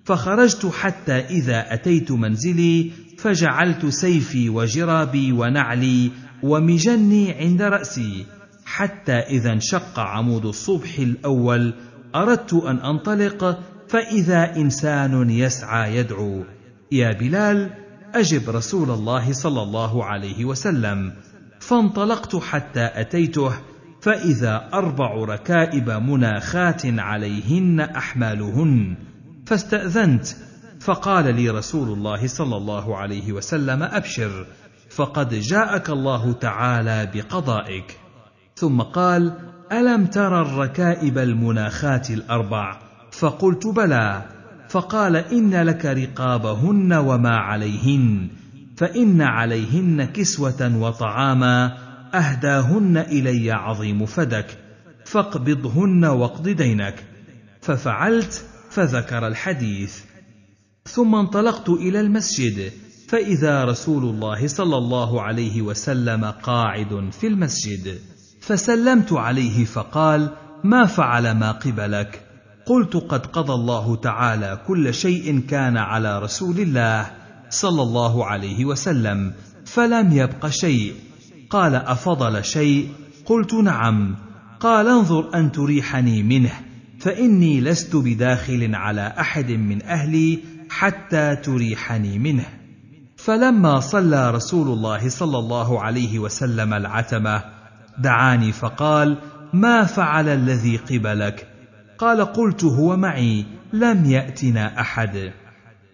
فخرجت حتى اذا اتيت منزلي فجعلت سيفي وجرابي ونعلي ومجني عند رأسي حتى إذا انشق عمود الصبح الأول أردت أن أنطلق فإذا إنسان يسعى يدعو يا بلال أجب رسول الله صلى الله عليه وسلم فانطلقت حتى أتيته فإذا أربع ركائب مناخات عليهن أحمالهن فاستأذنت فقال لي رسول الله صلى الله عليه وسلم ابشر فقد جاءك الله تعالى بقضائك ثم قال الم ترى الركائب المناخات الاربع فقلت بلى فقال ان لك رقابهن وما عليهن فان عليهن كسوه وطعاما اهداهن الي عظيم فدك فاقبضهن واقض دينك ففعلت فذكر الحديث ثم انطلقت إلى المسجد فإذا رسول الله صلى الله عليه وسلم قاعد في المسجد فسلمت عليه فقال ما فعل ما قبلك قلت قد قضى الله تعالى كل شيء كان على رسول الله صلى الله عليه وسلم فلم يبق شيء قال افضل شيء قلت نعم قال انظر ان تريحني منه فاني لست بداخل على احد من اهلي حتى تريحني منه فلما صلى رسول الله صلى الله عليه وسلم العتمه دعاني فقال ما فعل الذي قبلك قال قلت هو معي لم ياتنا احد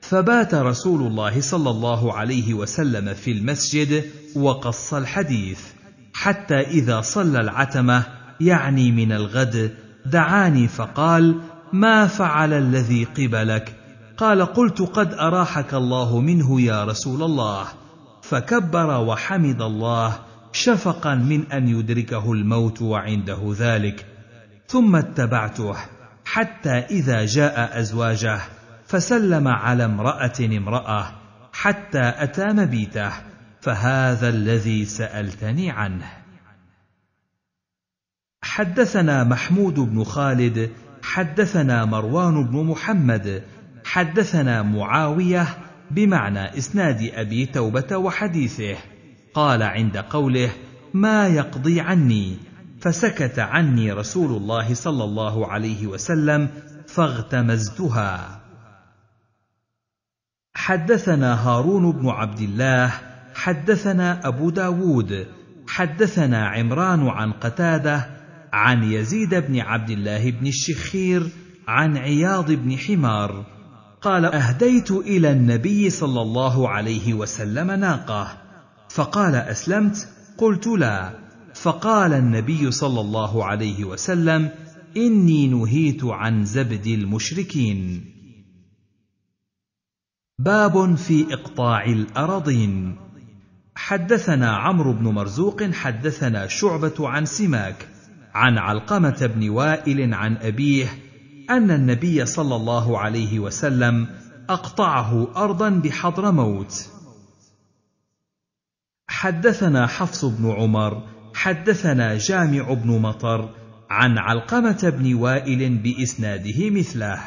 فبات رسول الله صلى الله عليه وسلم في المسجد وقص الحديث حتى اذا صلى العتمه يعني من الغد دعاني فقال ما فعل الذي قبلك قال قلت قد اراحك الله منه يا رسول الله فكبر وحمد الله شفقا من ان يدركه الموت وعنده ذلك ثم اتبعته حتى اذا جاء ازواجه فسلم على امراه امراه حتى اتى مبيته فهذا الذي سالتني عنه حدثنا محمود بن خالد حدثنا مروان بن محمد حدثنا معاويه بمعنى اسناد ابي توبه وحديثه قال عند قوله ما يقضي عني فسكت عني رسول الله صلى الله عليه وسلم فاغتمزتها حدثنا هارون بن عبد الله حدثنا ابو داود حدثنا عمران عن قتاده عن يزيد بن عبد الله بن الشخير عن عياض بن حمار قال اهديت الى النبي صلى الله عليه وسلم ناقه فقال اسلمت قلت لا فقال النبي صلى الله عليه وسلم اني نهيت عن زبد المشركين باب في اقطاع الاراضين حدثنا عمرو بن مرزوق حدثنا شعبه عن سماك عن علقمه بن وائل عن ابيه أن النبي صلى الله عليه وسلم أقطعه أرضا بحضر موت حدثنا حفص بن عمر، حدثنا جامع بن مطر، عن علقمة بن وائل بإسناده مثله.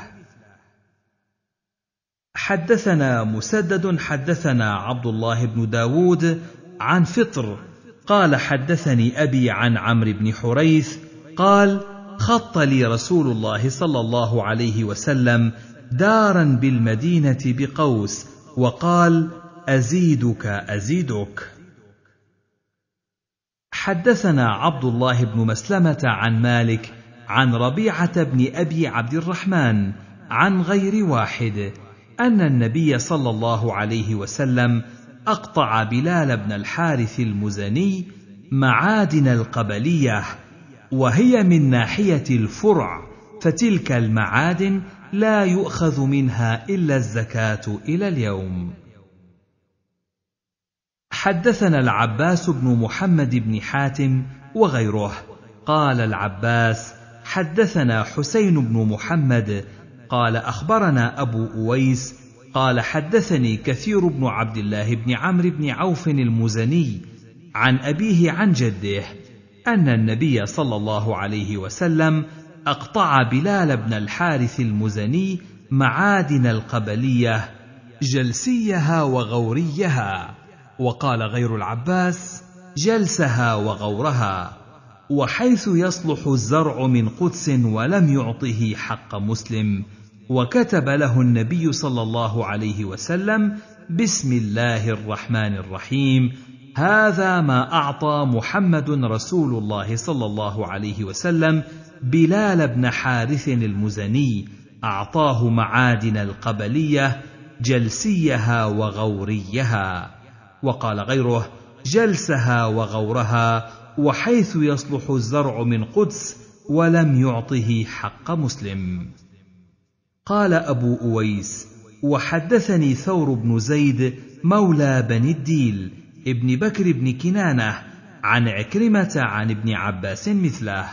حدثنا مسدد حدثنا عبد الله بن داود عن فطر قال حدثني أبي عن عمرو بن حريث قال: خط لي رسول الله صلى الله عليه وسلم دارا بالمدينه بقوس وقال ازيدك ازيدك حدثنا عبد الله بن مسلمه عن مالك عن ربيعه بن ابي عبد الرحمن عن غير واحد ان النبي صلى الله عليه وسلم اقطع بلال بن الحارث المزني معادن القبليه وهي من ناحيه الفرع فتلك المعادن لا يؤخذ منها الا الزكاه الى اليوم حدثنا العباس بن محمد بن حاتم وغيره قال العباس حدثنا حسين بن محمد قال اخبرنا ابو اويس قال حدثني كثير بن عبد الله بن عمرو بن عوف المزني عن ابيه عن جده أن النبي صلى الله عليه وسلم أقطع بلال بن الحارث المزني معادن القبلية جلسيها وغوريها، وقال غير العباس: جلسها وغورها، وحيث يصلح الزرع من قدس ولم يعطه حق مسلم، وكتب له النبي صلى الله عليه وسلم: بسم الله الرحمن الرحيم، هذا ما اعطى محمد رسول الله صلى الله عليه وسلم بلال بن حارث المزني اعطاه معادن القبليه جلسيها وغوريها وقال غيره جلسها وغورها وحيث يصلح الزرع من قدس ولم يعطه حق مسلم قال ابو اويس وحدثني ثور بن زيد مولى بني الديل ابن بكر بن كنانة عن عكرمة عن ابن عباس مثله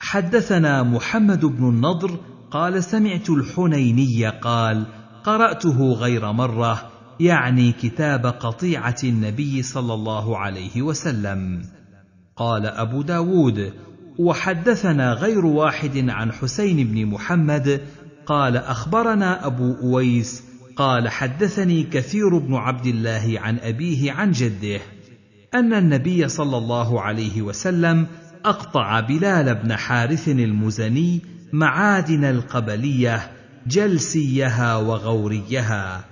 حدثنا محمد بن النضر قال سمعت الحنيني قال قرأته غير مرة يعني كتاب قطيعة النبي صلى الله عليه وسلم قال أبو داود وحدثنا غير واحد عن حسين بن محمد قال أخبرنا أبو أويس قال حدثني كثير بن عبد الله عن أبيه عن جده أن النبي صلى الله عليه وسلم أقطع بلال بن حارث المزني معادن القبلية جلسيها وغوريها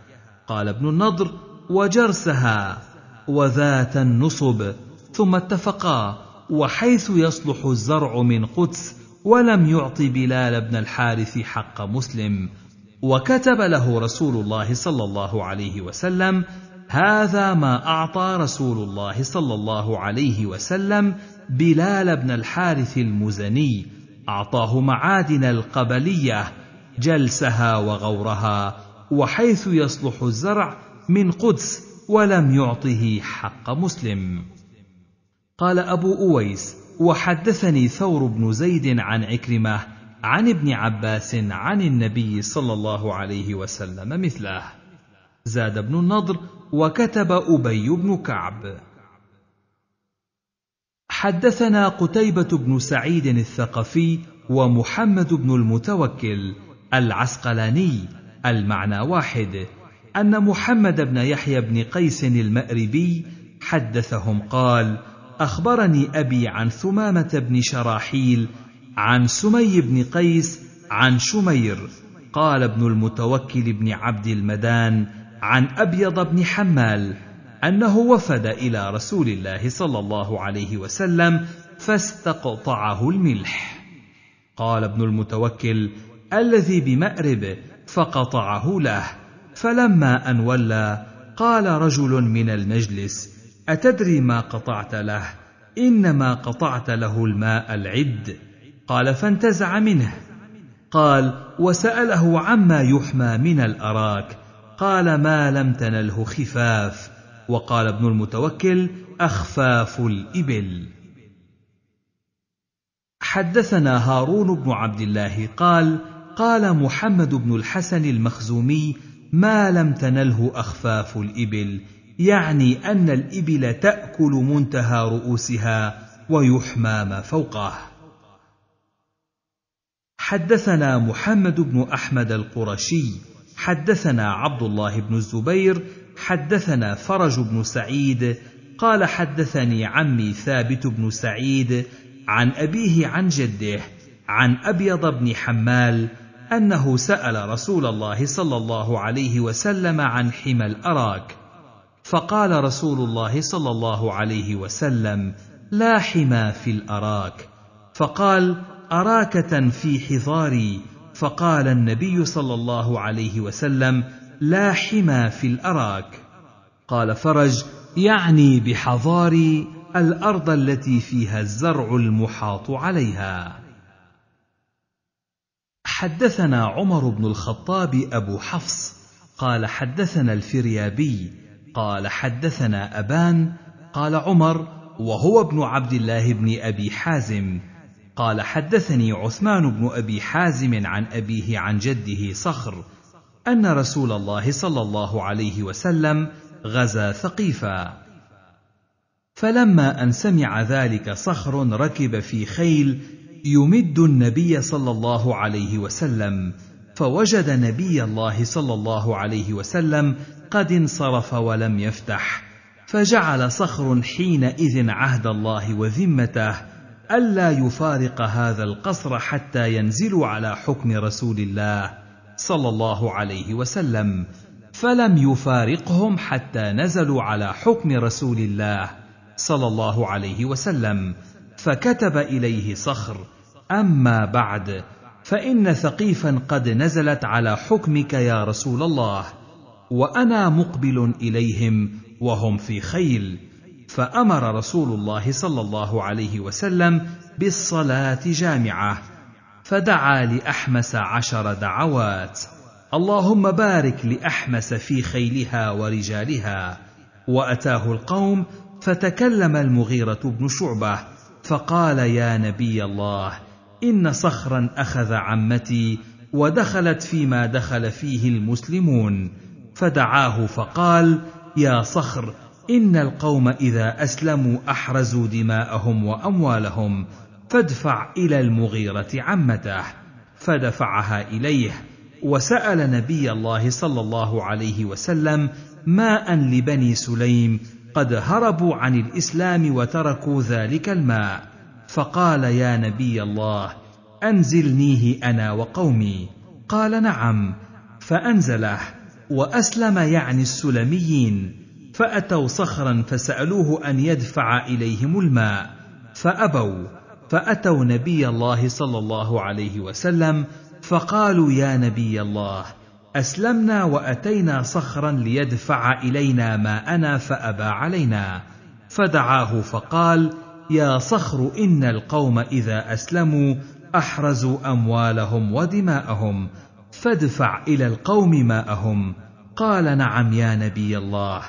قال ابن النضر وجرسها وذات النصب ثم اتفقا وحيث يصلح الزرع من قدس ولم يعط بلال بن الحارث حق مسلم وكتب له رسول الله صلى الله عليه وسلم هذا ما أعطى رسول الله صلى الله عليه وسلم بلال بن الحارث المزني أعطاه معادن القبلية جلسها وغورها وحيث يصلح الزرع من قدس ولم يعطه حق مسلم قال أبو أويس وحدثني ثور بن زيد عن عكرمه عن ابن عباس عن النبي صلى الله عليه وسلم مثله زاد بن النضر وكتب ابي بن كعب حدثنا قتيبه بن سعيد الثقفي ومحمد بن المتوكل العسقلاني المعنى واحد ان محمد بن يحيى بن قيس المأربي حدثهم قال اخبرني ابي عن ثمامه بن شراحيل عن سمي بن قيس عن شمير قال ابن المتوكل بن عبد المدان عن ابيض بن حمال انه وفد الى رسول الله صلى الله عليه وسلم فاستقطعه الملح قال ابن المتوكل الذي بمأرب فقطعه له فلما ان ولى قال رجل من المجلس اتدري ما قطعت له انما قطعت له الماء العد قال فانتزع منه قال وساله عما يحمى من الاراك قال ما لم تنله خفاف وقال ابن المتوكل اخفاف الابل حدثنا هارون بن عبد الله قال قال محمد بن الحسن المخزومي ما لم تنله اخفاف الابل يعني ان الابل تاكل منتهى رؤوسها ويحمى ما فوقه حدثنا محمد بن احمد القرشي حدثنا عبد الله بن الزبير حدثنا فرج بن سعيد قال حدثني عمي ثابت بن سعيد عن ابيه عن جده عن ابيض بن حمال انه سال رسول الله صلى الله عليه وسلم عن حمى الاراك فقال رسول الله صلى الله عليه وسلم لا حمى في الاراك فقال أراكة في حظاري فقال النبي صلى الله عليه وسلم لا حمى في الأراك قال فرج يعني بحظاري الأرض التي فيها الزرع المحاط عليها حدثنا عمر بن الخطاب أبو حفص قال حدثنا الفريابي قال حدثنا أبان قال عمر وهو ابن عبد الله بن أبي حازم قال حدثني عثمان بن ابي حازم عن ابيه عن جده صخر ان رسول الله صلى الله عليه وسلم غزا ثقيفا فلما ان سمع ذلك صخر ركب في خيل يمد النبي صلى الله عليه وسلم فوجد نبي الله صلى الله عليه وسلم قد انصرف ولم يفتح فجعل صخر حينئذ عهد الله وذمته ألا يفارق هذا القصر حتى ينزلوا على حكم رسول الله صلى الله عليه وسلم فلم يفارقهم حتى نزلوا على حكم رسول الله صلى الله عليه وسلم فكتب اليه صخر اما بعد فان ثقيفا قد نزلت على حكمك يا رسول الله وانا مقبل اليهم وهم في خيل فامر رسول الله صلى الله عليه وسلم بالصلاه جامعه فدعا لاحمس عشر دعوات اللهم بارك لاحمس في خيلها ورجالها واتاه القوم فتكلم المغيره بن شعبه فقال يا نبي الله ان صخرا اخذ عمتي ودخلت فيما دخل فيه المسلمون فدعاه فقال يا صخر إن القوم إذا أسلموا أحرزوا دماءهم وأموالهم فادفع إلى المغيرة عمته فدفعها إليه وسأل نبي الله صلى الله عليه وسلم ماء لبني سليم قد هربوا عن الإسلام وتركوا ذلك الماء فقال يا نبي الله أنزلنيه أنا وقومي قال نعم فأنزله وأسلم يعني السلميين فأتوا صخرا فسألوه أن يدفع إليهم الماء فأبوا فأتوا نبي الله صلى الله عليه وسلم فقالوا يا نبي الله أسلمنا وأتينا صخرا ليدفع إلينا ماءنا فأبى علينا فدعاه فقال يا صخر إن القوم إذا أسلموا أحرزوا أموالهم ودماءهم فادفع إلى القوم ماءهم قال نعم يا نبي الله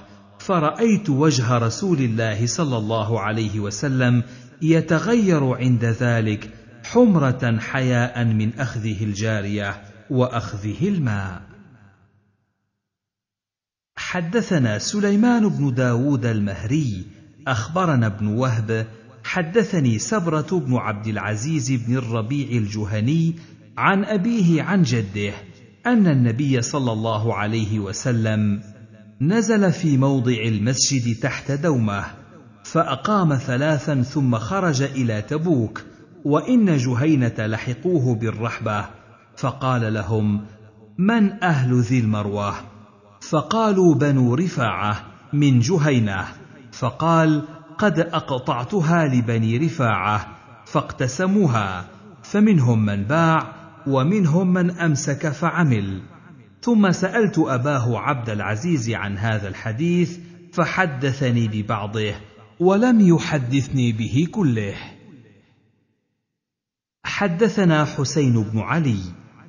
فرأيت وجه رسول الله صلى الله عليه وسلم يتغير عند ذلك حمرة حياء من أخذه الجارية وأخذه الماء. حدثنا سليمان بن داود المهري أخبرنا ابن وهب حدثني سبرة بن عبد العزيز بن الربيع الجهني عن أبيه عن جده أن النبي صلى الله عليه وسلم نزل في موضع المسجد تحت دومه فاقام ثلاثا ثم خرج الى تبوك وان جهينه لحقوه بالرحبه فقال لهم من اهل ذي المروه فقالوا بنو رفاعه من جهينه فقال قد اقطعتها لبني رفاعه فاقتسموها فمنهم من باع ومنهم من امسك فعمل ثم سالت اباه عبد العزيز عن هذا الحديث فحدثني ببعضه ولم يحدثني به كله حدثنا حسين بن علي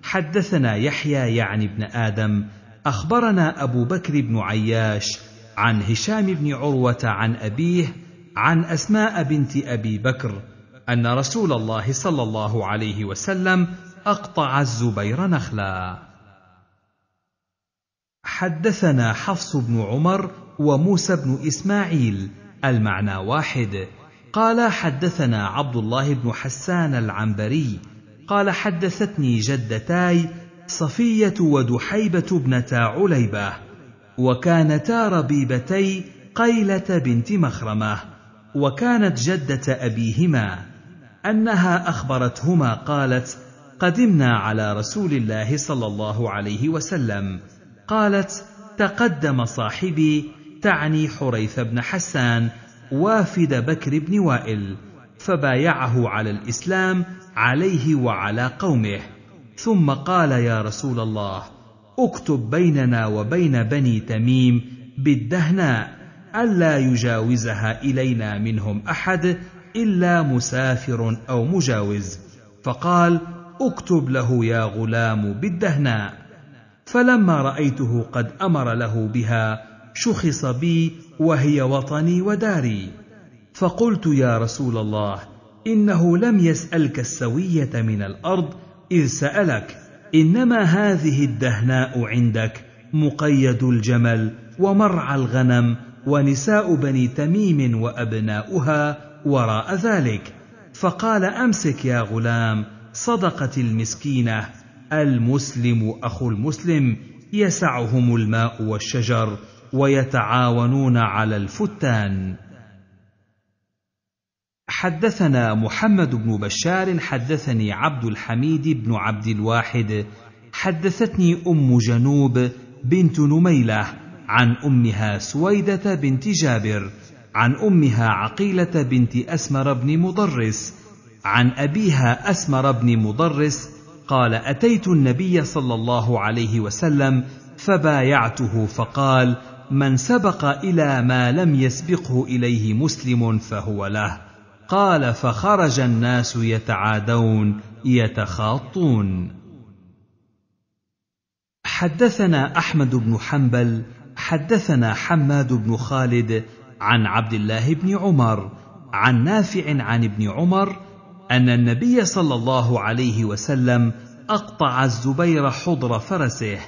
حدثنا يحيى يعني بن ادم اخبرنا ابو بكر بن عياش عن هشام بن عروه عن ابيه عن اسماء بنت ابي بكر ان رسول الله صلى الله عليه وسلم اقطع الزبير نخلا حدثنا حفص بن عمر وموسى بن اسماعيل المعنى واحد قال حدثنا عبد الله بن حسان العنبري قال حدثتني جدتاي صفيه ودحيبه ابنتا عليبه وكانتا ربيبتي قيله بنت مخرمه وكانت جده ابيهما انها اخبرتهما قالت قدمنا على رسول الله صلى الله عليه وسلم قالت تقدم صاحبي تعني حريث بن حسان وافد بكر بن وائل فبايعه على الاسلام عليه وعلى قومه ثم قال يا رسول الله اكتب بيننا وبين بني تميم بالدهناء الا يجاوزها الينا منهم احد الا مسافر او مجاوز فقال اكتب له يا غلام بالدهناء فلما رأيته قد أمر له بها شخص بي وهي وطني وداري فقلت يا رسول الله إنه لم يسألك السوية من الأرض إذ سألك إنما هذه الدهناء عندك مقيد الجمل ومرعى الغنم ونساء بني تميم وأبناؤها وراء ذلك فقال أمسك يا غلام صدقة المسكينة المسلم اخو المسلم يسعهم الماء والشجر ويتعاونون على الفتان حدثنا محمد بن بشار حدثني عبد الحميد بن عبد الواحد حدثتني ام جنوب بنت نميله عن امها سويده بنت جابر عن امها عقيله بنت اسمر بن مضرس عن ابيها اسمر بن مضرس قال اتيت النبي صلى الله عليه وسلم فبايعته فقال من سبق الى ما لم يسبقه اليه مسلم فهو له قال فخرج الناس يتعادون يتخاطون حدثنا احمد بن حنبل حدثنا حماد بن خالد عن عبد الله بن عمر عن نافع عن ابن عمر ان النبي صلى الله عليه وسلم اقطع الزبير حضر فرسه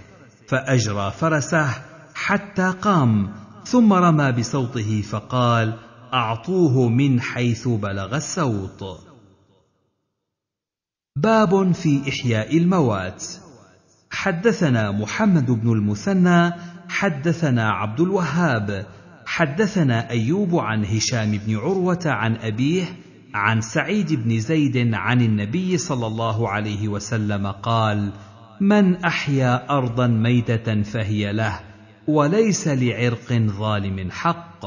فاجرى فرسه حتى قام ثم رمى بصوته فقال اعطوه من حيث بلغ الصوت باب في احياء الموات حدثنا محمد بن المثنى حدثنا عبد الوهاب حدثنا ايوب عن هشام بن عروه عن ابيه عن سعيد بن زيد عن النبي صلى الله عليه وسلم قال من احيا ارضا ميته فهي له وليس لعرق ظالم حق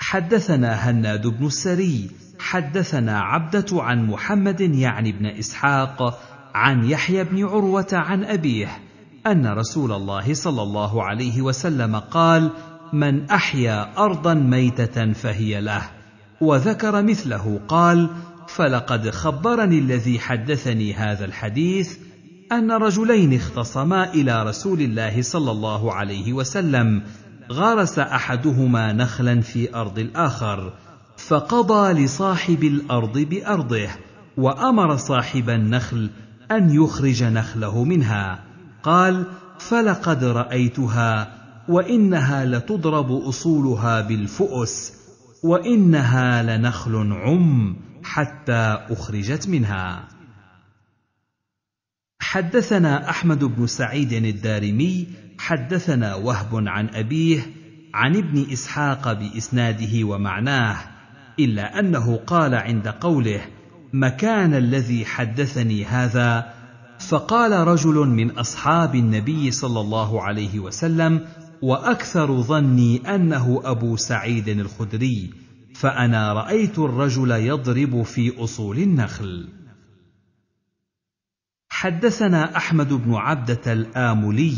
حدثنا هناد بن السري حدثنا عبده عن محمد يعني بن اسحاق عن يحيى بن عروه عن ابيه ان رسول الله صلى الله عليه وسلم قال من احيا ارضا ميته فهي له وذكر مثله قال فلقد خبرني الذي حدثني هذا الحديث ان رجلين اختصما الى رسول الله صلى الله عليه وسلم غرس احدهما نخلا في ارض الاخر فقضى لصاحب الارض بارضه وامر صاحب النخل ان يخرج نخله منها قال فلقد رايتها وانها لتضرب اصولها بالفؤس وانها لنخل عم حتى اخرجت منها حدثنا احمد بن سعيد الدارمي حدثنا وهب عن ابيه عن ابن اسحاق باسناده ومعناه الا انه قال عند قوله مكان الذي حدثني هذا فقال رجل من اصحاب النبي صلى الله عليه وسلم واكثر ظني انه ابو سعيد الخدري فانا رايت الرجل يضرب في اصول النخل حدثنا احمد بن عبده الاملي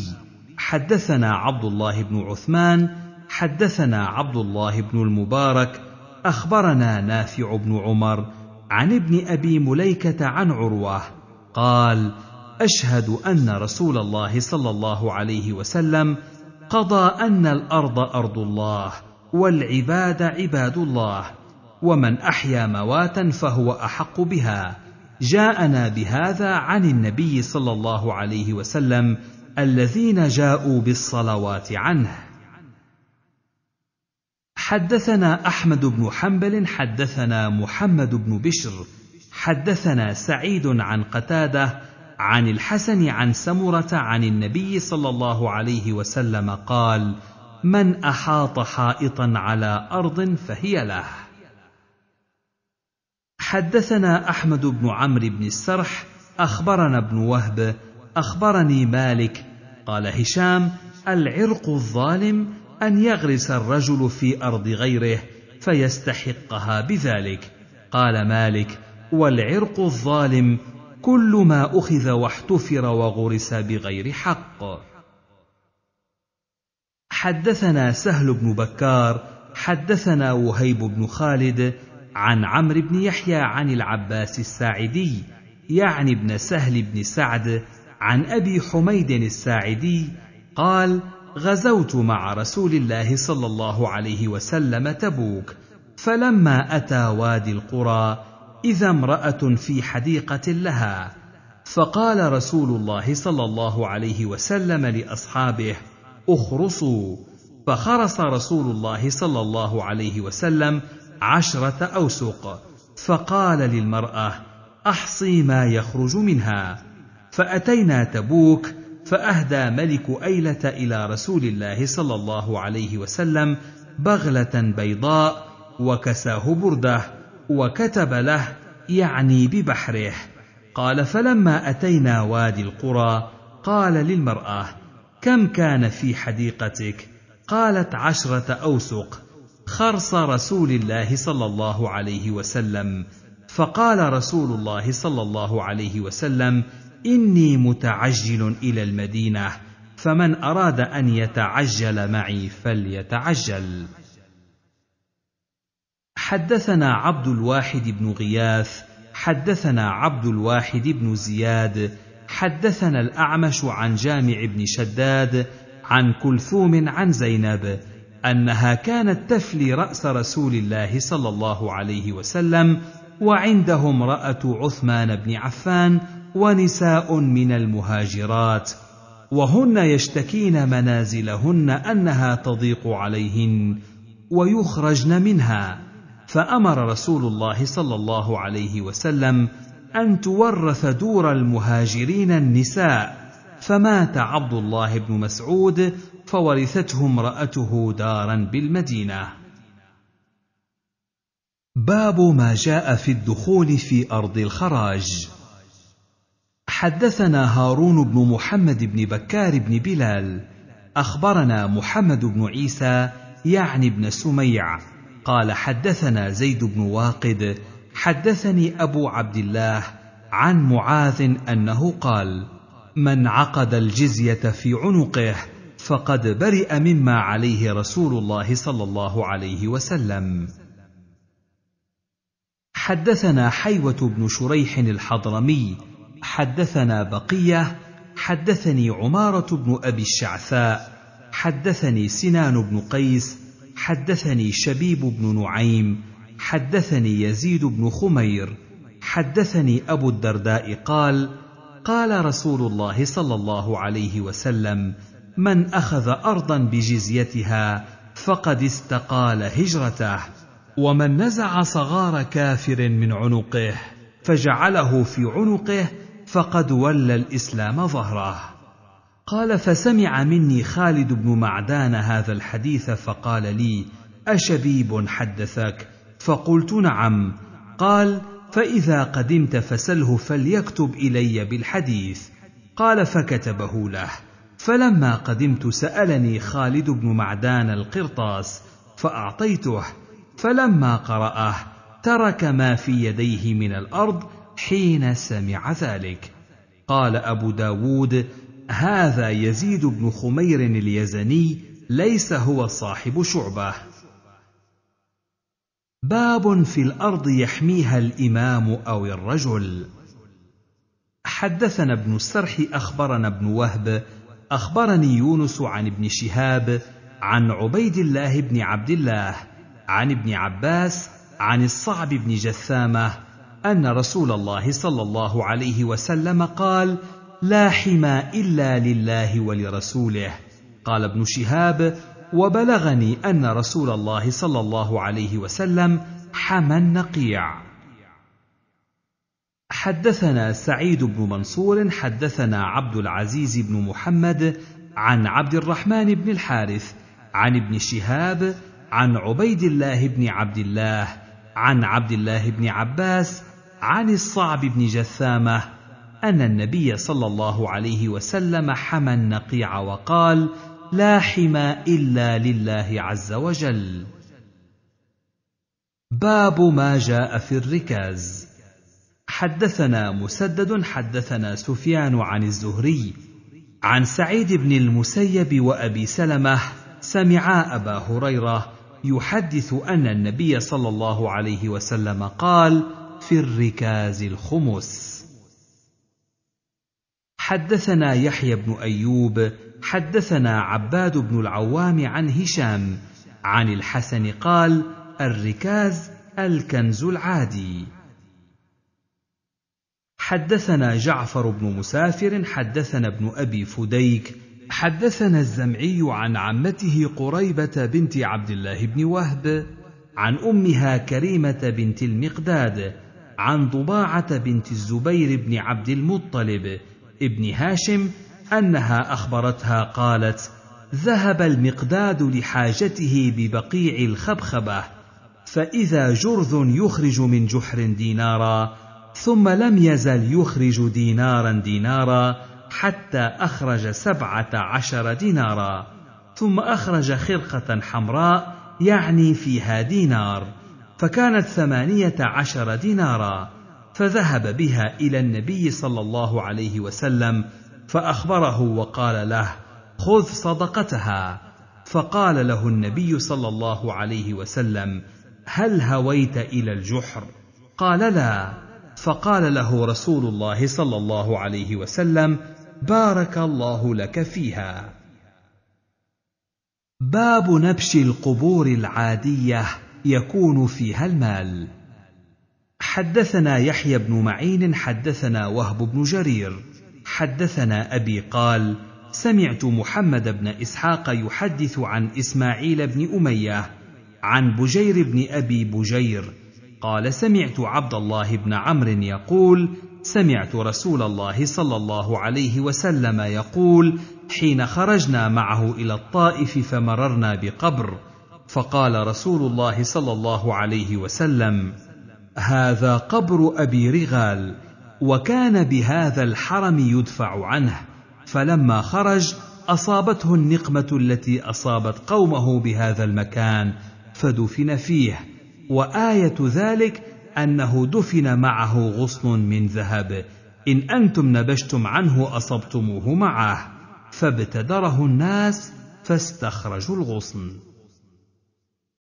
حدثنا عبد الله بن عثمان حدثنا عبد الله بن المبارك اخبرنا نافع بن عمر عن ابن ابي مليكه عن عروه قال اشهد ان رسول الله صلى الله عليه وسلم قضى ان الارض ارض الله والعباد عباد الله ومن احيا مواتا فهو احق بها جاءنا بهذا عن النبي صلى الله عليه وسلم الذين جاءوا بالصلوات عنه حدثنا احمد بن حنبل حدثنا محمد بن بشر حدثنا سعيد عن قتاده عن الحسن عن سمره عن النبي صلى الله عليه وسلم قال من احاط حائطا على ارض فهي له حدثنا احمد بن عمرو بن السرح اخبرنا ابن وهب اخبرني مالك قال هشام العرق الظالم ان يغرس الرجل في ارض غيره فيستحقها بذلك قال مالك والعرق الظالم كل ما اخذ واحتفر وغرس بغير حق حدثنا سهل بن بكار حدثنا وهيب بن خالد عن عمرو بن يحيى عن العباس الساعدي يعني ابن سهل بن سعد عن ابي حميد الساعدي قال غزوت مع رسول الله صلى الله عليه وسلم تبوك فلما اتى وادي القرى اذا امراه في حديقه لها فقال رسول الله صلى الله عليه وسلم لاصحابه اخرصوا فخرص رسول الله صلى الله عليه وسلم عشره اوسق فقال للمراه احصي ما يخرج منها فاتينا تبوك فاهدى ملك ايله الى رسول الله صلى الله عليه وسلم بغله بيضاء وكساه برده وكتب له يعني ببحره قال فلما اتينا وادي القرى قال للمراه كم كان في حديقتك قالت عشره اوسق خرص رسول الله صلى الله عليه وسلم فقال رسول الله صلى الله عليه وسلم اني متعجل الى المدينه فمن اراد ان يتعجل معي فليتعجل حدثنا عبد الواحد بن غياث حدثنا عبد الواحد بن زياد حدثنا الاعمش عن جامع بن شداد عن كلثوم عن زينب انها كانت تفلي راس رسول الله صلى الله عليه وسلم وعنده امراه عثمان بن عفان ونساء من المهاجرات وهن يشتكين منازلهن انها تضيق عليهن ويخرجن منها فامر رسول الله صلى الله عليه وسلم ان تورث دور المهاجرين النساء فمات عبد الله بن مسعود فورثته امراته دارا بالمدينه باب ما جاء في الدخول في ارض الخراج حدثنا هارون بن محمد بن بكار بن بلال اخبرنا محمد بن عيسى يعني بن سميع قال حدثنا زيد بن واقد حدثني ابو عبد الله عن معاذ انه قال من عقد الجزيه في عنقه فقد برئ مما عليه رسول الله صلى الله عليه وسلم حدثنا حيوه بن شريح الحضرمي حدثنا بقيه حدثني عماره بن ابي الشعثاء حدثني سنان بن قيس حدثني شبيب بن نعيم حدثني يزيد بن خمير حدثني ابو الدرداء قال قال رسول الله صلى الله عليه وسلم من اخذ ارضا بجزيتها فقد استقال هجرته ومن نزع صغار كافر من عنقه فجعله في عنقه فقد ولى الاسلام ظهره قال فسمع مني خالد بن معدان هذا الحديث فقال لي اشبيب حدثك فقلت نعم قال فاذا قدمت فسله فليكتب الي بالحديث قال فكتبه له فلما قدمت سالني خالد بن معدان القرطاس فاعطيته فلما قراه ترك ما في يديه من الارض حين سمع ذلك قال ابو داود هذا يزيد بن خمير اليزني ليس هو صاحب شعبه باب في الارض يحميها الامام او الرجل حدثنا ابن السرح اخبرنا ابن وهب اخبرني يونس عن ابن شهاب عن عبيد الله بن عبد الله عن ابن عباس عن الصعب بن جثامه ان رسول الله صلى الله عليه وسلم قال لا حمى الا لله ولرسوله قال ابن شهاب وبلغني ان رسول الله صلى الله عليه وسلم حمى النقيع حدثنا سعيد بن منصور حدثنا عبد العزيز بن محمد عن عبد الرحمن بن الحارث عن ابن شهاب عن عبيد الله بن عبد الله عن عبد الله بن عباس عن الصعب بن جثامه ان النبي صلى الله عليه وسلم حمى النقيع وقال لا حمى الا لله عز وجل باب ما جاء في الركاز حدثنا مسدد حدثنا سفيان عن الزهري عن سعيد بن المسيب وابي سلمه سمعا ابا هريره يحدث ان النبي صلى الله عليه وسلم قال في الركاز الخمس حدثنا يحيى بن ايوب حدثنا عباد بن العوام عن هشام عن الحسن قال الركاز الكنز العادي حدثنا جعفر بن مسافر حدثنا ابن ابي فديك حدثنا الزمعي عن عمته قريبه بنت عبد الله بن وهب عن امها كريمه بنت المقداد عن ضباعه بنت الزبير بن عبد المطلب ابن هاشم انها اخبرتها قالت ذهب المقداد لحاجته ببقيع الخبخبه فاذا جرذ يخرج من جحر دينارا ثم لم يزل يخرج دينارا دينارا حتى اخرج سبعه عشر دينارا ثم اخرج خرقه حمراء يعني فيها دينار فكانت ثمانيه عشر دينارا فذهب بها الى النبي صلى الله عليه وسلم فاخبره وقال له خذ صدقتها فقال له النبي صلى الله عليه وسلم هل هويت الى الجحر قال لا فقال له رسول الله صلى الله عليه وسلم بارك الله لك فيها باب نبش القبور العاديه يكون فيها المال حدثنا يحيى بن معين حدثنا وهب بن جرير حدثنا ابي قال سمعت محمد بن اسحاق يحدث عن اسماعيل بن اميه عن بجير بن ابي بجير قال سمعت عبد الله بن عمرو يقول سمعت رسول الله صلى الله عليه وسلم يقول حين خرجنا معه الى الطائف فمررنا بقبر فقال رسول الله صلى الله عليه وسلم هذا قبر ابي رغال وكان بهذا الحرم يدفع عنه فلما خرج اصابته النقمه التي اصابت قومه بهذا المكان فدفن فيه وايه ذلك انه دفن معه غصن من ذهب ان انتم نبشتم عنه اصبتموه معه فابتدره الناس فاستخرجوا الغصن